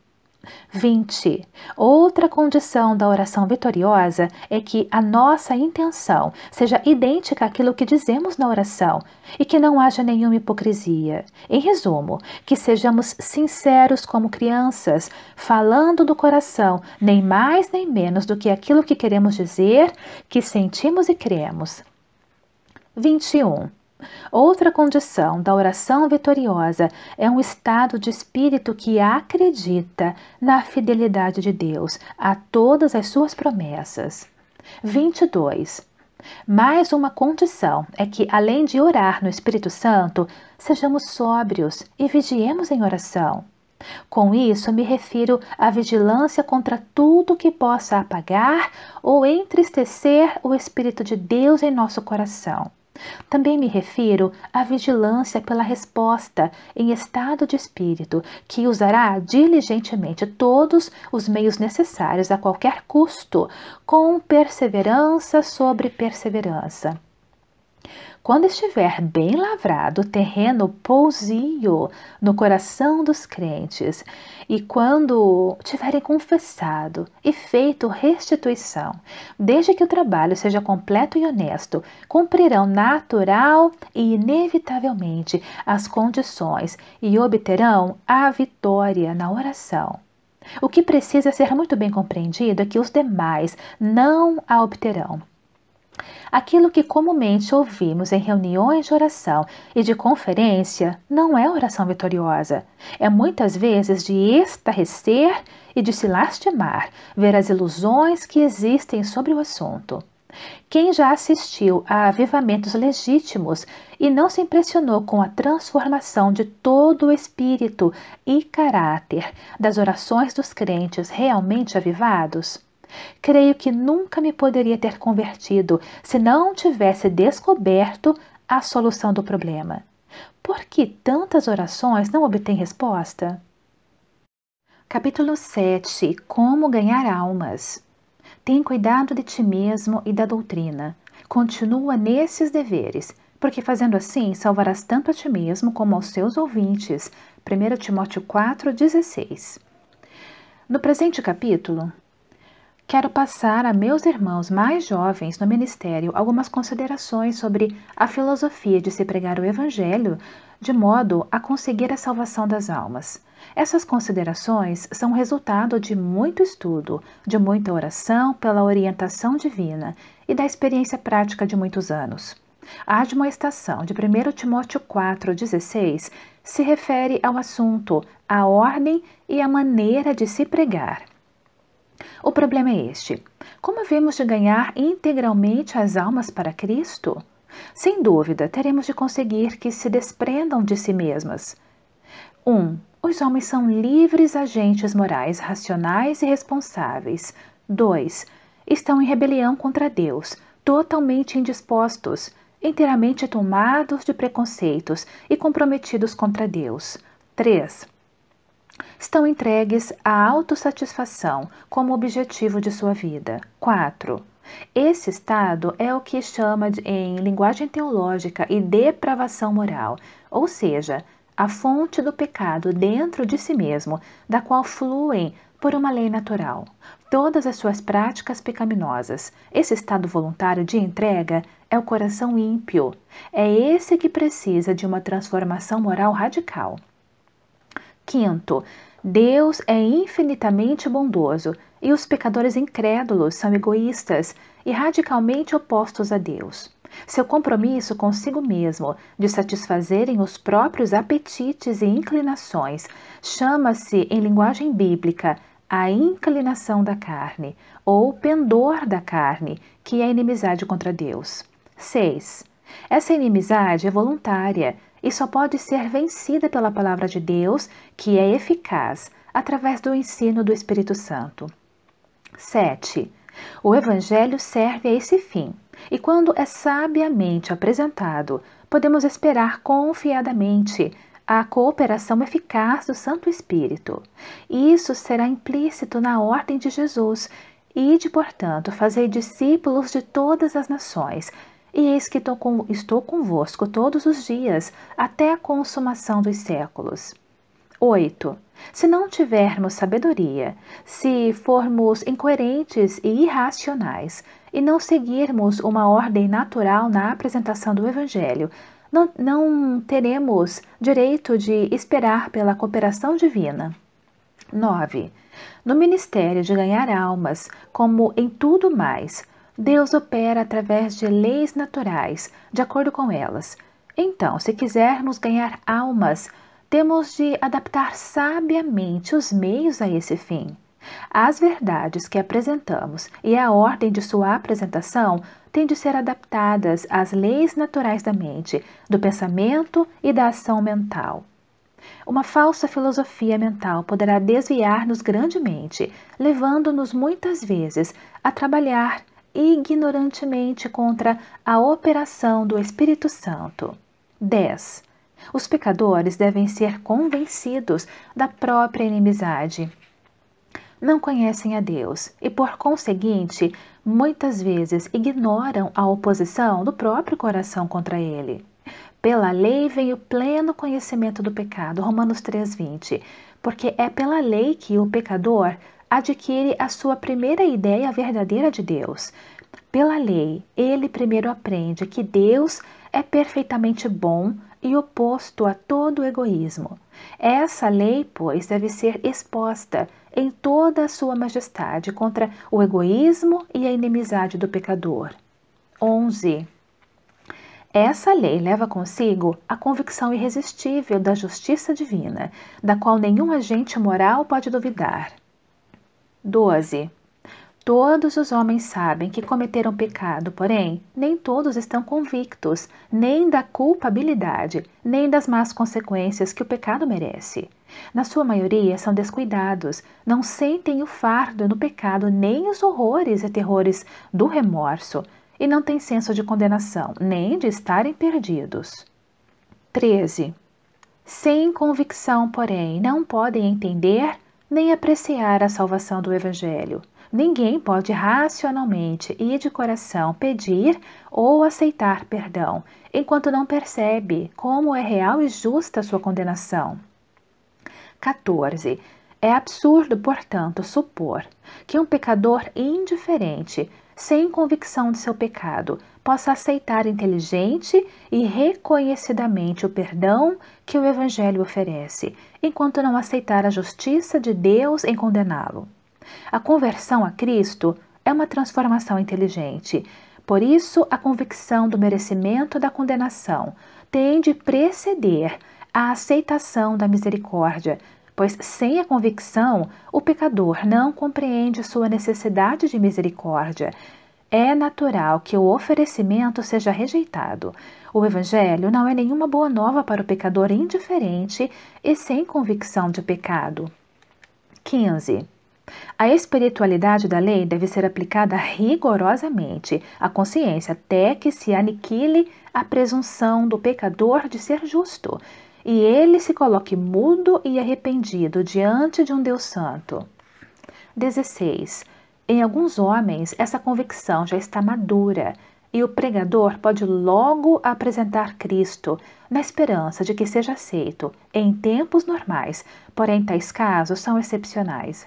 20. Outra condição da oração vitoriosa é que a nossa intenção seja idêntica àquilo que dizemos na oração e que não haja nenhuma hipocrisia. Em resumo, que sejamos sinceros como crianças, falando do coração, nem mais nem menos do que aquilo que queremos dizer, que sentimos e cremos. 21. Outra condição da oração vitoriosa é um estado de espírito que acredita na fidelidade de Deus a todas as suas promessas. 22. Mais uma condição é que, além de orar no Espírito Santo, sejamos sóbrios e vigiemos em oração. Com isso, me refiro à vigilância contra tudo que possa apagar ou entristecer o Espírito de Deus em nosso coração. Também me refiro à vigilância pela resposta em estado de espírito, que usará diligentemente todos os meios necessários a qualquer custo, com perseverança sobre perseverança. Quando estiver bem lavrado o terreno pousio no coração dos crentes, e quando tiverem confessado e feito restituição, desde que o trabalho seja completo e honesto, cumprirão natural e inevitavelmente as condições e obterão a vitória na oração. O que precisa ser muito bem compreendido é que os demais não a obterão. Aquilo que comumente ouvimos em reuniões de oração e de conferência não é oração vitoriosa. É muitas vezes de estarrecer e de se lastimar, ver as ilusões que existem sobre o assunto. Quem já assistiu a avivamentos legítimos e não se impressionou com a transformação de todo o espírito e caráter das orações dos crentes realmente avivados? Creio que nunca me poderia ter convertido se não tivesse descoberto a solução do problema. Por que tantas orações não obtêm resposta? Capítulo 7 Como ganhar almas. Tem cuidado de ti mesmo e da doutrina. Continua nesses deveres, porque fazendo assim salvarás tanto a ti mesmo como aos seus ouvintes. 1 Timóteo 4,16 No presente capítulo, quero passar a meus irmãos mais jovens no ministério algumas considerações sobre a filosofia de se pregar o Evangelho, de modo a conseguir a salvação das almas. Essas considerações são resultado de muito estudo, de muita oração pela orientação divina e da experiência prática de muitos anos. A admoestação de 1 Timóteo 4,16 se refere ao assunto, à ordem e à maneira de se pregar. O problema é este: como havemos de ganhar integralmente as almas para Cristo? Sem dúvida, teremos de conseguir que se desprendam de si mesmas. 1. Um, os homens são livres agentes morais racionais e responsáveis. 2. Estão em rebelião contra Deus, totalmente indispostos, inteiramente tomados de preconceitos e comprometidos contra Deus. 3 estão entregues à autossatisfação como objetivo de sua vida. 4. Esse estado é o que chama de, em linguagem teológica e depravação moral, ou seja, a fonte do pecado dentro de si mesmo, da qual fluem por uma lei natural. Todas as suas práticas pecaminosas. Esse estado voluntário de entrega é o coração ímpio. É esse que precisa de uma transformação moral radical. Quinto, Deus é infinitamente bondoso e os pecadores incrédulos são egoístas e radicalmente opostos a Deus. Seu compromisso consigo mesmo de satisfazerem os próprios apetites e inclinações chama-se, em linguagem bíblica, a inclinação da carne ou pendor da carne, que é inimizade contra Deus. 6. Essa inimizade é voluntária e só pode ser vencida pela palavra de Deus, que é eficaz, através do ensino do Espírito Santo. 7. O Evangelho serve a esse fim, e quando é sabiamente apresentado, podemos esperar confiadamente a cooperação eficaz do Santo Espírito. Isso será implícito na ordem de Jesus. de portanto, fazei discípulos de todas as nações, e eis que estou convosco todos os dias, até a consumação dos séculos. 8. Se não tivermos sabedoria, se formos incoerentes e irracionais, e não seguirmos uma ordem natural na apresentação do Evangelho, não, não teremos direito de esperar pela cooperação divina. 9. No ministério de ganhar almas, como em tudo mais, Deus opera através de leis naturais, de acordo com elas. Então, se quisermos ganhar almas, temos de adaptar sabiamente os meios a esse fim. As verdades que apresentamos e a ordem de sua apresentação têm de ser adaptadas às leis naturais da mente, do pensamento e da ação mental. Uma falsa filosofia mental poderá desviar-nos grandemente, levando-nos muitas vezes a trabalhar ignorantemente contra a operação do Espírito Santo. 10. Os pecadores devem ser convencidos da própria inimizade. Não conhecem a Deus e, por conseguinte, muitas vezes ignoram a oposição do próprio coração contra ele. Pela lei vem o pleno conhecimento do pecado, Romanos 3:20, porque é pela lei que o pecador adquire a sua primeira ideia verdadeira de Deus. Pela lei, ele primeiro aprende que Deus é perfeitamente bom e oposto a todo egoísmo. Essa lei, pois, deve ser exposta em toda a sua majestade contra o egoísmo e a inimizade do pecador. 11. Essa lei leva consigo a convicção irresistível da justiça divina, da qual nenhum agente moral pode duvidar. 12. Todos os homens sabem que cometeram pecado, porém, nem todos estão convictos, nem da culpabilidade, nem das más consequências que o pecado merece. Na sua maioria, são descuidados, não sentem o fardo no pecado, nem os horrores e terrores do remorso, e não têm senso de condenação, nem de estarem perdidos. 13. Sem convicção, porém, não podem entender nem apreciar a salvação do Evangelho. Ninguém pode racionalmente e de coração pedir ou aceitar perdão, enquanto não percebe como é real e justa sua condenação. 14. É absurdo, portanto, supor que um pecador indiferente, sem convicção de seu pecado, possa aceitar inteligente e reconhecidamente o perdão que o Evangelho oferece, enquanto não aceitar a justiça de Deus em condená-lo. A conversão a Cristo é uma transformação inteligente. Por isso, a convicção do merecimento da condenação tem de preceder a aceitação da misericórdia, pois sem a convicção, o pecador não compreende sua necessidade de misericórdia, é natural que o oferecimento seja rejeitado. O Evangelho não é nenhuma boa nova para o pecador indiferente e sem convicção de pecado. 15. A espiritualidade da lei deve ser aplicada rigorosamente à consciência até que se aniquile a presunção do pecador de ser justo e ele se coloque mudo e arrependido diante de um Deus Santo. 16. Em alguns homens, essa convicção já está madura e o pregador pode logo apresentar Cristo, na esperança de que seja aceito em tempos normais, porém tais casos são excepcionais.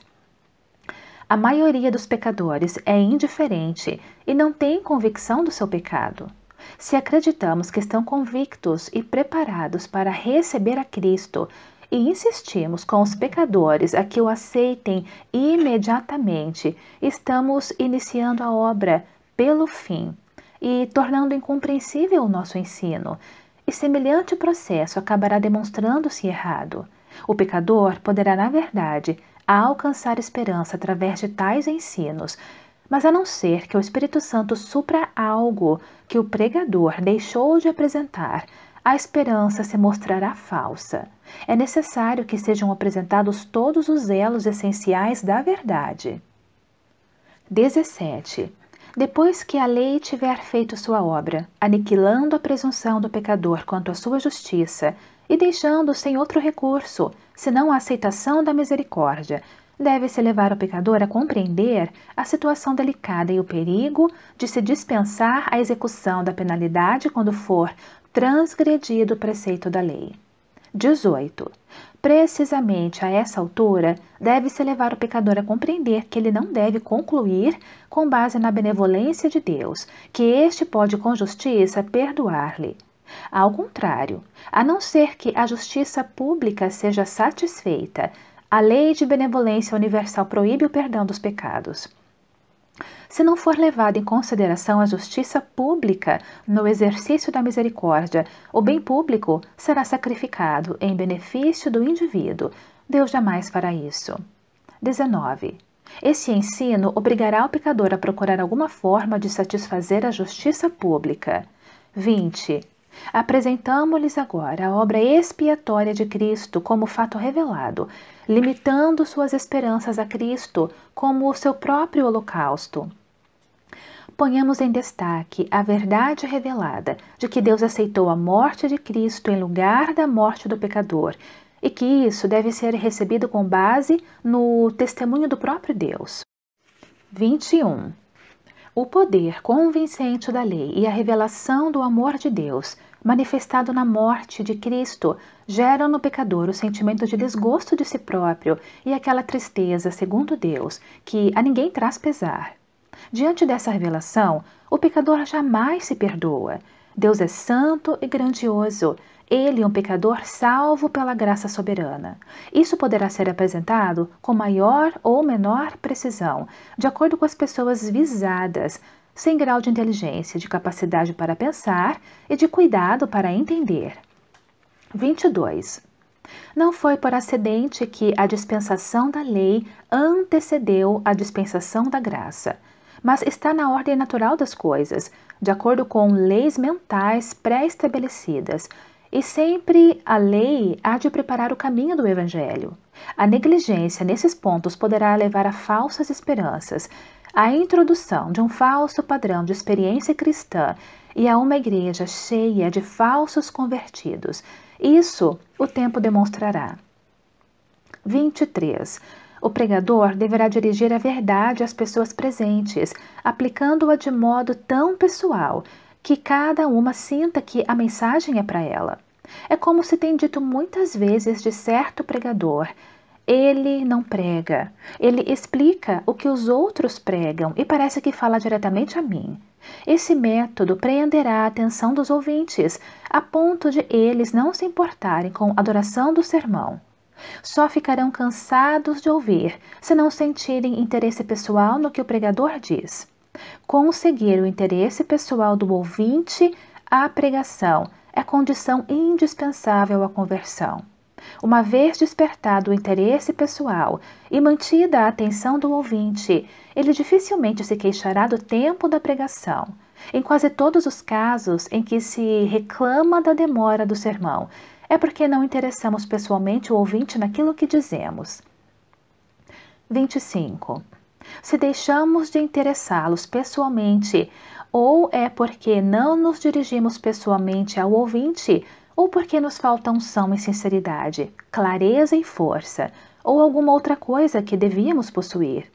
A maioria dos pecadores é indiferente e não tem convicção do seu pecado. Se acreditamos que estão convictos e preparados para receber a Cristo e insistimos com os pecadores a que o aceitem imediatamente, estamos iniciando a obra pelo fim e tornando incompreensível o nosso ensino. E semelhante processo acabará demonstrando-se errado. O pecador poderá, na verdade, alcançar esperança através de tais ensinos, mas a não ser que o Espírito Santo supra algo que o pregador deixou de apresentar a esperança se mostrará falsa. É necessário que sejam apresentados todos os elos essenciais da verdade. 17. Depois que a lei tiver feito sua obra, aniquilando a presunção do pecador quanto à sua justiça e deixando sem outro recurso, senão a aceitação da misericórdia, deve-se levar o pecador a compreender a situação delicada e o perigo de se dispensar a execução da penalidade quando for, transgredido o preceito da lei. 18. Precisamente a essa altura, deve-se levar o pecador a compreender que ele não deve concluir com base na benevolência de Deus, que este pode com justiça perdoar-lhe. Ao contrário, a não ser que a justiça pública seja satisfeita, a lei de benevolência universal proíbe o perdão dos pecados se não for levada em consideração a justiça pública no exercício da misericórdia, o bem público será sacrificado em benefício do indivíduo. Deus jamais fará isso. 19. Esse ensino obrigará o pecador a procurar alguma forma de satisfazer a justiça pública. 20. Apresentamos-lhes agora a obra expiatória de Cristo como fato revelado, limitando suas esperanças a Cristo como o seu próprio holocausto ponhamos em destaque a verdade revelada de que Deus aceitou a morte de Cristo em lugar da morte do pecador e que isso deve ser recebido com base no testemunho do próprio Deus. 21. O poder convincente da lei e a revelação do amor de Deus, manifestado na morte de Cristo, geram no pecador o sentimento de desgosto de si próprio e aquela tristeza, segundo Deus, que a ninguém traz pesar. Diante dessa revelação, o pecador jamais se perdoa. Deus é santo e grandioso. Ele é um pecador salvo pela graça soberana. Isso poderá ser apresentado com maior ou menor precisão, de acordo com as pessoas visadas, sem grau de inteligência, de capacidade para pensar e de cuidado para entender. 22. Não foi por acidente que a dispensação da lei antecedeu a dispensação da graça mas está na ordem natural das coisas, de acordo com leis mentais pré-estabelecidas. E sempre a lei há de preparar o caminho do Evangelho. A negligência nesses pontos poderá levar a falsas esperanças, à introdução de um falso padrão de experiência cristã e a uma igreja cheia de falsos convertidos. Isso o tempo demonstrará. 23. O pregador deverá dirigir a verdade às pessoas presentes, aplicando-a de modo tão pessoal que cada uma sinta que a mensagem é para ela. É como se tem dito muitas vezes de certo pregador: ele não prega, ele explica o que os outros pregam e parece que fala diretamente a mim. Esse método prenderá a atenção dos ouvintes, a ponto de eles não se importarem com a adoração do sermão. Só ficarão cansados de ouvir, se não sentirem interesse pessoal no que o pregador diz. Conseguir o interesse pessoal do ouvinte à pregação é condição indispensável à conversão. Uma vez despertado o interesse pessoal e mantida a atenção do ouvinte, ele dificilmente se queixará do tempo da pregação. Em quase todos os casos em que se reclama da demora do sermão, é porque não interessamos pessoalmente o ouvinte naquilo que dizemos. 25. Se deixamos de interessá-los pessoalmente, ou é porque não nos dirigimos pessoalmente ao ouvinte, ou porque nos falta unção e sinceridade, clareza e força, ou alguma outra coisa que devíamos possuir.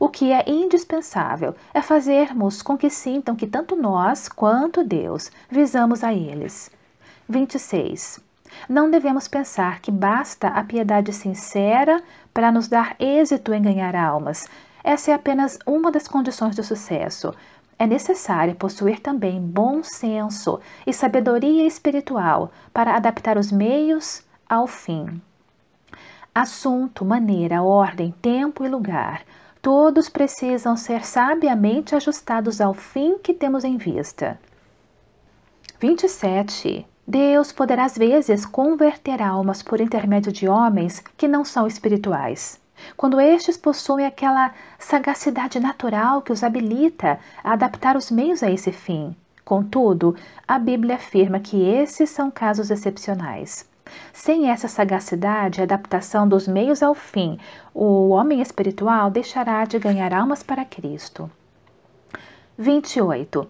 O que é indispensável é fazermos com que sintam que tanto nós quanto Deus visamos a eles. 26. Não devemos pensar que basta a piedade sincera para nos dar êxito em ganhar almas. Essa é apenas uma das condições do sucesso. É necessário possuir também bom senso e sabedoria espiritual para adaptar os meios ao fim. Assunto, maneira, ordem, tempo e lugar todos precisam ser sabiamente ajustados ao fim que temos em vista. 27. Deus poderá às vezes converter almas por intermédio de homens que não são espirituais. Quando estes possuem aquela sagacidade natural que os habilita a adaptar os meios a esse fim. Contudo, a Bíblia afirma que esses são casos excepcionais. Sem essa sagacidade e adaptação dos meios ao fim, o homem espiritual deixará de ganhar almas para Cristo. 28.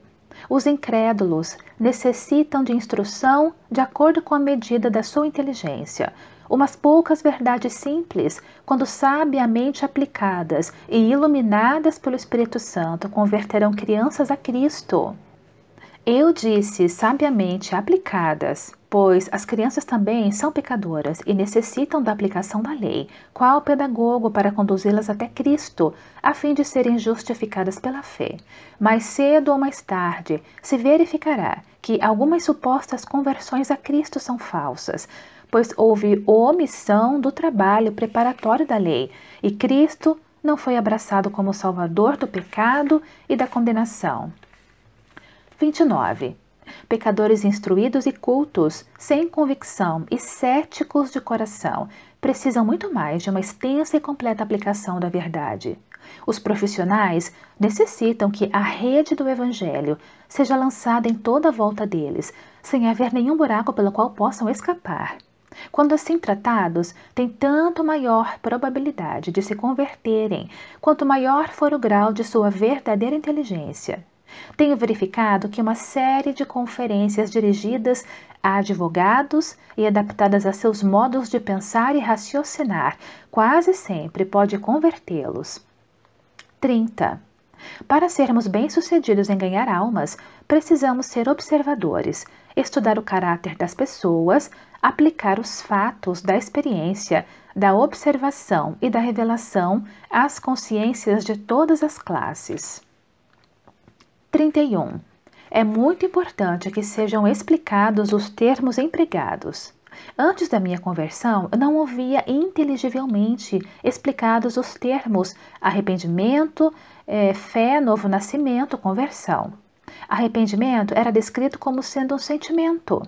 Os incrédulos necessitam de instrução de acordo com a medida da sua inteligência. Umas poucas verdades simples, quando sabiamente aplicadas e iluminadas pelo Espírito Santo, converterão crianças a Cristo. Eu disse sabiamente aplicadas pois as crianças também são pecadoras e necessitam da aplicação da lei, qual pedagogo para conduzi-las até Cristo, a fim de serem justificadas pela fé. Mais cedo ou mais tarde, se verificará que algumas supostas conversões a Cristo são falsas, pois houve omissão do trabalho preparatório da lei, e Cristo não foi abraçado como salvador do pecado e da condenação. 29 pecadores instruídos e cultos, sem convicção e céticos de coração, precisam muito mais de uma extensa e completa aplicação da verdade. Os profissionais necessitam que a rede do Evangelho seja lançada em toda a volta deles, sem haver nenhum buraco pelo qual possam escapar. Quando assim tratados, têm tanto maior probabilidade de se converterem, quanto maior for o grau de sua verdadeira inteligência. Tenho verificado que uma série de conferências dirigidas a advogados e adaptadas a seus modos de pensar e raciocinar quase sempre pode convertê-los. 30. Para sermos bem-sucedidos em ganhar almas, precisamos ser observadores, estudar o caráter das pessoas, aplicar os fatos da experiência, da observação e da revelação às consciências de todas as classes. 31. É muito importante que sejam explicados os termos empregados. Antes da minha conversão, eu não ouvia inteligivelmente explicados os termos arrependimento, é, fé, novo nascimento, conversão. Arrependimento era descrito como sendo um sentimento.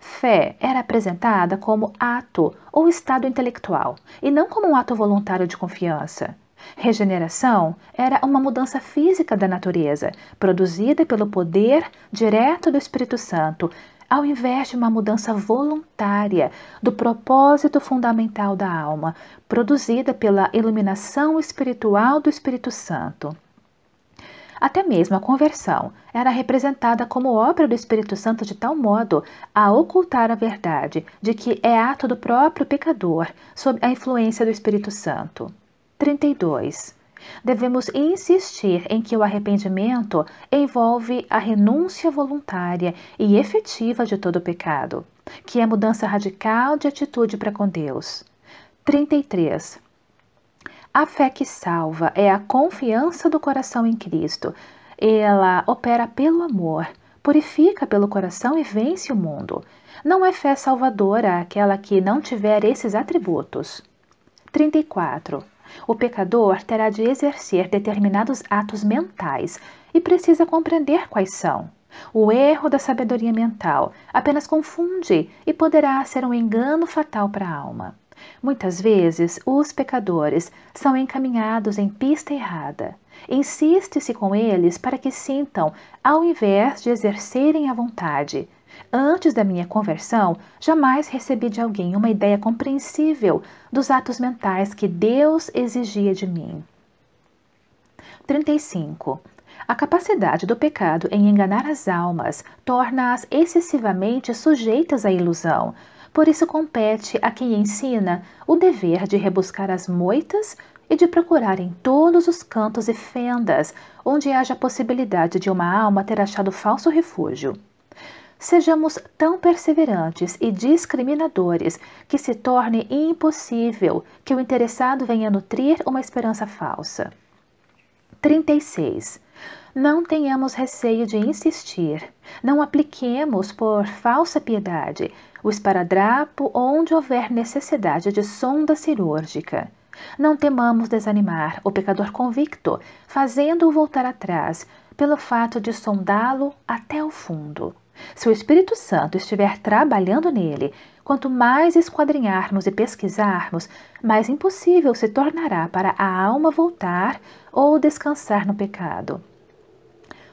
Fé era apresentada como ato ou estado intelectual, e não como um ato voluntário de confiança. Regeneração era uma mudança física da natureza, produzida pelo poder direto do Espírito Santo, ao invés de uma mudança voluntária do propósito fundamental da alma, produzida pela iluminação espiritual do Espírito Santo. Até mesmo a conversão era representada como obra do Espírito Santo de tal modo a ocultar a verdade de que é ato do próprio pecador sob a influência do Espírito Santo. 32. Devemos insistir em que o arrependimento envolve a renúncia voluntária e efetiva de todo pecado, que é mudança radical de atitude para com Deus. 33. A fé que salva é a confiança do coração em Cristo. Ela opera pelo amor, purifica pelo coração e vence o mundo. Não é fé salvadora aquela que não tiver esses atributos. 34 o pecador terá de exercer determinados atos mentais e precisa compreender quais são. O erro da sabedoria mental apenas confunde e poderá ser um engano fatal para a alma. Muitas vezes, os pecadores são encaminhados em pista errada. Insiste-se com eles para que sintam, ao invés de exercerem a vontade, Antes da minha conversão, jamais recebi de alguém uma ideia compreensível dos atos mentais que Deus exigia de mim. 35. A capacidade do pecado em enganar as almas torna-as excessivamente sujeitas à ilusão. Por isso, compete a quem ensina o dever de rebuscar as moitas e de procurar em todos os cantos e fendas onde haja possibilidade de uma alma ter achado falso refúgio. Sejamos tão perseverantes e discriminadores que se torne impossível que o interessado venha nutrir uma esperança falsa. 36. Não tenhamos receio de insistir. Não apliquemos por falsa piedade o esparadrapo onde houver necessidade de sonda cirúrgica. Não temamos desanimar o pecador convicto, fazendo-o voltar atrás pelo fato de sondá-lo até o fundo. Se o Espírito Santo estiver trabalhando nele, quanto mais esquadrinharmos e pesquisarmos, mais impossível se tornará para a alma voltar ou descansar no pecado.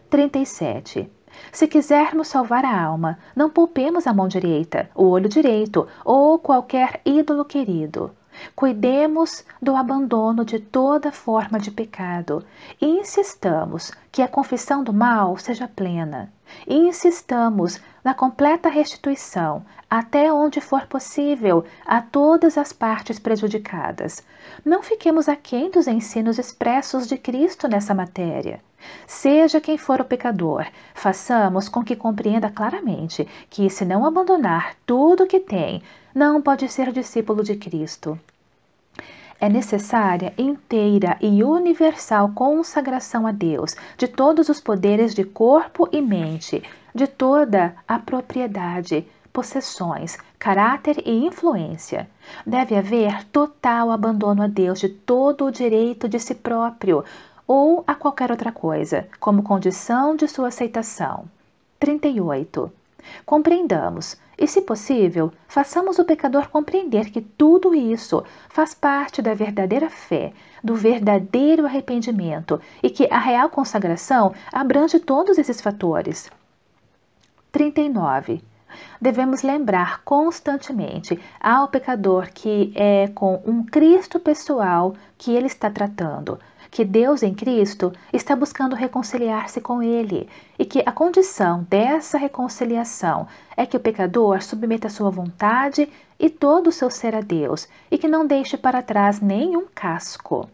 37. Se quisermos salvar a alma, não poupemos a mão direita, o olho direito ou qualquer ídolo querido. Cuidemos do abandono de toda forma de pecado e insistamos que a confissão do mal seja plena e insistamos na completa restituição, até onde for possível, a todas as partes prejudicadas. Não fiquemos aquém dos ensinos expressos de Cristo nessa matéria. Seja quem for o pecador, façamos com que compreenda claramente que, se não abandonar tudo o que tem, não pode ser discípulo de Cristo. É necessária inteira e universal consagração a Deus de todos os poderes de corpo e mente, de toda a propriedade, possessões, caráter e influência. Deve haver total abandono a Deus de todo o direito de si próprio ou a qualquer outra coisa, como condição de sua aceitação. 38. Compreendamos e, se possível, façamos o pecador compreender que tudo isso faz parte da verdadeira fé, do verdadeiro arrependimento e que a real consagração abrange todos esses fatores. 39. Devemos lembrar constantemente ao pecador que é com um Cristo pessoal que ele está tratando que Deus em Cristo está buscando reconciliar-se com Ele e que a condição dessa reconciliação é que o pecador submeta sua vontade e todo o seu ser a Deus e que não deixe para trás nenhum casco.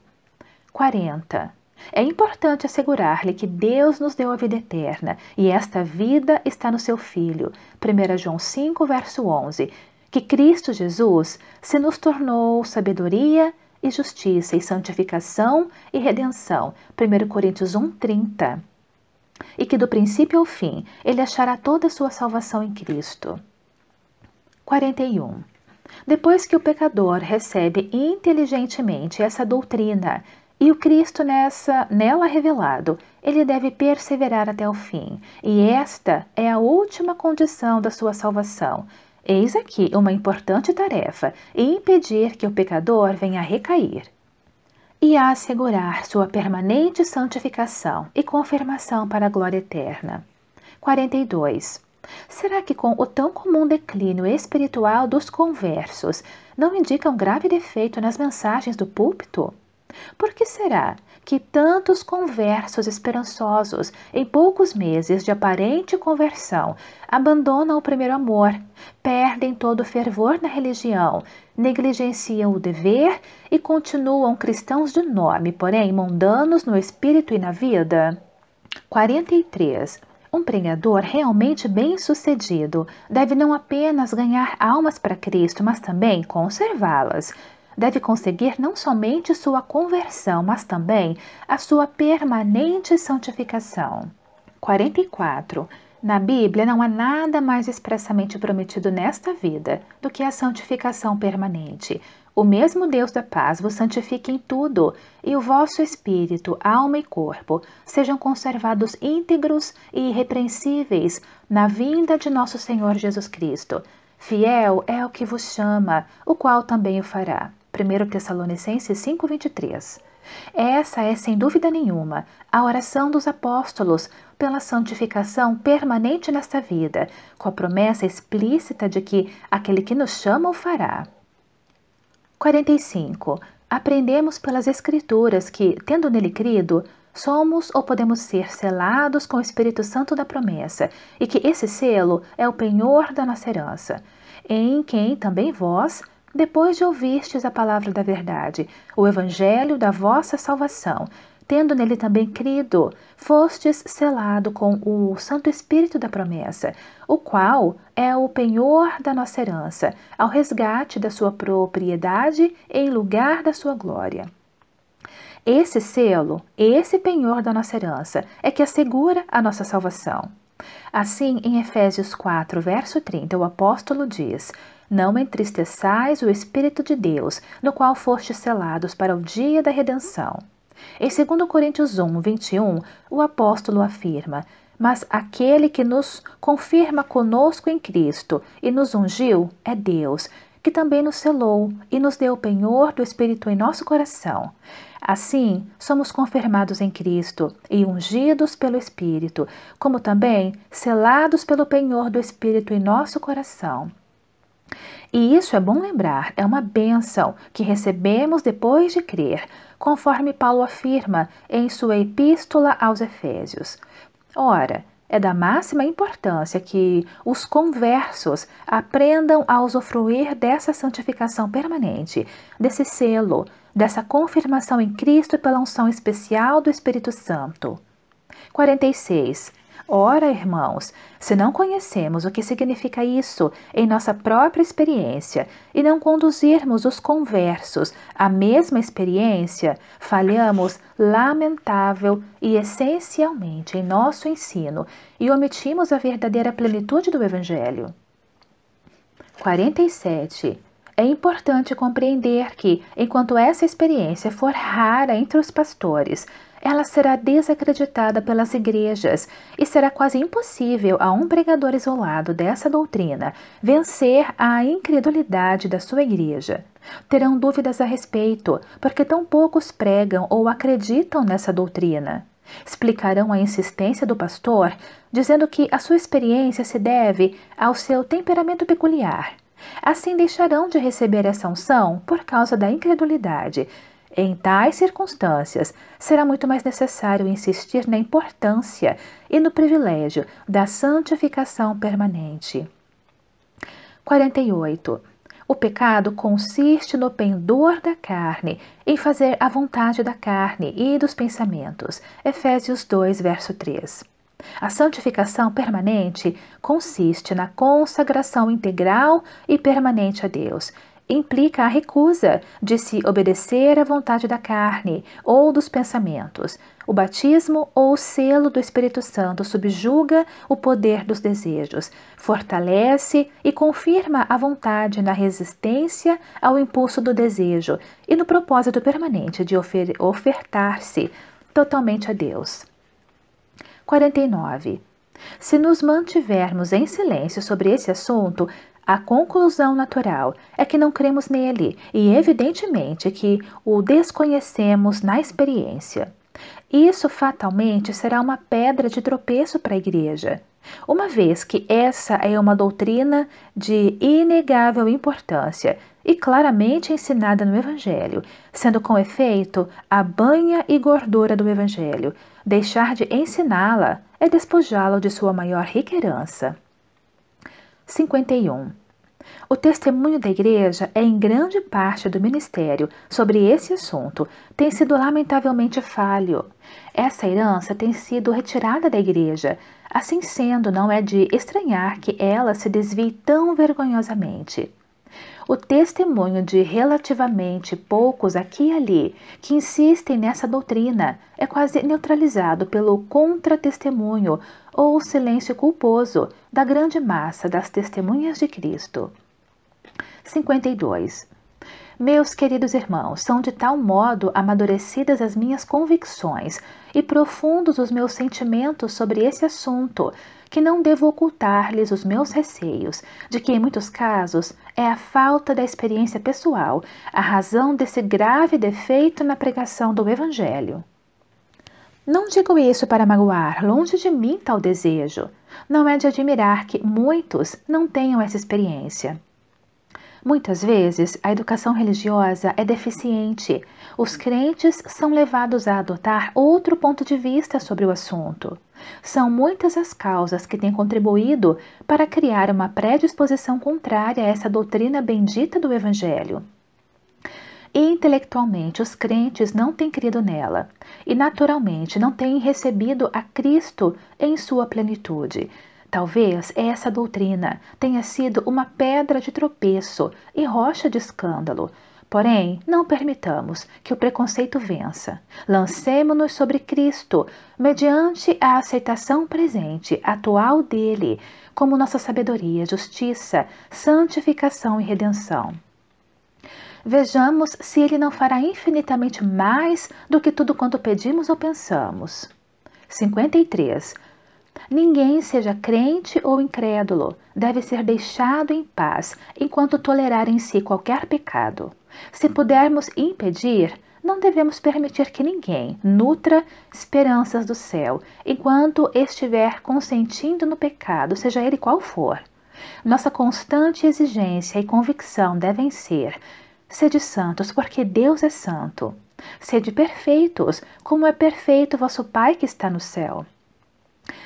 40. É importante assegurar-lhe que Deus nos deu a vida eterna e esta vida está no seu Filho. 1 João 5, verso 11. Que Cristo Jesus se nos tornou sabedoria e justiça, e santificação e redenção. 1 Coríntios 1,30. E que do princípio ao fim ele achará toda a sua salvação em Cristo. 41. Depois que o pecador recebe inteligentemente essa doutrina e o Cristo nessa, nela revelado, ele deve perseverar até o fim, e esta é a última condição da sua salvação, Eis aqui uma importante tarefa e impedir que o pecador venha a recair e a assegurar sua permanente santificação e confirmação para a glória eterna. 42. Será que com o tão comum declínio espiritual dos conversos não indica um grave defeito nas mensagens do púlpito? Por que será que tantos conversos esperançosos, em poucos meses de aparente conversão, abandonam o primeiro amor, perdem todo o fervor na religião, negligenciam o dever e continuam cristãos de nome, porém mundanos no espírito e na vida? 43. Um pregador realmente bem-sucedido deve não apenas ganhar almas para Cristo, mas também conservá-las deve conseguir não somente sua conversão, mas também a sua permanente santificação. 44. Na Bíblia não há nada mais expressamente prometido nesta vida do que a santificação permanente. O mesmo Deus da paz vos santifique em tudo, e o vosso espírito, alma e corpo sejam conservados íntegros e irrepreensíveis na vinda de nosso Senhor Jesus Cristo. Fiel é o que vos chama, o qual também o fará. 1 Tessalonicenses 5:23. Essa é, sem dúvida nenhuma, a oração dos apóstolos pela santificação permanente nesta vida, com a promessa explícita de que aquele que nos chama o fará. 45. Aprendemos pelas Escrituras que, tendo nele crido, somos ou podemos ser selados com o Espírito Santo da promessa, e que esse selo é o penhor da nossa herança, em quem também vós, depois de ouvistes a palavra da verdade, o evangelho da vossa salvação, tendo nele também crido, fostes selado com o Santo Espírito da promessa, o qual é o penhor da nossa herança, ao resgate da sua propriedade em lugar da sua glória. Esse selo, esse penhor da nossa herança, é que assegura a nossa salvação. Assim, em Efésios 4, verso 30, o apóstolo diz: não entristeçais o Espírito de Deus, no qual fostes selados para o dia da redenção. Em 2 Coríntios 1, 21, o apóstolo afirma: Mas aquele que nos confirma conosco em Cristo e nos ungiu é Deus, que também nos selou e nos deu o penhor do Espírito em nosso coração. Assim, somos confirmados em Cristo e ungidos pelo Espírito, como também selados pelo penhor do Espírito em nosso coração. E isso é bom lembrar, é uma bênção que recebemos depois de crer, conforme Paulo afirma em sua Epístola aos Efésios. Ora, é da máxima importância que os conversos aprendam a usufruir dessa santificação permanente, desse selo, dessa confirmação em Cristo pela unção especial do Espírito Santo. 46. Ora, irmãos, se não conhecemos o que significa isso em nossa própria experiência e não conduzirmos os conversos à mesma experiência, falhamos lamentável e essencialmente em nosso ensino e omitimos a verdadeira plenitude do Evangelho. 47. É importante compreender que, enquanto essa experiência for rara entre os pastores, ela será desacreditada pelas igrejas e será quase impossível a um pregador isolado dessa doutrina vencer a incredulidade da sua igreja. Terão dúvidas a respeito, porque tão poucos pregam ou acreditam nessa doutrina. Explicarão a insistência do pastor, dizendo que a sua experiência se deve ao seu temperamento peculiar. Assim deixarão de receber essa unção por causa da incredulidade em tais circunstâncias, será muito mais necessário insistir na importância e no privilégio da santificação permanente. 48. O pecado consiste no pendor da carne, em fazer a vontade da carne e dos pensamentos. Efésios 2, verso 3. A santificação permanente consiste na consagração integral e permanente a Deus, implica a recusa de se obedecer à vontade da carne ou dos pensamentos. O batismo ou o selo do Espírito Santo subjuga o poder dos desejos, fortalece e confirma a vontade na resistência ao impulso do desejo e no propósito permanente de ofer ofertar-se totalmente a Deus. 49. Se nos mantivermos em silêncio sobre esse assunto, a conclusão natural é que não cremos nele e, evidentemente, que o desconhecemos na experiência. Isso fatalmente será uma pedra de tropeço para a Igreja, uma vez que essa é uma doutrina de inegável importância e claramente ensinada no Evangelho, sendo com efeito a banha e gordura do Evangelho. Deixar de ensiná-la é despojá-la de sua maior riqueza. 51. O testemunho da Igreja é em grande parte do ministério sobre esse assunto, tem sido lamentavelmente falho. Essa herança tem sido retirada da Igreja. Assim sendo, não é de estranhar que ela se desvie tão vergonhosamente. O testemunho de relativamente poucos aqui e ali que insistem nessa doutrina é quase neutralizado pelo contratestemunho ou o silêncio culposo da grande massa das testemunhas de Cristo. 52. Meus queridos irmãos, são de tal modo amadurecidas as minhas convicções e profundos os meus sentimentos sobre esse assunto, que não devo ocultar-lhes os meus receios, de que em muitos casos é a falta da experiência pessoal a razão desse grave defeito na pregação do Evangelho. Não digo isso para magoar, longe de mim tal desejo. Não é de admirar que muitos não tenham essa experiência. Muitas vezes, a educação religiosa é deficiente. Os crentes são levados a adotar outro ponto de vista sobre o assunto. São muitas as causas que têm contribuído para criar uma predisposição contrária a essa doutrina bendita do Evangelho. Intelectualmente, os crentes não têm crido nela e, naturalmente, não têm recebido a Cristo em sua plenitude. Talvez essa doutrina tenha sido uma pedra de tropeço e rocha de escândalo. Porém, não permitamos que o preconceito vença. lancemos nos sobre Cristo, mediante a aceitação presente, atual dele, como nossa sabedoria, justiça, santificação e redenção. Vejamos se ele não fará infinitamente mais do que tudo quanto pedimos ou pensamos. 53. Ninguém, seja crente ou incrédulo, deve ser deixado em paz enquanto tolerar em si qualquer pecado. Se pudermos impedir, não devemos permitir que ninguém nutra esperanças do céu enquanto estiver consentindo no pecado, seja ele qual for. Nossa constante exigência e convicção devem ser Sede santos, porque Deus é santo. Sede perfeitos, como é perfeito vosso Pai que está no céu.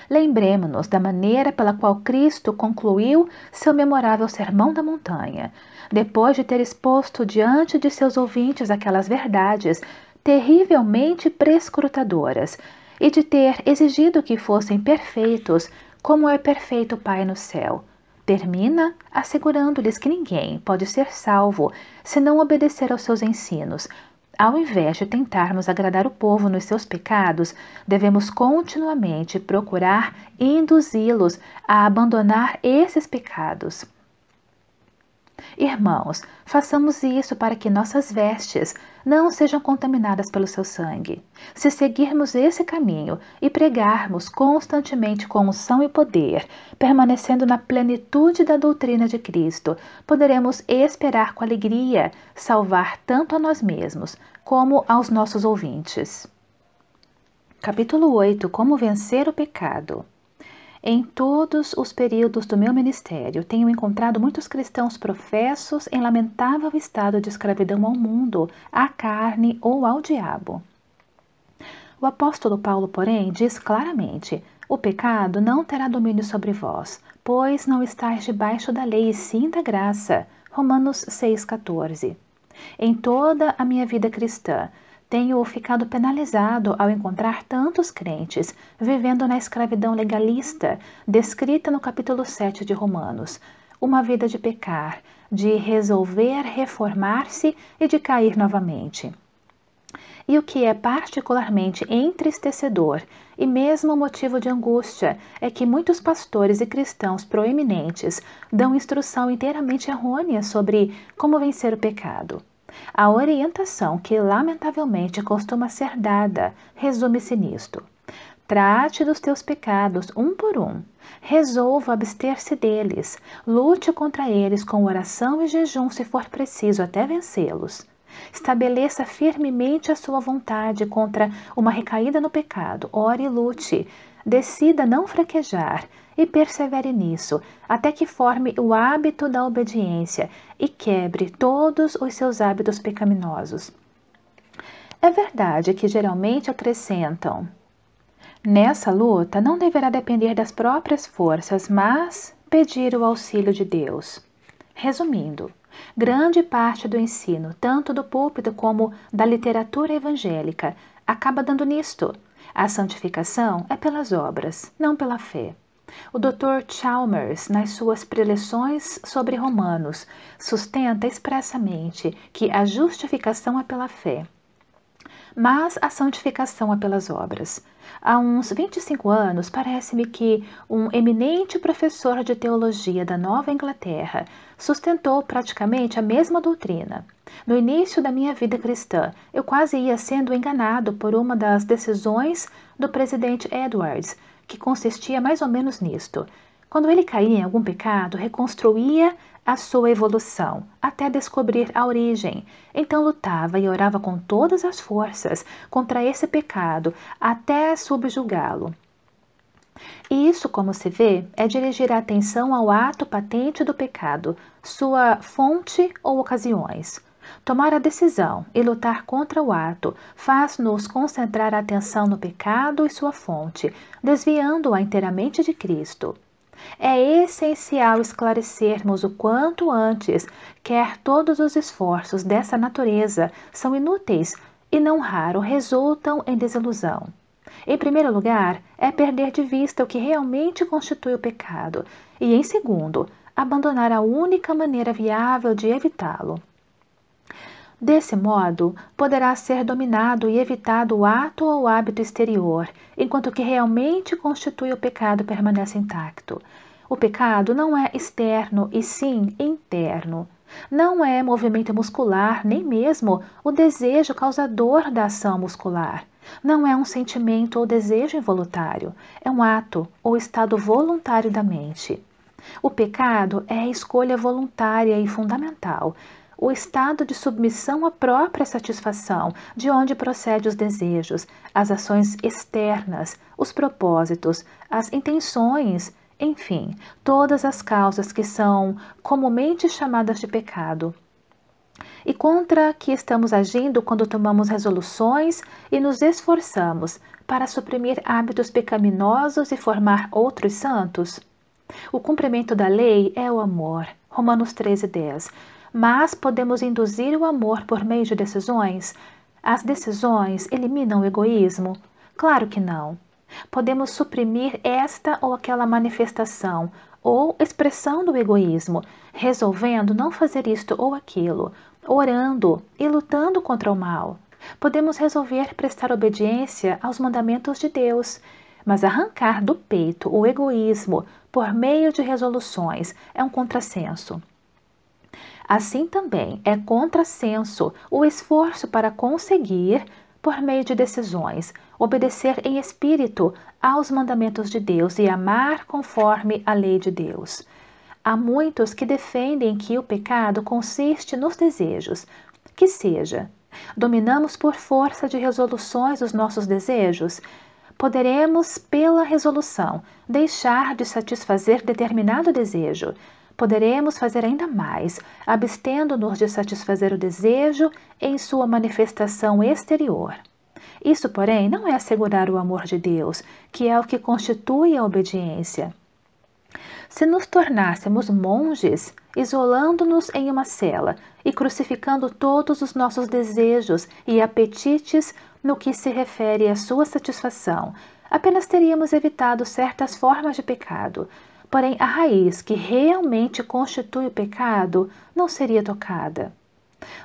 Lembremos-nos da maneira pela qual Cristo concluiu seu memorável Sermão da Montanha. Depois de ter exposto diante de seus ouvintes aquelas verdades terrivelmente prescrutadoras e de ter exigido que fossem perfeitos, como é perfeito o Pai no céu, termina assegurando-lhes que ninguém pode ser salvo se não obedecer aos seus ensinos. Ao invés de tentarmos agradar o povo nos seus pecados, devemos continuamente procurar induzi-los a abandonar esses pecados. Irmãos, façamos isso para que nossas vestes não sejam contaminadas pelo seu sangue. Se seguirmos esse caminho e pregarmos constantemente com unção e poder, permanecendo na plenitude da doutrina de Cristo, poderemos esperar com alegria salvar tanto a nós mesmos como aos nossos ouvintes. Capítulo 8 Como vencer o pecado. Em todos os períodos do meu ministério, tenho encontrado muitos cristãos professos em lamentável estado de escravidão ao mundo, à carne ou ao diabo. O apóstolo Paulo, porém, diz claramente: o pecado não terá domínio sobre vós, pois não estáis debaixo da lei, e sim da graça. Romanos 6,14. Em toda a minha vida cristã, tenho ficado penalizado ao encontrar tantos crentes vivendo na escravidão legalista descrita no capítulo 7 de Romanos, uma vida de pecar, de resolver reformar-se e de cair novamente. E o que é particularmente entristecedor e mesmo motivo de angústia é que muitos pastores e cristãos proeminentes dão instrução inteiramente errônea sobre como vencer o pecado. A orientação que, lamentavelmente, costuma ser dada resume-se nisto. Trate dos teus pecados um por um. Resolva abster-se deles. Lute contra eles com oração e jejum, se for preciso, até vencê-los. Estabeleça firmemente a sua vontade contra uma recaída no pecado. Ore e lute. Decida não fraquejar e persevere nisso, até que forme o hábito da obediência e quebre todos os seus hábitos pecaminosos. É verdade que geralmente acrescentam: nessa luta não deverá depender das próprias forças, mas pedir o auxílio de Deus. Resumindo, grande parte do ensino, tanto do púlpito como da literatura evangélica, acaba dando nisto. A santificação é pelas obras, não pela fé. O Dr. Chalmers, nas suas preleções sobre Romanos, sustenta expressamente que a justificação é pela fé, mas a santificação é pelas obras. Há uns 25 anos, parece-me que um eminente professor de teologia da Nova Inglaterra sustentou praticamente a mesma doutrina. No início da minha vida cristã, eu quase ia sendo enganado por uma das decisões do presidente Edwards, que consistia mais ou menos nisto. Quando ele caía em algum pecado, reconstruía a sua evolução até descobrir a origem. Então lutava e orava com todas as forças contra esse pecado até subjugá-lo. E isso, como se vê, é dirigir a atenção ao ato patente do pecado, sua fonte ou ocasiões. Tomar a decisão e lutar contra o ato faz-nos concentrar a atenção no pecado e sua fonte, desviando-a inteiramente de Cristo. É essencial esclarecermos o quanto antes, quer todos os esforços dessa natureza são inúteis e não raro resultam em desilusão. Em primeiro lugar, é perder de vista o que realmente constitui o pecado, e em segundo, abandonar a única maneira viável de evitá-lo. Desse modo, poderá ser dominado e evitado o ato ou hábito exterior, enquanto o que realmente constitui o pecado permanece intacto. O pecado não é externo e sim interno. Não é movimento muscular, nem mesmo o desejo causador da ação muscular. Não é um sentimento ou desejo involuntário, é um ato ou estado voluntário da mente. O pecado é a escolha voluntária e fundamental o estado de submissão à própria satisfação, de onde procedem os desejos, as ações externas, os propósitos, as intenções, enfim, todas as causas que são comumente chamadas de pecado. E contra que estamos agindo quando tomamos resoluções e nos esforçamos para suprimir hábitos pecaminosos e formar outros santos? O cumprimento da lei é o amor. Romanos 13, 10 mas podemos induzir o amor por meio de decisões? As decisões eliminam o egoísmo? Claro que não. Podemos suprimir esta ou aquela manifestação ou expressão do egoísmo, resolvendo não fazer isto ou aquilo, orando e lutando contra o mal. Podemos resolver prestar obediência aos mandamentos de Deus, mas arrancar do peito o egoísmo por meio de resoluções é um contrassenso. Assim também é contrassenso o esforço para conseguir, por meio de decisões, obedecer em espírito aos mandamentos de Deus e amar conforme a lei de Deus. Há muitos que defendem que o pecado consiste nos desejos. Que seja, dominamos por força de resoluções os nossos desejos? Poderemos, pela resolução, deixar de satisfazer determinado desejo, poderemos fazer ainda mais, abstendo-nos de satisfazer o desejo em sua manifestação exterior. Isso, porém, não é assegurar o amor de Deus, que é o que constitui a obediência. Se nos tornássemos monges, isolando-nos em uma cela e crucificando todos os nossos desejos e apetites no que se refere à sua satisfação, apenas teríamos evitado certas formas de pecado, porém a raiz que realmente constitui o pecado não seria tocada.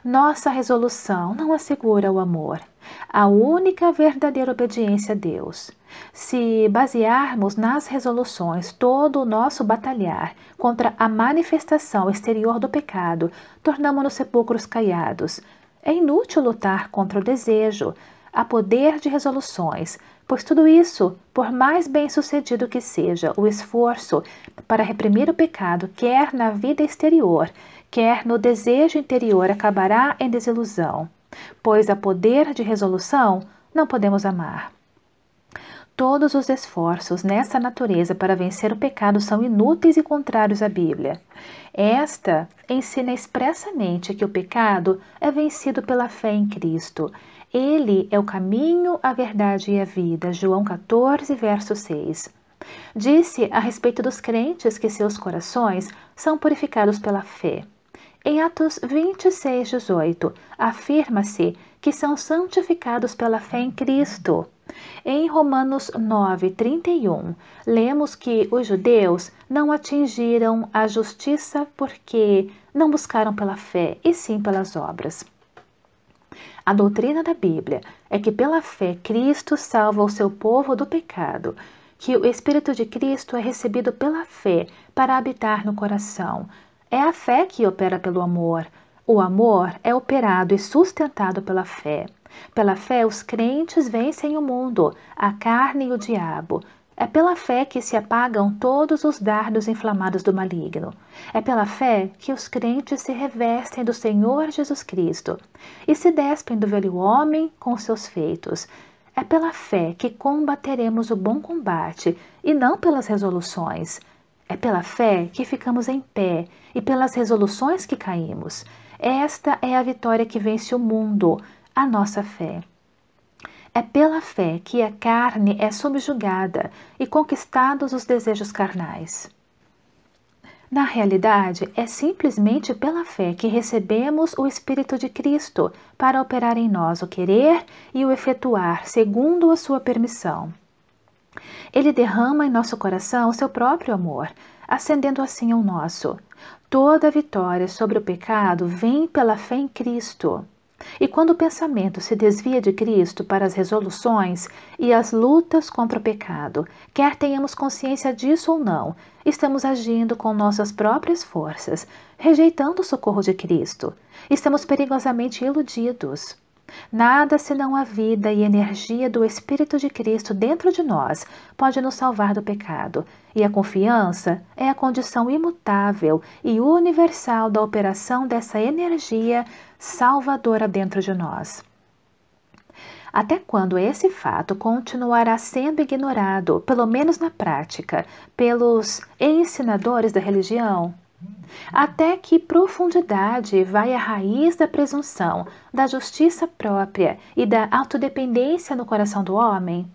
Nossa resolução não assegura o amor, a única verdadeira obediência a Deus. Se basearmos nas resoluções todo o nosso batalhar contra a manifestação exterior do pecado, tornamos-nos sepulcros caiados. É inútil lutar contra o desejo, a poder de resoluções, Pois tudo isso, por mais bem sucedido que seja o esforço para reprimir o pecado, quer na vida exterior, quer no desejo interior, acabará em desilusão, pois a poder de resolução não podemos amar. Todos os esforços nessa natureza para vencer o pecado são inúteis e contrários à Bíblia. Esta ensina expressamente que o pecado é vencido pela fé em Cristo ele é o caminho, a verdade e a vida. João 14, verso 6. Disse a respeito dos crentes que seus corações são purificados pela fé. Em Atos 26, 18, afirma-se que são santificados pela fé em Cristo. Em Romanos 9, 31, lemos que os judeus não atingiram a justiça porque não buscaram pela fé, e sim pelas obras. A doutrina da Bíblia é que pela fé Cristo salva o seu povo do pecado, que o Espírito de Cristo é recebido pela fé para habitar no coração. É a fé que opera pelo amor. O amor é operado e sustentado pela fé. Pela fé, os crentes vencem o mundo, a carne e o diabo, é pela fé que se apagam todos os dardos inflamados do maligno. É pela fé que os crentes se revestem do Senhor Jesus Cristo e se despem do velho homem com seus feitos. É pela fé que combateremos o bom combate e não pelas resoluções. É pela fé que ficamos em pé e pelas resoluções que caímos. Esta é a vitória que vence o mundo, a nossa fé. É pela fé que a carne é subjugada e conquistados os desejos carnais. Na realidade, é simplesmente pela fé que recebemos o Espírito de Cristo para operar em nós o querer e o efetuar segundo a sua permissão. Ele derrama em nosso coração o seu próprio amor, ascendendo assim ao nosso. Toda vitória sobre o pecado vem pela fé em Cristo. E quando o pensamento se desvia de Cristo para as resoluções e as lutas contra o pecado, quer tenhamos consciência disso ou não, estamos agindo com nossas próprias forças, rejeitando o socorro de Cristo. Estamos perigosamente iludidos. Nada senão a vida e energia do Espírito de Cristo dentro de nós pode nos salvar do pecado, e a confiança é a condição imutável e universal da operação dessa energia salvadora dentro de nós. Até quando esse fato continuará sendo ignorado, pelo menos na prática, pelos ensinadores da religião? Até que profundidade vai a raiz da presunção, da justiça própria e da autodependência no coração do homem?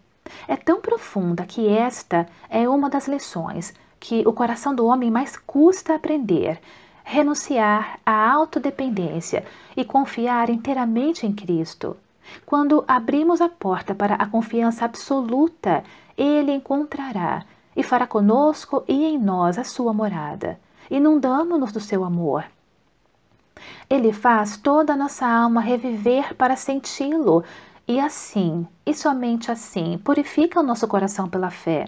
É tão profunda que esta é uma das lições que o coração do homem mais custa aprender. Renunciar à autodependência e confiar inteiramente em Cristo. Quando abrimos a porta para a confiança absoluta, Ele encontrará e fará conosco e em nós a sua morada inundamos nos do seu amor. Ele faz toda a nossa alma reviver para senti-lo, e assim, e somente assim, purifica o nosso coração pela fé.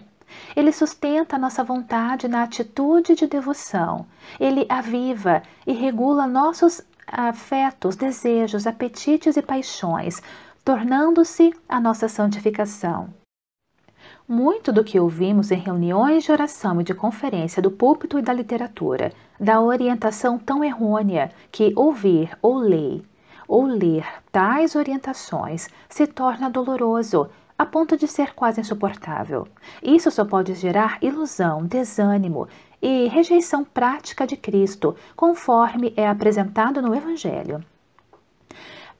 Ele sustenta a nossa vontade na atitude de devoção. Ele aviva e regula nossos afetos, desejos, apetites e paixões, tornando-se a nossa santificação. Muito do que ouvimos em reuniões de oração e de conferência do púlpito e da literatura dá orientação tão errônea que ouvir ou ler ou ler tais orientações se torna doloroso, a ponto de ser quase insuportável. Isso só pode gerar ilusão, desânimo e rejeição prática de Cristo, conforme é apresentado no Evangelho.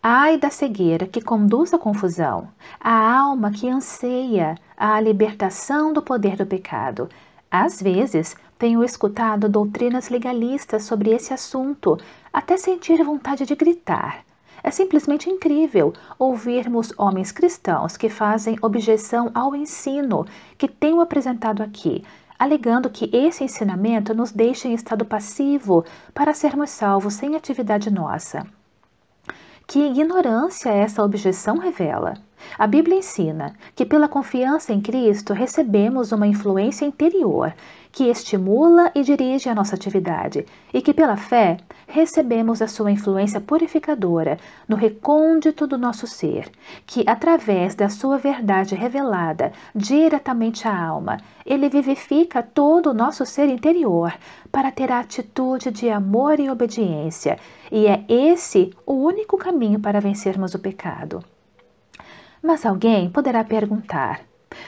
Ai da cegueira que conduz à confusão, a alma que anseia a libertação do poder do pecado. Às vezes, tenho escutado doutrinas legalistas sobre esse assunto, até sentir vontade de gritar. É simplesmente incrível ouvirmos homens cristãos que fazem objeção ao ensino que tenho apresentado aqui, alegando que esse ensinamento nos deixa em estado passivo para sermos salvos sem atividade nossa. Que ignorância essa objeção revela! A Bíblia ensina que, pela confiança em Cristo, recebemos uma influência interior que estimula e dirige a nossa atividade, e que pela fé recebemos a sua influência purificadora no recôndito do nosso ser, que através da sua verdade revelada diretamente à alma, ele vivifica todo o nosso ser interior para ter a atitude de amor e obediência, e é esse o único caminho para vencermos o pecado. Mas alguém poderá perguntar: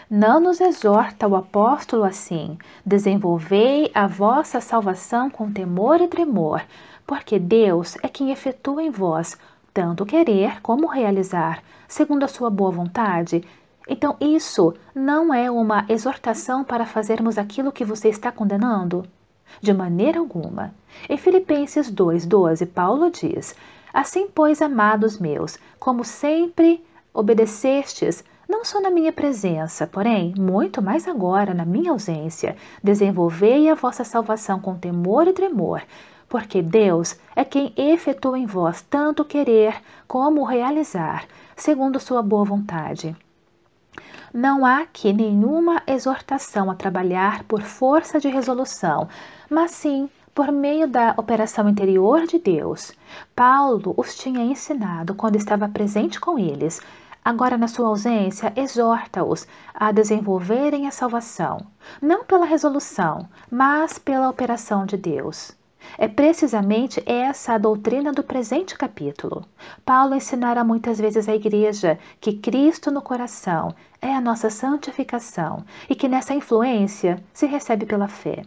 não nos exorta o apóstolo assim: desenvolvei a vossa salvação com temor e tremor, porque Deus é quem efetua em vós tanto querer como realizar, segundo a sua boa vontade. Então, isso não é uma exortação para fazermos aquilo que você está condenando? De maneira alguma. Em Filipenses 2,12, Paulo diz: Assim, pois, amados meus, como sempre obedecestes, não só na minha presença, porém, muito mais agora, na minha ausência, desenvolvei a vossa salvação com temor e tremor, porque Deus é quem efetua em vós tanto querer como realizar, segundo sua boa vontade. Não há aqui nenhuma exortação a trabalhar por força de resolução, mas sim por meio da operação interior de Deus. Paulo os tinha ensinado quando estava presente com eles, Agora, na sua ausência, exorta-os a desenvolverem a salvação, não pela resolução, mas pela operação de Deus. É precisamente essa a doutrina do presente capítulo. Paulo ensinara muitas vezes à igreja que Cristo no coração é a nossa santificação e que nessa influência se recebe pela fé.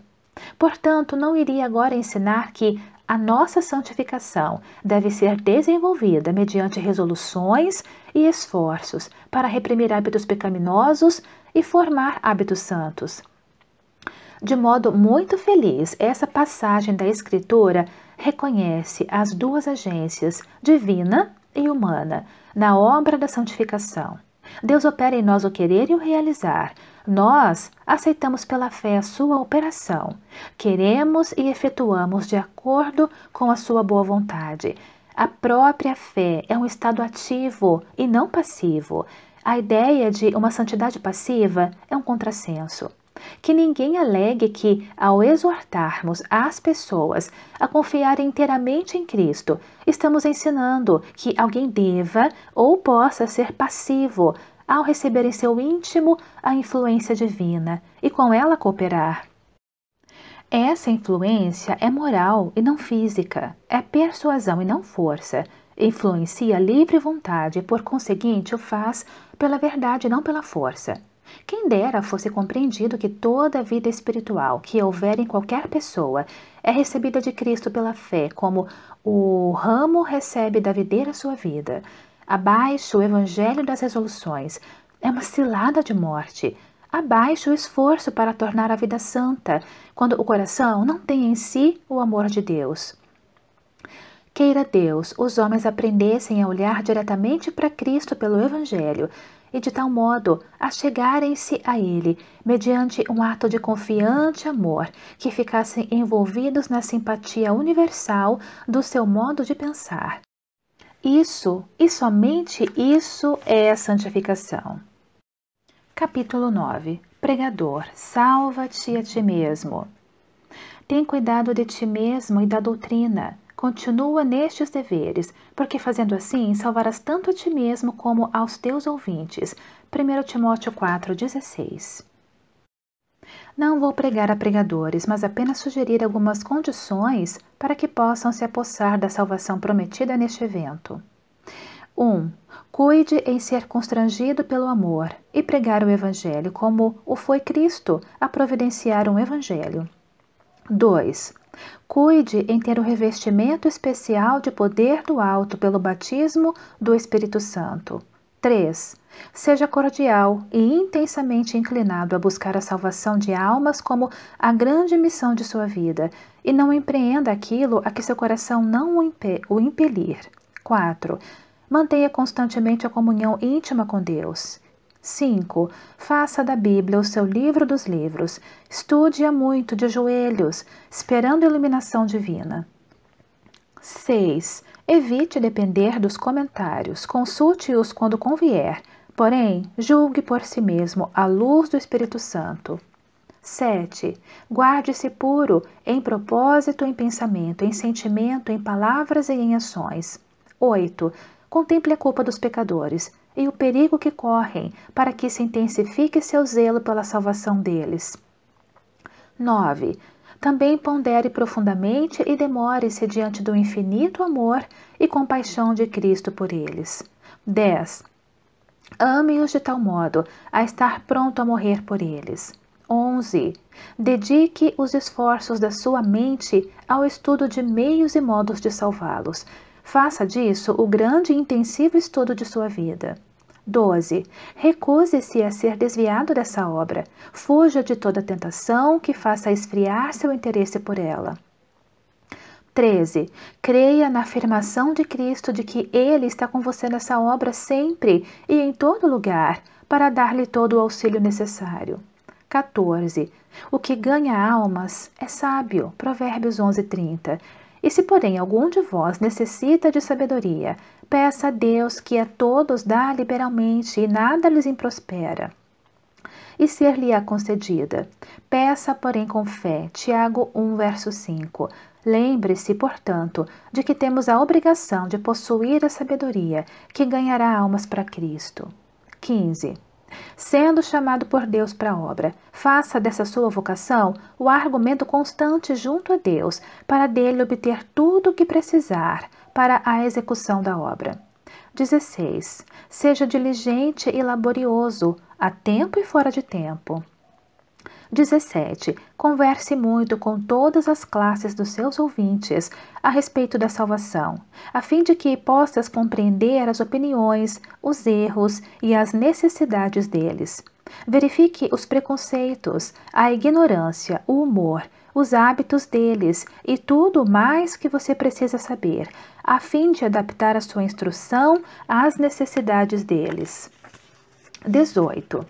Portanto, não iria agora ensinar que a nossa santificação deve ser desenvolvida mediante resoluções e esforços para reprimir hábitos pecaminosos e formar hábitos santos. De modo muito feliz, essa passagem da Escritura reconhece as duas agências, divina e humana, na obra da santificação. Deus opera em nós o querer e o realizar, nós aceitamos pela fé a sua operação, queremos e efetuamos de acordo com a sua boa vontade. A própria fé é um estado ativo e não passivo. A ideia de uma santidade passiva é um contrassenso. Que ninguém alegue que, ao exortarmos as pessoas a confiarem inteiramente em Cristo, estamos ensinando que alguém deva ou possa ser passivo, ao receber em seu íntimo a influência divina e com ela cooperar. Essa influência é moral e não física, é persuasão e não força, influencia a livre vontade e, por conseguinte, o faz pela verdade e não pela força. Quem dera fosse compreendido que toda a vida espiritual que houver em qualquer pessoa é recebida de Cristo pela fé, como o ramo recebe da videira sua vida, Abaixo o evangelho das resoluções. É uma cilada de morte. Abaixo o esforço para tornar a vida santa, quando o coração não tem em si o amor de Deus. Queira Deus os homens aprendessem a olhar diretamente para Cristo pelo Evangelho e, de tal modo, a chegarem se a Ele, mediante um ato de confiante amor, que ficassem envolvidos na simpatia universal do seu modo de pensar. Isso e somente isso é a santificação. Capítulo 9 Pregador, salva-te a ti mesmo. Tem cuidado de ti mesmo e da doutrina. Continua nestes deveres, porque fazendo assim salvarás tanto a ti mesmo como aos teus ouvintes. 1 Timóteo 4,16 não vou pregar a pregadores, mas apenas sugerir algumas condições para que possam se apossar da salvação prometida neste evento. 1. Um, cuide em ser constrangido pelo amor e pregar o Evangelho como o foi Cristo a providenciar um Evangelho. 2. Cuide em ter o um revestimento especial de poder do alto pelo batismo do Espírito Santo. 3. Seja cordial e intensamente inclinado a buscar a salvação de almas como a grande missão de sua vida e não empreenda aquilo a que seu coração não o, o impelir. 4. Mantenha constantemente a comunhão íntima com Deus. 5. Faça da Bíblia o seu livro dos livros. Estude-a muito de joelhos, esperando a iluminação divina. 6. Evite depender dos comentários. Consulte-os quando convier. Porém, julgue por si mesmo à luz do Espírito Santo. 7. Guarde-se puro em propósito, em pensamento, em sentimento, em palavras e em ações. 8. Contemple a culpa dos pecadores e o perigo que correm para que se intensifique seu zelo pela salvação deles. 9. Também pondere profundamente e demore-se diante do infinito amor e compaixão de Cristo por eles. 10 ame os de tal modo a estar pronto a morrer por eles. 11. Dedique os esforços da sua mente ao estudo de meios e modos de salvá-los. Faça disso o grande e intensivo estudo de sua vida. 12. Recuse-se a ser desviado dessa obra. Fuja de toda tentação que faça esfriar seu interesse por ela. 13. Creia na afirmação de Cristo de que Ele está com você nessa obra sempre e em todo lugar, para dar-lhe todo o auxílio necessário. 14. O que ganha almas é sábio. Provérbios 11, 30. E se, porém, algum de vós necessita de sabedoria, peça a Deus que a todos dá liberalmente e nada lhes improspera e ser-lhe-á concedida. Peça, porém, com fé. Tiago 1, verso 5. Lembre-se, portanto, de que temos a obrigação de possuir a sabedoria que ganhará almas para Cristo. 15. Sendo chamado por Deus para a obra, faça dessa sua vocação o argumento constante junto a Deus, para dele obter tudo o que precisar para a execução da obra. 16. Seja diligente e laborioso, a tempo e fora de tempo. 17. Converse muito com todas as classes dos seus ouvintes a respeito da salvação, a fim de que possas compreender as opiniões, os erros e as necessidades deles. Verifique os preconceitos, a ignorância, o humor, os hábitos deles e tudo mais que você precisa saber, a fim de adaptar a sua instrução às necessidades deles. 18.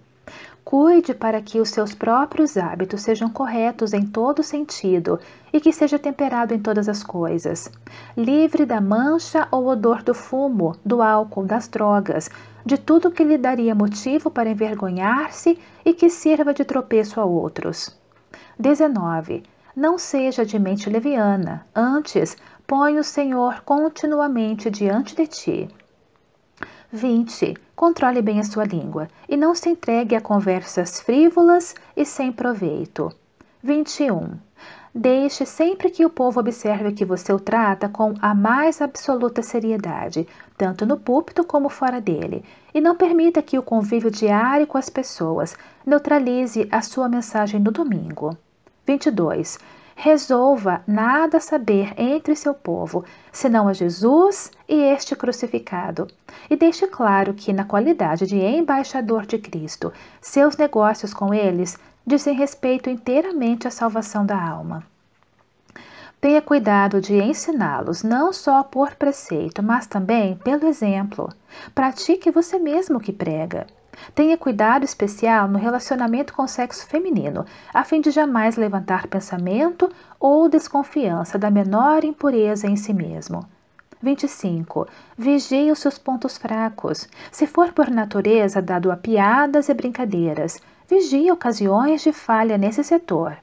Cuide para que os seus próprios hábitos sejam corretos em todo sentido e que seja temperado em todas as coisas, livre da mancha ou odor do fumo, do álcool, das drogas, de tudo que lhe daria motivo para envergonhar-se e que sirva de tropeço a outros. 19 não seja de mente leviana, antes põe o Senhor continuamente diante de ti. 20. Controle bem a sua língua e não se entregue a conversas frívolas e sem proveito. 21. Deixe sempre que o povo observe que você o trata com a mais absoluta seriedade, tanto no púlpito como fora dele, e não permita que o convívio diário com as pessoas neutralize a sua mensagem no domingo. 22. Resolva nada saber entre seu povo, senão a Jesus e este crucificado. E deixe claro que, na qualidade de embaixador de Cristo, seus negócios com eles dizem respeito inteiramente à salvação da alma. Tenha cuidado de ensiná-los não só por preceito, mas também pelo exemplo. Pratique você mesmo que prega. Tenha cuidado especial no relacionamento com o sexo feminino, a fim de jamais levantar pensamento ou desconfiança da menor impureza em si mesmo. 25. Vigie os seus pontos fracos. Se for por natureza dado a piadas e brincadeiras, vigie ocasiões de falha nesse setor.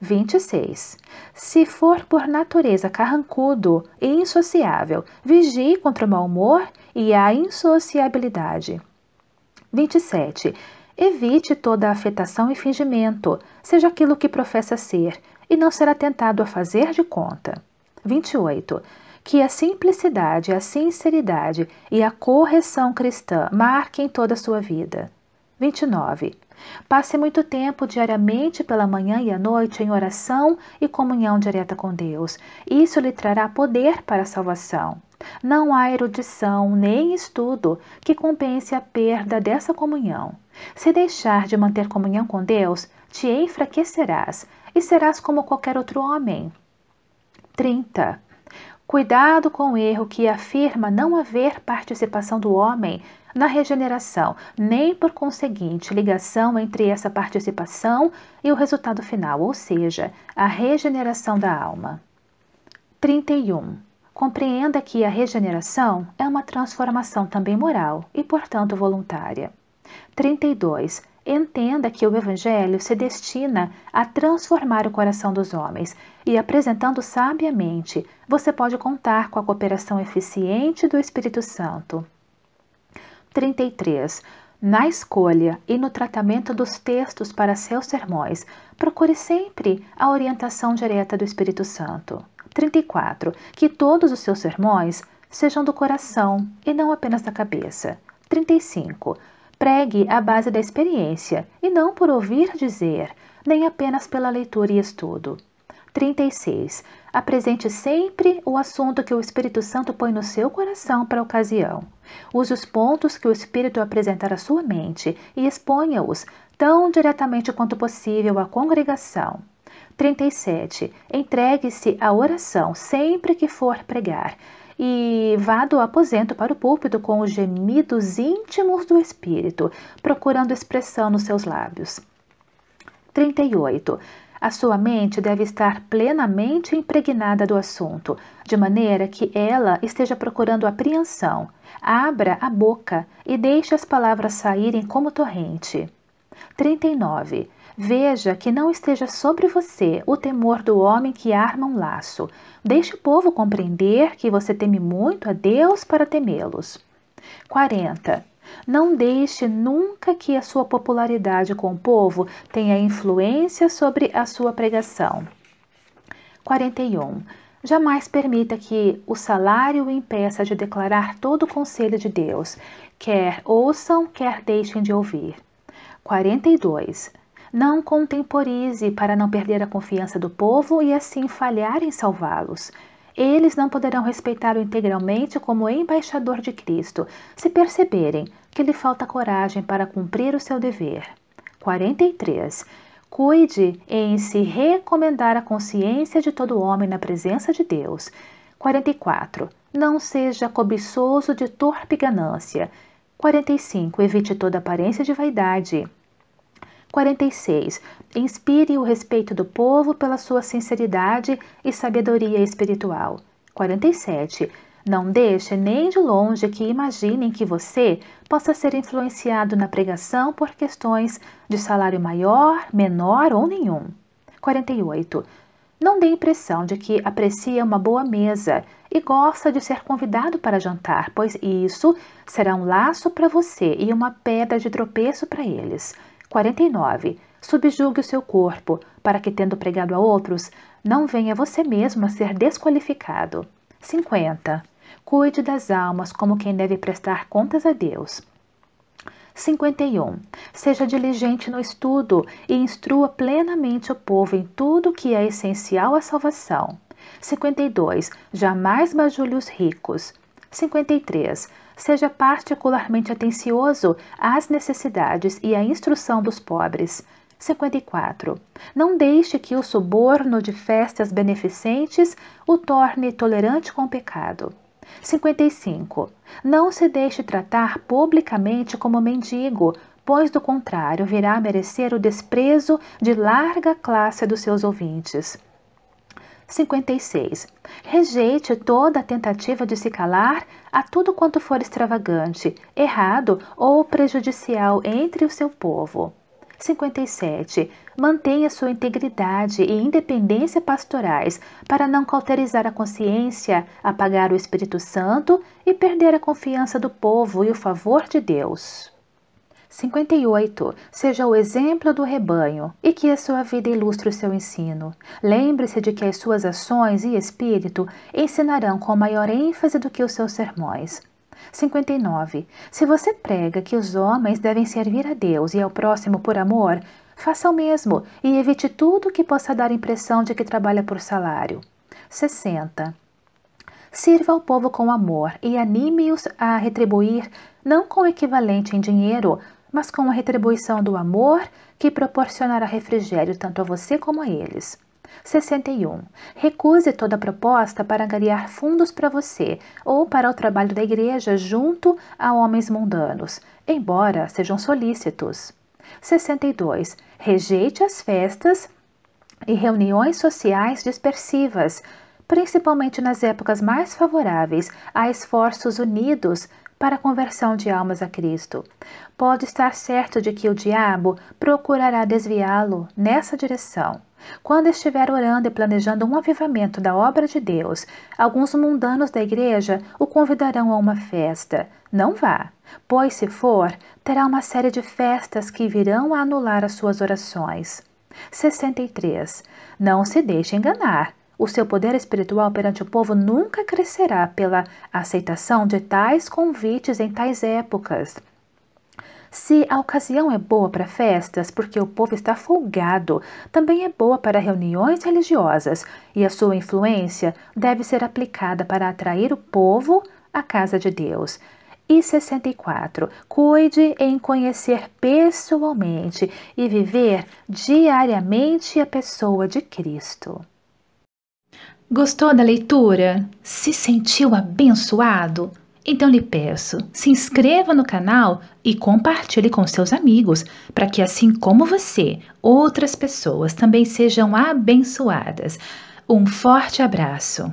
26. Se for por natureza carrancudo e insociável, vigie contra o mau humor e a insociabilidade. 27. Evite toda afetação e fingimento, seja aquilo que professa ser, e não será tentado a fazer de conta. 28. Que a simplicidade, a sinceridade e a correção cristã marquem toda a sua vida. 29. Passe muito tempo diariamente pela manhã e à noite em oração e comunhão direta com Deus. Isso lhe trará poder para a salvação. Não há erudição nem estudo que compense a perda dessa comunhão. Se deixar de manter comunhão com Deus, te enfraquecerás e serás como qualquer outro homem. 30. Cuidado com o erro que afirma não haver participação do homem na regeneração, nem por conseguinte ligação entre essa participação e o resultado final, ou seja, a regeneração da alma. 31. Compreenda que a regeneração é uma transformação também moral e, portanto, voluntária. 32. Entenda que o Evangelho se destina a transformar o coração dos homens e, apresentando sabiamente, você pode contar com a cooperação eficiente do Espírito Santo. 33. Na escolha e no tratamento dos textos para seus sermões, procure sempre a orientação direta do Espírito Santo. 34. Que todos os seus sermões sejam do coração e não apenas da cabeça. 35. Pregue à base da experiência e não por ouvir dizer, nem apenas pela leitura e estudo. 36. Apresente sempre o assunto que o Espírito Santo põe no seu coração para a ocasião. Use os pontos que o Espírito apresentar à sua mente e exponha-os tão diretamente quanto possível à congregação. 37. Entregue-se à oração sempre que for pregar e vá do aposento para o púlpito com os gemidos íntimos do espírito, procurando expressão nos seus lábios. 38. A sua mente deve estar plenamente impregnada do assunto, de maneira que ela esteja procurando apreensão. Abra a boca e deixe as palavras saírem como torrente. 39. Veja que não esteja sobre você o temor do homem que arma um laço. Deixe o povo compreender que você teme muito a Deus para temê-los. 40. Não deixe nunca que a sua popularidade com o povo tenha influência sobre a sua pregação. 41. Jamais permita que o salário o impeça de declarar todo o conselho de Deus, quer ouçam, quer deixem de ouvir. 42. Não contemporize para não perder a confiança do povo e assim falhar em salvá-los. Eles não poderão respeitá-lo integralmente como embaixador de Cristo, se perceberem que lhe falta coragem para cumprir o seu dever. 43. Cuide em se recomendar a consciência de todo homem na presença de Deus. 44. Não seja cobiçoso de torpe ganância. 45. Evite toda aparência de vaidade. 46. Inspire o respeito do povo pela sua sinceridade e sabedoria espiritual. 47. Não deixe nem de longe que imaginem que você possa ser influenciado na pregação por questões de salário maior, menor ou nenhum. 48. Não dê impressão de que aprecia uma boa mesa e gosta de ser convidado para jantar, pois isso será um laço para você e uma pedra de tropeço para eles. 49. Subjugue o seu corpo, para que, tendo pregado a outros, não venha você mesmo a ser desqualificado. 50. Cuide das almas como quem deve prestar contas a Deus. 51. Seja diligente no estudo e instrua plenamente o povo em tudo que é essencial à salvação. 52. Jamais bajule os ricos. 53 seja particularmente atencioso às necessidades e à instrução dos pobres. 54. Não deixe que o suborno de festas beneficentes o torne tolerante com o pecado. 55. Não se deixe tratar publicamente como mendigo, pois do contrário virá a merecer o desprezo de larga classe dos seus ouvintes. 56. Rejeite toda tentativa de se calar a tudo quanto for extravagante, errado ou prejudicial entre o seu povo. 57. Mantenha sua integridade e independência pastorais para não cauterizar a consciência, apagar o Espírito Santo e perder a confiança do povo e o favor de Deus. 58. Seja o exemplo do rebanho e que a sua vida ilustre o seu ensino. Lembre-se de que as suas ações e espírito ensinarão com maior ênfase do que os seus sermões. 59. Se você prega que os homens devem servir a Deus e ao próximo por amor, faça o mesmo e evite tudo que possa dar impressão de que trabalha por salário. 60. Sirva ao povo com amor e anime-os a retribuir, não com o equivalente em dinheiro, mas com a retribuição do amor que proporcionará refrigério tanto a você como a eles. 61. Recuse toda proposta para angariar fundos para você ou para o trabalho da igreja junto a homens mundanos, embora sejam solícitos. 62. Rejeite as festas e reuniões sociais dispersivas, principalmente nas épocas mais favoráveis a esforços unidos para a conversão de almas a Cristo. Pode estar certo de que o diabo procurará desviá-lo nessa direção. Quando estiver orando e planejando um avivamento da obra de Deus, alguns mundanos da igreja o convidarão a uma festa. Não vá, pois se for, terá uma série de festas que virão a anular as suas orações. 63. Não se deixe enganar o seu poder espiritual perante o povo nunca crescerá pela aceitação de tais convites em tais épocas. Se a ocasião é boa para festas, porque o povo está folgado, também é boa para reuniões religiosas, e a sua influência deve ser aplicada para atrair o povo à casa de Deus. E 64. Cuide em conhecer pessoalmente e viver diariamente a pessoa de Cristo. Gostou da leitura? Se sentiu abençoado? Então lhe peço, se inscreva no canal e compartilhe com seus amigos, para que assim como você, outras pessoas também sejam abençoadas. Um forte abraço!